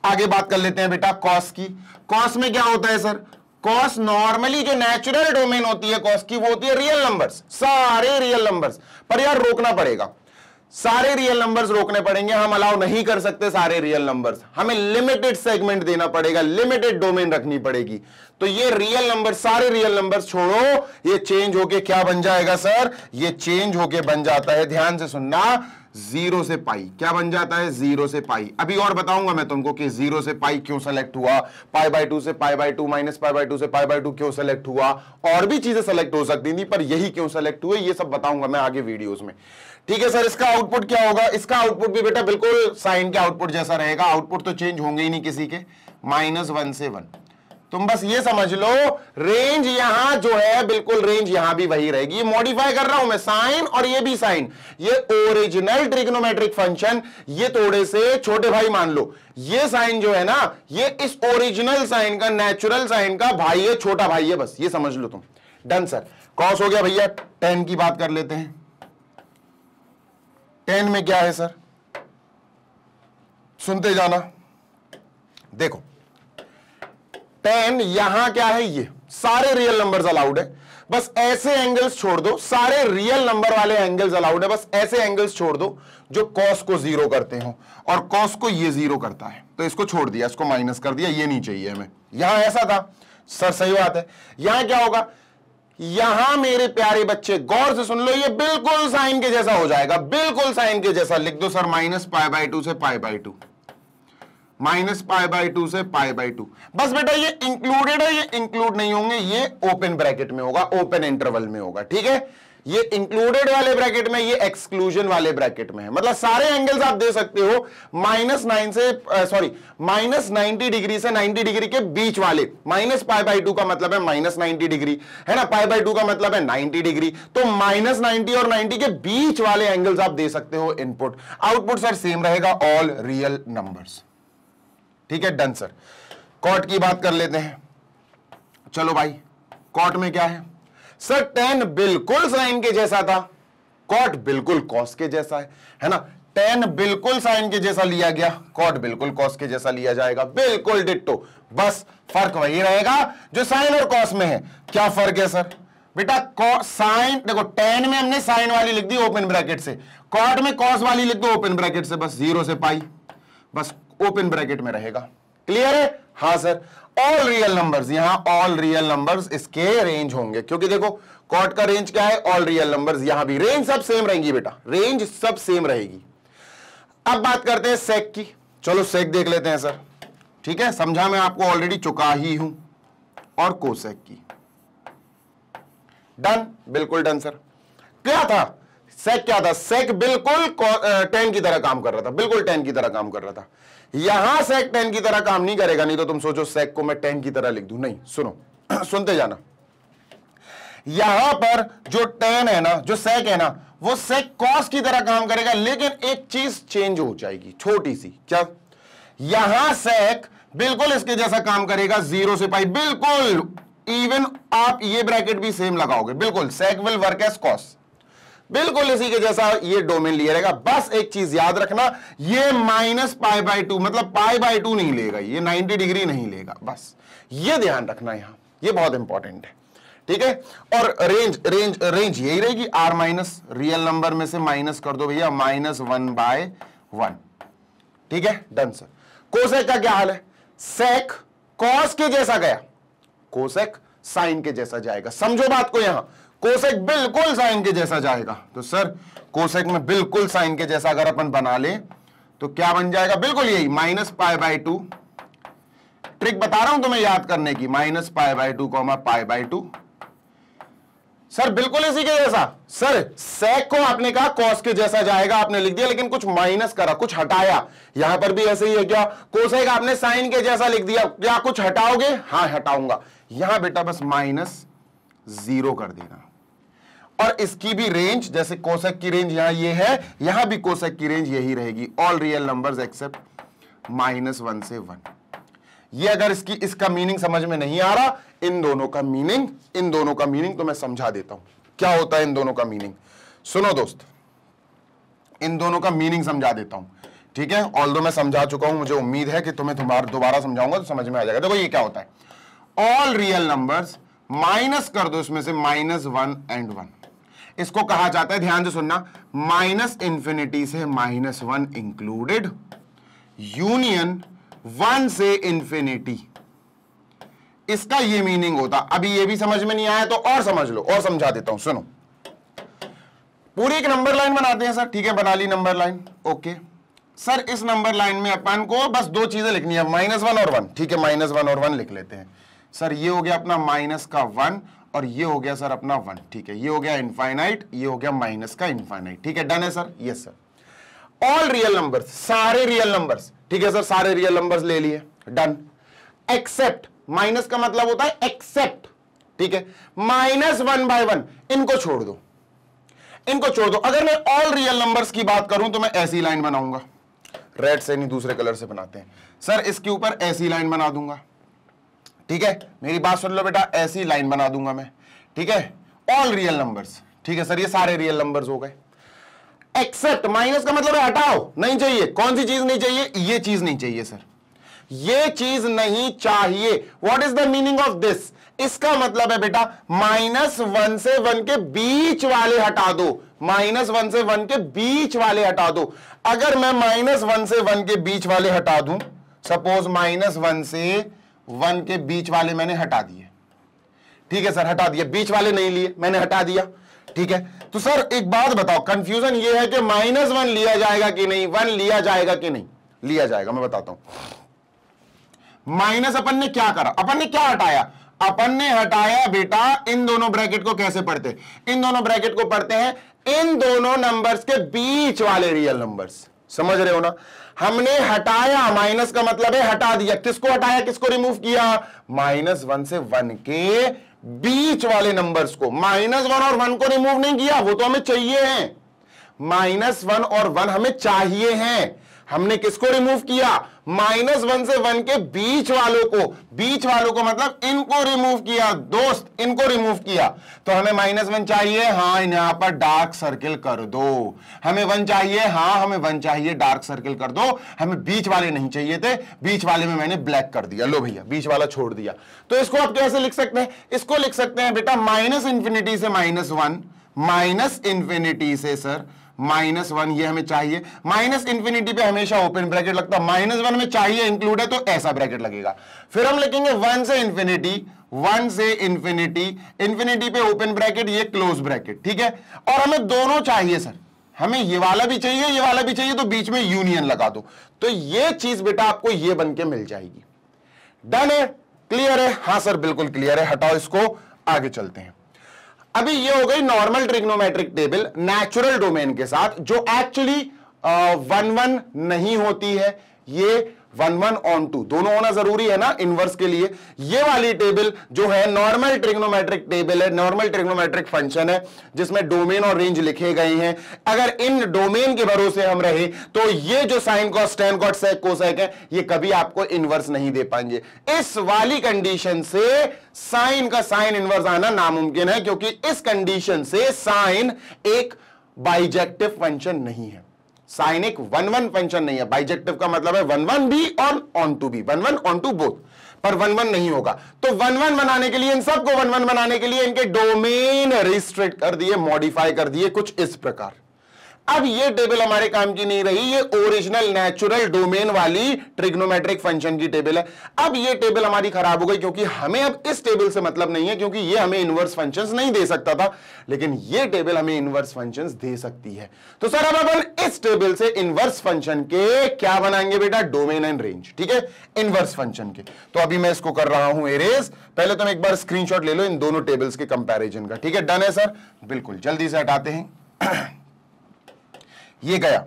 Speaker 1: आगे बात कर लेते हैं बेटा कॉस की कॉस में क्या होता है सर कॉस नॉर्मली जो नेचुरल डोमेन होती है कॉस की वो होती है रियल नंबर्स सारे रियल नंबर्स पर यार रोकना पड़ेगा सारे रियल नंबर्स रोकने पड़ेंगे हम अलाउ नहीं कर सकते सारे रियल नंबर्स हमें लिमिटेड सेगमेंट देना पड़ेगा लिमिटेड डोमेन रखनी पड़ेगी तो ये रियल नंबर सारे रियल नंबर्स छोड़ो ये चेंज होके क्या बन जाएगा सर ये चेंज होके बन जाता है ध्यान से सुनना जीरो से पाई क्या बन जाता है जीरो से पाई अभी और बताऊंगा मैं तुमको कि जीरो से पाई क्यों सेलेक्ट हुआ पाई बाय टू से pi by two minus pi by two से पाई बाय टू क्यों सेलेक्ट हुआ और भी चीजें सेलेक्ट हो सकती थी पर यही क्यों सेलेक्ट हुए ये सब बताऊंगा मैं आगे वीडियोस में ठीक है सर इसका आउटपुट क्या होगा इसका आउटपुट भी बेटा बिल्कुल साइन के आउटपुट जैसा रहेगा आउटपुट तो चेंज होंगे ही नहीं किसी के माइनस वन से वन तुम बस ये समझ लो रेंज यहां जो है बिल्कुल रेंज यहां भी वही रहेगी मॉडिफाई कर रहा हूं मैं साइन और ये भी साइन ये ओरिजिनल ट्रिग्नोमेट्रिक फंक्शन ये थोड़े से छोटे भाई मान लो ये साइन जो है ना ये इस ओरिजिनल साइन का नेचुरल साइन का भाई है छोटा भाई है बस ये समझ लो तुम डन सर कॉस हो गया भैया टेन की बात कर लेते हैं टेन में क्या है सर सुनते जाना देखो टेन यहां क्या है ये सारे रियल नंबर्स अलाउड है बस ऐसे एंगल्स छोड़ दो सारे रियल नंबर वाले एंगल्स अलाउड है बस ऐसे एंगल्स छोड़ दो जो कॉस को जीरो करते हो और कॉस को ये जीरो करता है तो इसको छोड़ दिया इसको माइनस कर दिया ये नहीं चाहिए हमें यहां ऐसा था सर सही बात है यहां क्या होगा यहां मेरे प्यारे बच्चे गौर से सुन लो ये बिल्कुल साइन के जैसा हो जाएगा बिल्कुल साइन के जैसा लिख दो sir minus pi by two से pi by two minus pi by two से पाई बाई टू बस बेटा ये इंक्लूडेड है ये इंक्लूड नहीं होंगे ये ओपन ब्रैकेट में होगा ओपन इंटरवल में होगा ठीक है ये इंक्लूडेड वाले ब्रैकेट में ये एक्सक्लूजन वाले ब्रैकेट में है मतलब सारे एंगल्स आप दे सकते हो माइनस नाइन से सॉरी माइनस नाइनटी डिग्री से नाइनटी डिग्री के बीच वाले माइनस पाई बाई टू का मतलब है माइनस नाइनटी डिग्री है ना पाई बाई टू का मतलब है नाइनटी डिग्री तो माइनस नाइनटी और नाइनटी के बीच वाले एंगल्स आप दे सकते हो इनपुट आउटपुट सर सेम रहेगा ऑल रियल नंबर्स ठीक है डन सर कॉट की बात कर लेते हैं चलो भाई कॉट में क्या है सर टेन बिल्कुल साइन के जैसा था कॉट बिल्कुल कॉस के जैसा है है ना टेन बिल्कुल साइन के जैसा लिया गया कॉट बिल्कुल कॉस के जैसा लिया जाएगा बिल्कुल डिट्टो बस फर्क वही रहेगा जो साइन और कॉस में है क्या फर्क है सर बेटा साइन देखो टेन में हमने साइन वाली लिख दी ओपन ब्रैकेट से कॉट में कॉस वाली लिख दो ओपन ब्रैकेट से बस जीरो से पाई बस ओपन ब्रैकेट में रहेगा क्लियर है हा सर ऑल रियल नंबर्स यहां ऑल रियल नंबर्स इसके रेंज होंगे क्योंकि देखो कॉट का रेंज क्या है ऑल रियल नंबर्स यहां भी रेंज सब सेम रहेंगी बेटा रेंज सब सेम रहेगी अब बात करते हैं सेक की चलो सेक देख लेते हैं सर ठीक है समझा मैं आपको ऑलरेडी चुका ही हूं और कोसेक की डन बिल्कुल डन सर क्या था सेक क्या था सेक बिल्कुल टेन uh, की तरह काम कर रहा था बिल्कुल टेन की तरह काम कर रहा था यहां सेक टेन की तरह काम नहीं करेगा नहीं तो तुम सोचो सेक को मैं टेन की तरह लिख दू नहीं सुनो (clears throat) सुनते जाना यहां पर जो टेन है ना जो सेक है ना वो सेक कॉस की तरह काम करेगा लेकिन एक चीज चेंज हो जाएगी छोटी सी क्या यहां सेक बिल्कुल इसके जैसा काम करेगा जीरो से पाई बिल्कुल इवन आप ये ब्रैकेट भी सेम लगाओगे बिल्कुल sec will work as cos बिल्कुल इसी के जैसा ये डोमेन लिया रहेगा बस एक चीज याद रखना ये माइनस पाई बाई टू मतलब पाई बाई टू नहीं लेगा ये 90 डिग्री नहीं लेगा बस ये ध्यान रखना यहां ये बहुत इंपॉर्टेंट है ठीक है और रेंज रेंज रेंज यही रहेगी आर माइनस रियल नंबर में से माइनस कर दो भैया माइनस वन बाय वन ठीक है डन सर कोसेक का क्या हाल है सेक कॉस के जैसा गया कोसेक साइन के जैसा जाएगा समझो बात को यहां कोसेक बिल्कुल साइन के जैसा जाएगा तो सर कोसेक में बिल्कुल साइन के जैसा अगर अपन बना ले तो क्या बन जाएगा बिल्कुल यही minus pi by to trick बता रहा हूं तुम्हें याद करने की minus pi by two comma pi by two sir बिल्कुल इसी के जैसा सर सेक को आपने कहा कॉस के जैसा जाएगा आपने लिख दिया लेकिन कुछ माइनस करा कुछ हटाया यहां पर भी ऐसे ही है क्या कोसेक आपने साइन के जैसा लिख दिया क्या कुछ हटाओगे हाँ हटाऊंगा यहां बेटा बस माइनस जीरो कर देना और इसकी भी रेंज जैसे कोशक की रेंज यहां ये है यहां भी कोशक की रेंज यही रहेगी all real numbers except minus one से वन ये अगर इसकी इसका मीनिंग समझ में नहीं आ रहा इन दोनों का मीनिंग इन दोनों का मीनिंग तो मैं समझा देता हूं क्या होता है इन दोनों का मीनिंग सुनो दोस्त इन दोनों का मीनिंग समझा देता हूं ठीक है ऑल मैं समझा चुका हूं मुझे उम्मीद है कि तुम्हें दोबारा समझाऊंगा तो समझ में आ जाएगा देखो ये क्या होता है ऑल रियल नंबर्स माइनस कर दो इसमें से माइनस वन एंड वन इसको कहा जाता है ध्यान से सुनना माइनस इंफिनिटी से minus one included union one से इंफिनिटी इसका ये मीनिंग होता अभी ये भी समझ में नहीं आया तो और समझ लो और समझा देता हूं सुनो पूरी एक नंबर लाइन बनाते हैं सर ठीक है बना ली नंबर लाइन ओके सर इस नंबर लाइन में अपन को बस दो चीजें लिखनी है माइनस वन और वन ठीक है माइनस वन और वन लिख लेते हैं सर ये हो गया अपना माइनस का वन और ये हो गया सर अपना वन ठीक है ये हो गया इनफाइनाइट ये हो गया माइनस का इनफाइनाइट ठीक है डन है sir yes sir all real number सारे रियल नंबर ठीक है सर सारे रियल नंबर ले लिए डन एक्सेप्ट माइनस का मतलब होता है एक्सेप्ट ठीक है माइनस वन बाय वन इनको छोड़ दो इनको छोड़ दो अगर मैं ऑल रियल नंबर्स की बात करूं तो मैं ऐसी लाइन बनाऊंगा रेड से नहीं दूसरे कलर से बनाते हैं सर इसके ऊपर ऐसी लाइन बना दूंगा ठीक है मेरी बात सुन लो बेटा ऐसी लाइन बना दूंगा मैं ठीक है ऑल रियल नंबर्स ठीक है सर ये सारे रियल नंबर्स हो गए एक्सेप्ट माइनस का मतलब हटाओ नहीं चाहिए कौन सी चीज नहीं चाहिए ये चीज नहीं चाहिए सर ये चीज नहीं चाहिए what is the meaning of this इसका मतलब है बेटा माइनस वन से वन के बीच वाले हटा दो माइनस वन से वन के बीच वाले हटा दो अगर मैं माइनस वन से वन के बीच वाले हटा दूं सपोज माइनस वन से वन के बीच वाले मैंने हटा दिए ठीक है सर हटा दिया बीच वाले नहीं लिए मैंने हटा दिया ठीक है तो सर एक बात बताओ कंफ्यूजन ये है कि माइनस वन लिया जाएगा कि नहीं वन लिया जाएगा कि नहीं लिया जाएगा मैं बताता हूं माइनस अपन ने क्या करा अपन ने क्या हटाया अपन ने हटाया बेटा इन दोनों ब्रैकेट को कैसे पढ़ते इन दोनों ब्रैकेट को पढ़ते हैं इन दोनों नंबर्स के बीच वाले रियल नंबर्स समझ रहे हो ना हमने हटाया माइनस का मतलब है हटा दिया किसको हटाया किसको रिमूव किया माइनस वन से वन के बीच वाले नंबर्स को माइनस वन और वन को रिमूव नहीं किया वो तो हमें चाहिए है माइनस वन और वन हमें चाहिए हैं हमने किसको रिमूव किया माइनस वन से वन के बीच वालों को बीच वालों को मतलब इनको रिमूव किया दोस्त इनको रिमूव किया तो हमें माइनस वन चाहिए हाँ यहां पर डार्क सर्किल कर दो हमें वन चाहिए हाँ हमें वन चाहिए डार्क सर्किल कर दो हमें बीच वाले नहीं चाहिए थे बीच वाले में मैंने ब्लैक कर दिया लो भैया बीच वाला छोड़ दिया तो इसको आप कैसे लिख सकते हैं इसको लिख सकते हैं बेटा माइनस इंफिनिटी से माइनस वन माइनस इंफिनिटी से सर माइनस वन ये हमें चाहिए माइनस इंफिनिटी पे हमेशा ओपन ब्रैकेट लगता है माइनस वन में चाहिए इंक्लूड है तो ऐसा ब्रैकेट लगेगा फिर हम लिखेंगे वन से इंफिनिटी वन से इंफिनिटी इंफिनिटी पे ओपन ब्रैकेट ये क्लोज ब्रैकेट ठीक है और हमें दोनों चाहिए सर हमें ये वाला भी चाहिए ये वाला भी चाहिए तो बीच में यूनियन लगा दो तो ये चीज बेटा आपको ये बन के मिल जाएगी डन है क्लियर है हाँ सर बिल्कुल क्लियर है हटाओ इसको आगे चलते हैं अभी ये हो गई normal trigonometric table natural domain के साथ जो एक्चुअली वन वन नहीं होती है ये वन वन ऑन टू दोनों होना जरूरी है ना इनवर्स के लिए ये वाली टेबल जो है नॉर्मल ट्रिग्नोमेट्रिक टेबल है नॉर्मल ट्रिग्नोमेट्रिक फंक्शन है जिसमें डोमेन और रेंज लिखे गए हैं अगर इन डोमेन के भरोसे हम रहे तो ये जो sine cos tan cot sec cosec है ये कभी आपको इनवर्स नहीं दे पाएंगे इस वाली कंडीशन से साइन का साइन इनवर्स आना नामुमकिन है क्योंकि इस कंडीशन से साइन एक बाइजेक्टिव फंक्शन नहीं है साइनिक वन वन पेंशन नहीं है बाइजेक्टिव का मतलब है वन वन भी और ऑन टू भी one one onto both पर वन वन नहीं होगा तो वन वन बनाने के लिए इन सबको वन वन बनाने के लिए इनके डोमेन रिस्ट्रिक्ट कर दिए मॉडिफाई कर दिए कुछ इस प्रकार अब ये टेबल हमारे काम की नहीं रही ये ओरिजिनल नेचुरल डोमेन वाली ट्रिग्नोमेट्रिक फंक्शन की टेबल है अब ये टेबल हमारी खराब हो गई क्योंकि हमें अब इस टेबल से मतलब नहीं है क्योंकि ये हमें इनवर्स फंक्शंस नहीं दे सकता था लेकिन ये टेबल हमें इनवर्स फंक्शंस दे सकती है तो सर अब अपन इस टेबल से इनवर्स फंक्शन के क्या बनाएंगे बेटा डोमेन एंड रेंज ठीक है इनवर्स फंक्शन के तो अभी मैं इसको कर रहा हूं एरेज पहले तुम तो एक बार स्क्रीनशॉट ले लो इन दोनों टेबल्स के कंपैरिजन का ठीक है डन है सर बिल्कुल जल्दी से हटाते हैं (clears throat) ये गया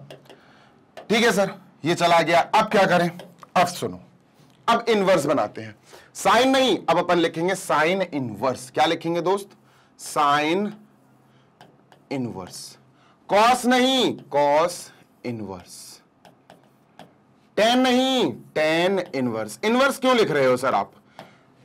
Speaker 1: ठीक है सर ये चला गया अब क्या करें अब सुनो अब इनवर्स बनाते हैं साइन नहीं अब अपन लिखेंगे साइन इनवर्स क्या लिखेंगे दोस्त साइन इनवर्स कॉस नहीं कॉस इनवर्स टेन नहीं टेन इनवर्स इनवर्स क्यों लिख रहे हो सर आप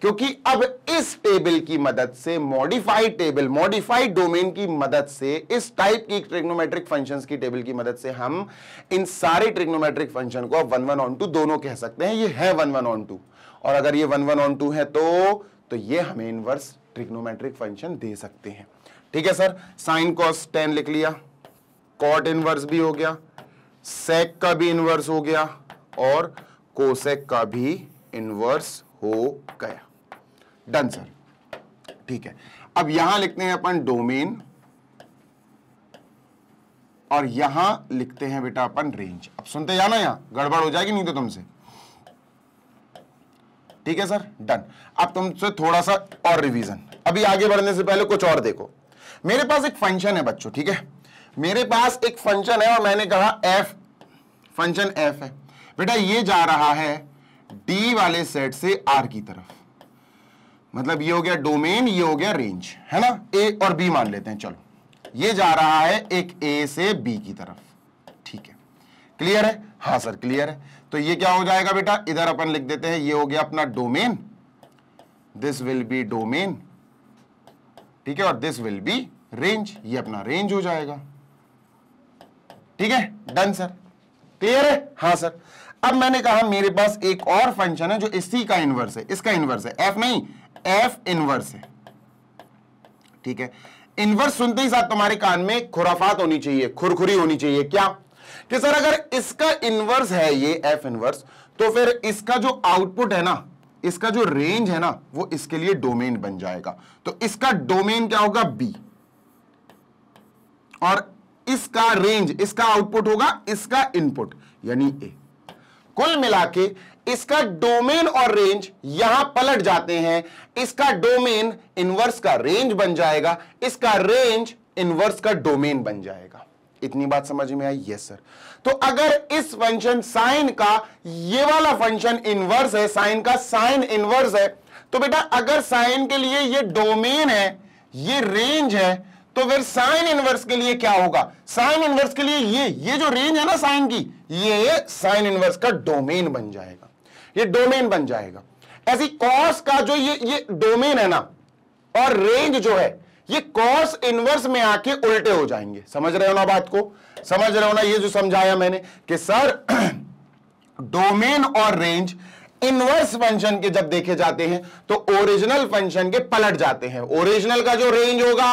Speaker 1: क्योंकि अब इस टेबल की मदद से मॉडिफाइड टेबल मॉडिफाइड डोमेन की मदद से इस टाइप की ट्रिग्नोमेट्रिक फंक्शंस की टेबल की मदद से हम इन सारे ट्रिग्नोमेट्रिक फंक्शन को अब वन वन ऑन टू दोनों कह सकते हैं ये है वन वन ऑन टू और अगर ये वन वन ऑन टू है तो तो ये हमें इनवर्स ट्रिग्नोमेट्रिक फंक्शन दे सकते हैं ठीक है सर साइन कॉस टेन लिख लिया कॉट इनवर्स भी हो गया सेक का भी इनवर्स हो गया और कोसेक का भी इनवर्स हो गया डन सर ठीक है अब यहां लिखते हैं अपन डोमेन और यहां लिखते हैं बेटा अपन रेंज अब सुनते जाना यहां गड़बड़ हो जाएगी नहीं तो तुमसे ठीक है सर डन अब तुमसे थोड़ा सा और रिवीजन अभी आगे बढ़ने से पहले कुछ और देखो मेरे पास एक फंक्शन है बच्चों ठीक है मेरे पास एक फंक्शन है और मैंने कहा एफ फंक्शन एफ है बेटा ये जा रहा है डी वाले सेट से आर की तरफ मतलब ये हो गया डोमेन ये हो गया रेंज है ना ए और बी मान लेते हैं चलो ये जा रहा है एक ए से बी की तरफ ठीक है क्लियर है हाँ सर क्लियर है तो ये क्या हो जाएगा बेटा इधर अपन लिख देते हैं ये हो गया अपना domain this will be domain ठीक है और दिस विल बी रेंज ये अपना रेंज हो जाएगा ठीक है डन सर क्लियर है हाँ सर अब मैंने कहा मेरे पास एक और फंक्शन है जो इसी का इनवर्स है इसका इनवर्स है एफ नहीं एफ इनवर्स है ठीक है इनवर्स सुनते ही साथ तुम्हारे कान में खुराफात होनी चाहिए खुरखुरी होनी चाहिए क्या कि सर अगर इसका इनवर्स है ये एफ इनवर्स तो फिर इसका जो आउटपुट है ना इसका जो रेंज है ना वो इसके लिए डोमेन बन जाएगा तो इसका डोमेन क्या होगा बी और इसका रेंज इसका आउटपुट होगा इसका इनपुट यानी ए कुल मिला के इसका डोमेन और रेंज यहां पलट जाते हैं इसका डोमेन इनवर्स का रेंज बन जाएगा इसका रेंज इनवर्स का डोमेन बन जाएगा इतनी बात समझ में आई यस सर तो अगर इस फंक्शन साइन का ये वाला फंक्शन इनवर्स है साइन का साइन इनवर्स है तो बेटा अगर साइन के लिए ये डोमेन है ये रेंज है तो फिर साइन इनवर्स के लिए क्या होगा साइन इनवर्स के लिए ये ये जो रेंज है ना साइन की ये साइन इनवर्स का डोमेन बन जाएगा ये डोमेन बन जाएगा ऐसी कॉस का जो ये ये डोमेन है ना और रेंज जो है ये कॉस इनवर्स में आके उल्टे हो जाएंगे समझ रहे हो ना बात को समझ रहे हो ना ये जो समझाया मैंने कि सर डोमेन (clears throat) और रेंज इनवर्स फंक्शन के जब देखे जाते हैं तो ओरिजिनल फंक्शन के पलट जाते हैं ओरिजिनल का जो रेंज होगा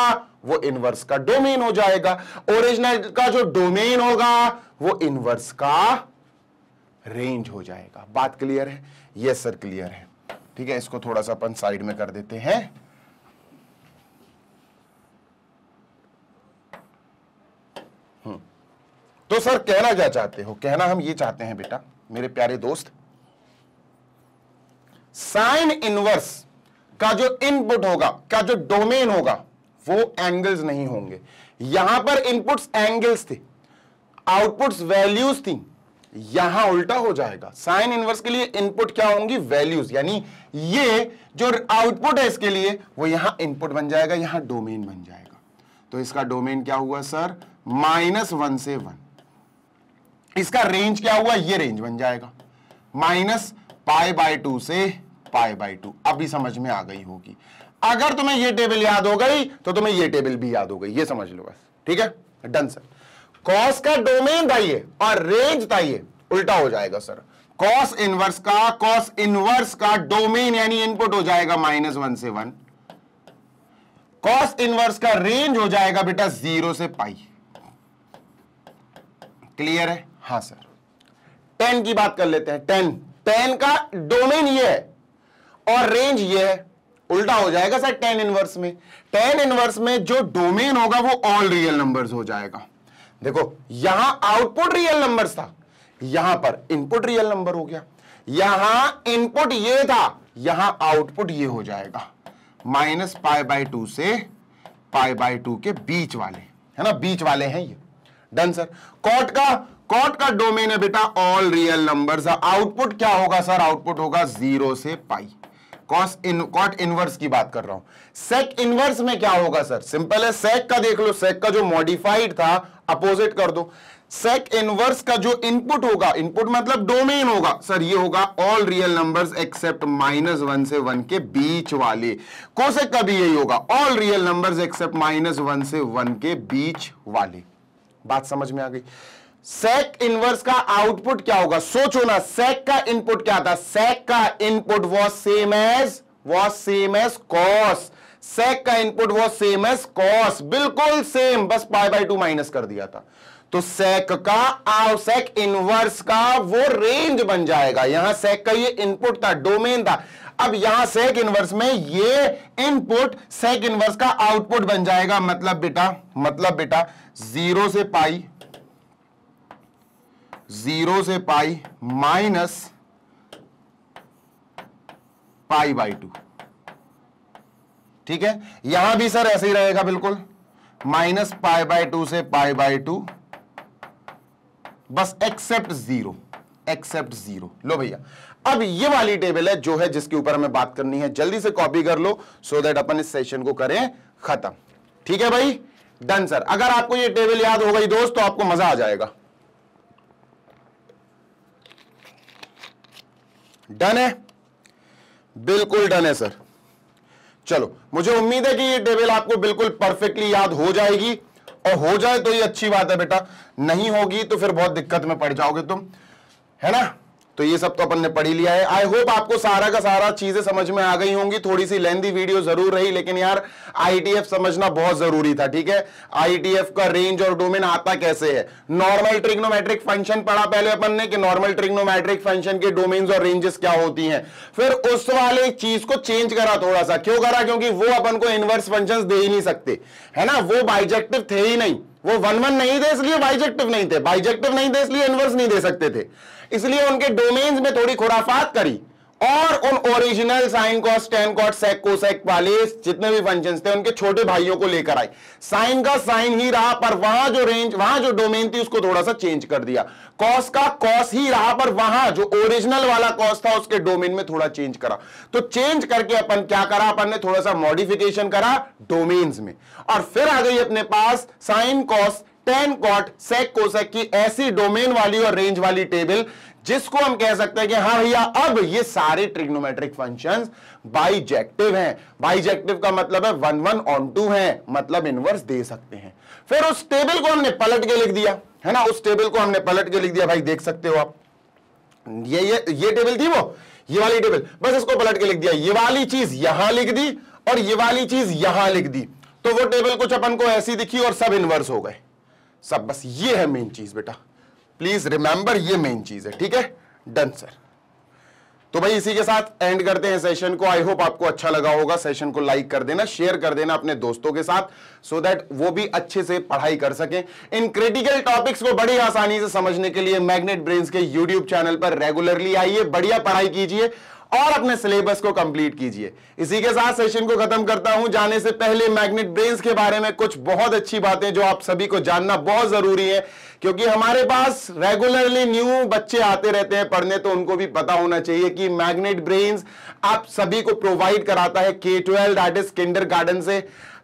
Speaker 1: वो इनवर्स का डोमेन हो जाएगा ओरिजिनल का जो डोमेन होगा वो इनवर्स का रेंज हो जाएगा बात क्लियर है यस सर क्लियर है ठीक है इसको थोड़ा सा अपन साइड में कर देते हैं हम्म। तो सर कहना क्या चाहते हो कहना हम ये चाहते हैं बेटा मेरे प्यारे दोस्त साइन इनवर्स का जो इनपुट होगा का जो डोमेन होगा वो एंगल्स नहीं होंगे यहां पर इनपुट्स एंगल्स थे आउटपुट्स वैल्यूज थी यहां उल्टा हो जाएगा साइन इनवर्स के लिए इनपुट क्या होंगी वैल्यूज यानी ये जो आउटपुट है इसके लिए वो यहां इनपुट बन जाएगा यहां डोमेन बन जाएगा तो इसका डोमेन क्या हुआ सर माइनस वन से वन इसका रेंज क्या हुआ ये रेंज बन जाएगा माइनस पाई बाय टू से पाई बाय टू अभी समझ में आ गई होगी अगर तुम्हें ये टेबल याद हो गई तो तुम्हें ये टेबल भी याद हो गई ये समझ लो बस ठीक है डन सर कॉस का डोमेन बताइए और रेंज बताइए उल्टा हो जाएगा सर कॉस इनवर्स का कॉस इनवर्स का डोमेन यानी इनपुट हो जाएगा माइनस वन से वन कॉस इनवर्स का रेंज हो जाएगा बेटा जीरो से पाई क्लियर है हाँ सर टेन की बात कर लेते हैं टेन टेन का डोमेन ये है और रेंज ये है उल्टा हो जाएगा सर टेन इनवर्स में टेन इनवर्स में जो डोमेन होगा वो ऑल रियल नंबर्स हो जाएगा देखो यहां आउटपुट रियल नंबर था यहां पर इनपुट रियल नंबर हो गया यहां इनपुट ये था यहां आउटपुट ये हो जाएगा माइनस पाई बाई टू से पाई बाई टू के बीच वाले है ना बीच वाले हैं ये डन सर कॉट का कॉट का डोमेन है बेटा ऑल रियल नंबर्स आउटपुट क्या होगा सर आउटपुट होगा जीरो से पाई कॉस इन कॉट इनवर्स की बात कर रहा हूं सेक इनवर्स में क्या होगा सर सिंपल है सेक का देख लो सेक का जो मॉडिफाइड था अपोजिट कर दो सेक इनवर्स का जो इनपुट होगा इनपुट मतलब डोमेन होगा सर ये होगा all real numbers except minus one से वन के बीच वाले कोसेक का भी यही होगा all real numbers except minus one से वन के बीच वाले बात समझ में आ गई सेक इनवर्स का आउटपुट क्या होगा सोचो ना सेक का इनपुट क्या था सेक का input was same as was same as cos sec का input was same as cos बिल्कुल सेम बस पाई बाई टू माइनस कर दिया था तो सेक का आव सेक इनवर्स का वो रेंज बन जाएगा यहां सेक का ये इनपुट था डोमेन था अब यहां सेक इनवर्स में ये इनपुट सेक इनवर्स का आउटपुट बन जाएगा मतलब बेटा मतलब बेटा जीरो से पाई जीरो से pi minus pi by two ठीक है यहां भी सर ऐसे ही रहेगा बिल्कुल माइनस पाई बाई टू से पाई बाई टू बस एक्सेप्ट जीरो एक्सेप्ट जीरो लो भैया अब ये वाली टेबल है जो है जिसके ऊपर हमें बात करनी है जल्दी से कॉपी कर लो सो देट अपन इस सेशन को करें खत्म ठीक है भाई डन सर अगर आपको ये टेबल याद हो गई दोस्त तो आपको मजा आ जाएगा डन है बिल्कुल डन है सर चलो मुझे उम्मीद है कि ये टेबल आपको बिल्कुल परफेक्टली याद हो जाएगी और हो जाए तो ये अच्छी बात है बेटा नहीं होगी तो फिर बहुत दिक्कत में पड़ जाओगे तुम है ना तो ये सब तो अपन ने पढ़ी लिया है आई होप आपको सारा का सारा चीजें समझ में आ गई होंगी थोड़ी सी लेंदी वीडियो जरूर रही लेकिन यार आईटीएफ समझना बहुत जरूरी था ठीक है आईटीएफ का रेंज और डोमेन आता कैसे है नॉर्मल ट्रिग्नोमेट्रिक फंक्शन पढ़ा पहले अपन ने कि नॉर्मल ट्रिग्नोमेट्रिक फंक्शन के डोमेन्स और रेंजेस क्या होती है फिर उस वाले चीज को चेंज करा थोड़ा सा क्यों करा क्योंकि वो अपन को इनवर्स फंक्शन दे ही नहीं सकते है ना वो बाइजेक्टिव थे ही नहीं वो वन वन नहीं थे इसलिए बाइजेक्टिव नहीं थे बाइजेक्टिव नहीं थे इसलिए इनवर्स नहीं दे सकते थे इसलिए उनके डोमेन्स में थोड़ी खुराफात करी और उन original sine cos tan cot sec sec वाले जितने भी फंक्शंस थे उनके छोटे भाइयों को लेकर आई साइन का साइन ही रहा पर वहां जो रेंज वहां जो डोमेन थी उसको थोड़ा सा चेंज कर दिया कॉस का कॉस ही रहा पर वहां जो ओरिजिनल वाला कॉस था उसके डोमेन में थोड़ा चेंज करा तो चेंज करके अपन क्या करा अपन ने थोड़ा सा मॉडिफिकेशन करा डोमेन्स में और फिर आ गई अपने पास sine cos tan cot sec cosec की ऐसी डोमेन वाली और रेंज वाली टेबल जिसको हम कह सकते हैं कि हाँ भैया अब ये सारे ट्रिग्नोमेट्रिक फंक्शंस बाइजेक्टिव हैं बाइजेक्टिव का मतलब है वन वन ऑन टू है मतलब इनवर्स दे सकते हैं फिर उस टेबल को हमने पलट के लिख दिया है ना उस टेबल को हमने पलट के लिख दिया भाई देख सकते हो आप ये ये ये टेबल थी वो ये वाली टेबल बस इसको पलट के लिख दिया ये वाली चीज यहां लिख दी और ये वाली चीज यहां लिख दी तो वो टेबल कुछ अपन को ऐसी दिखी और सब इनवर्स हो गए सब बस ये है मेन चीज बेटा प्लीज रिमेंबर ये मेन चीज है ठीक है डन सर तो भाई इसी के साथ एंड करते हैं सेशन को आई होप आपको अच्छा लगा होगा सेशन को लाइक कर देना शेयर कर देना अपने दोस्तों के साथ सो so दैट वो भी अच्छे से पढ़ाई कर सके इन क्रिटिकल टॉपिक्स को बड़ी आसानी से समझने के लिए मैग्नेट ब्रेन्स के यूट्यूब चैनल पर रेगुलरली आइए बढ़िया पढ़ाई कीजिए और अपने सिलेबस को कंप्लीट कीजिए इसी के साथ सेशन को खत्म करता हूं जाने से पहले मैग्नेट ब्रेन्स के बारे में कुछ बहुत अच्छी बातें जो आप सभी को जानना बहुत जरूरी है क्योंकि हमारे पास रेगुलरली न्यू बच्चे आते रहते हैं पढ़ने तो उनको भी पता होना चाहिए कि मैग्नेट ब्रेन्स आप सभी को प्रोवाइड कराता है K twelve that is kindergarten से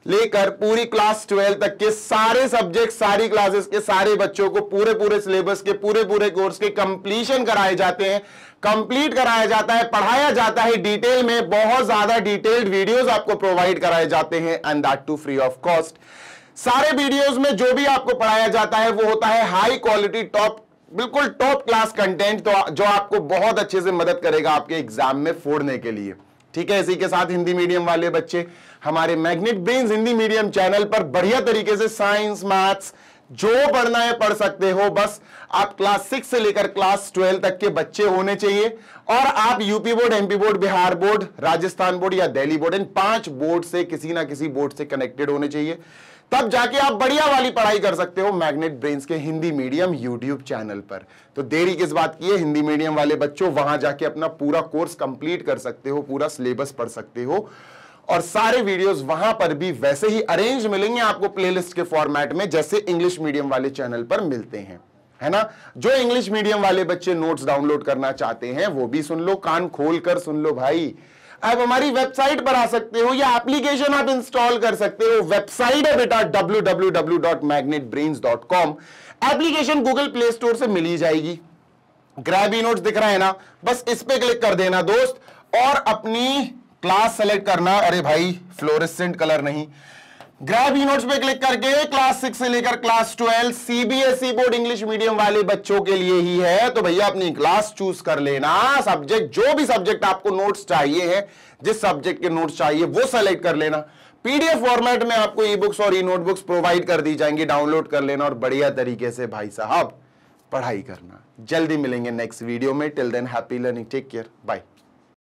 Speaker 1: लेकर पूरी क्लास ट्वेल्व तक के सारे सब्जेक्ट सारी क्लासेस के सारे बच्चों को पूरे पूरे सिलेबस के पूरे पूरे कोर्स के कंप्लीशन कराए जाते हैं कंप्लीट कराया जाता है पढ़ाया जाता है डिटेल में बहुत ज्यादा डिटेल्ड वीडियोस आपको प्रोवाइड कराए जाते हैं and that too free of cost सारे वीडियोज में जो भी आपको पढ़ाया जाता है वो होता है हाई क्वालिटी टॉप बिल्कुल टॉप क्लास कंटेंट तो जो आपको बहुत अच्छे से मदद करेगा आपके एग्जाम में फोड़ने के लिए ठीक है इसी के साथ हिंदी मीडियम वाले बच्चे हमारे Magnet Brain Hindi medium channel पर बढ़िया तरीके से साइंस मैथ्स जो पढ़ना है पढ़ सकते हो बस आप क्लास सिक्स से लेकर क्लास ट्वेल्व तक के बच्चे होने चाहिए और आप UP board MP board Bihar board Rajasthan board या दिल्ली बोर्ड इन पांच बोर्ड से किसी ना किसी बोर्ड से कनेक्टेड होने चाहिए तब जाके आप बढ़िया वाली पढ़ाई कर सकते हो मैग्नेट ब्रेन्स के हिंदी मीडियम यूट्यूब चैनल पर तो देरी किस बात की है हिंदी मीडियम वाले बच्चों वहां जाके अपना पूरा कोर्स कंप्लीट कर सकते हो पूरा सिलेबस पढ़ सकते हो और सारे वीडियोस वहां पर भी वैसे ही अरेंज मिलेंगे आपको प्लेलिस्ट के फॉर्मेट में जैसे इंग्लिश मीडियम वाले चैनल पर मिलते हैं है ना जो इंग्लिश मीडियम वाले बच्चे नोट्स डाउनलोड करना चाहते हैं वो भी सुन लो कान खोल कर सुन लो भाई आप हमारी वेबसाइट पर आ सकते हो या एप्लीकेशन आप इंस्टॉल कर सकते हो वेबसाइट है बेटा www.magnetbrains.com application Google play store से मिली जाएगी ग्रैबी नोट्स दिख रहा है ना बस इस पर क्लिक कर देना दोस्त और अपनी क्लास सेलेक्ट करना अरे भाई फ्लोरिसेंट कलर नहीं ग्रैब ई नोट्स पे क्लिक करके क्लास सिक्स से लेकर class twelve CBSE e board English medium वाले बच्चों के लिए ही है तो भैया अपनी क्लास चूज कर लेना सब्जेक्ट जो भी सब्जेक्ट आपको नोट्स चाहिए है जिस सब्जेक्ट के नोट्स चाहिए वो सेलेक्ट कर लेना पीडीएफ फॉर्मेट में आपको ई बुक्स और ई नोटबुक्स प्रोवाइड कर दी जाएंगी डाउनलोड कर लेना और बढ़िया तरीके से भाई साहब पढ़ाई करना जल्दी मिलेंगे नेक्स्ट वीडियो में till then happy learning take care by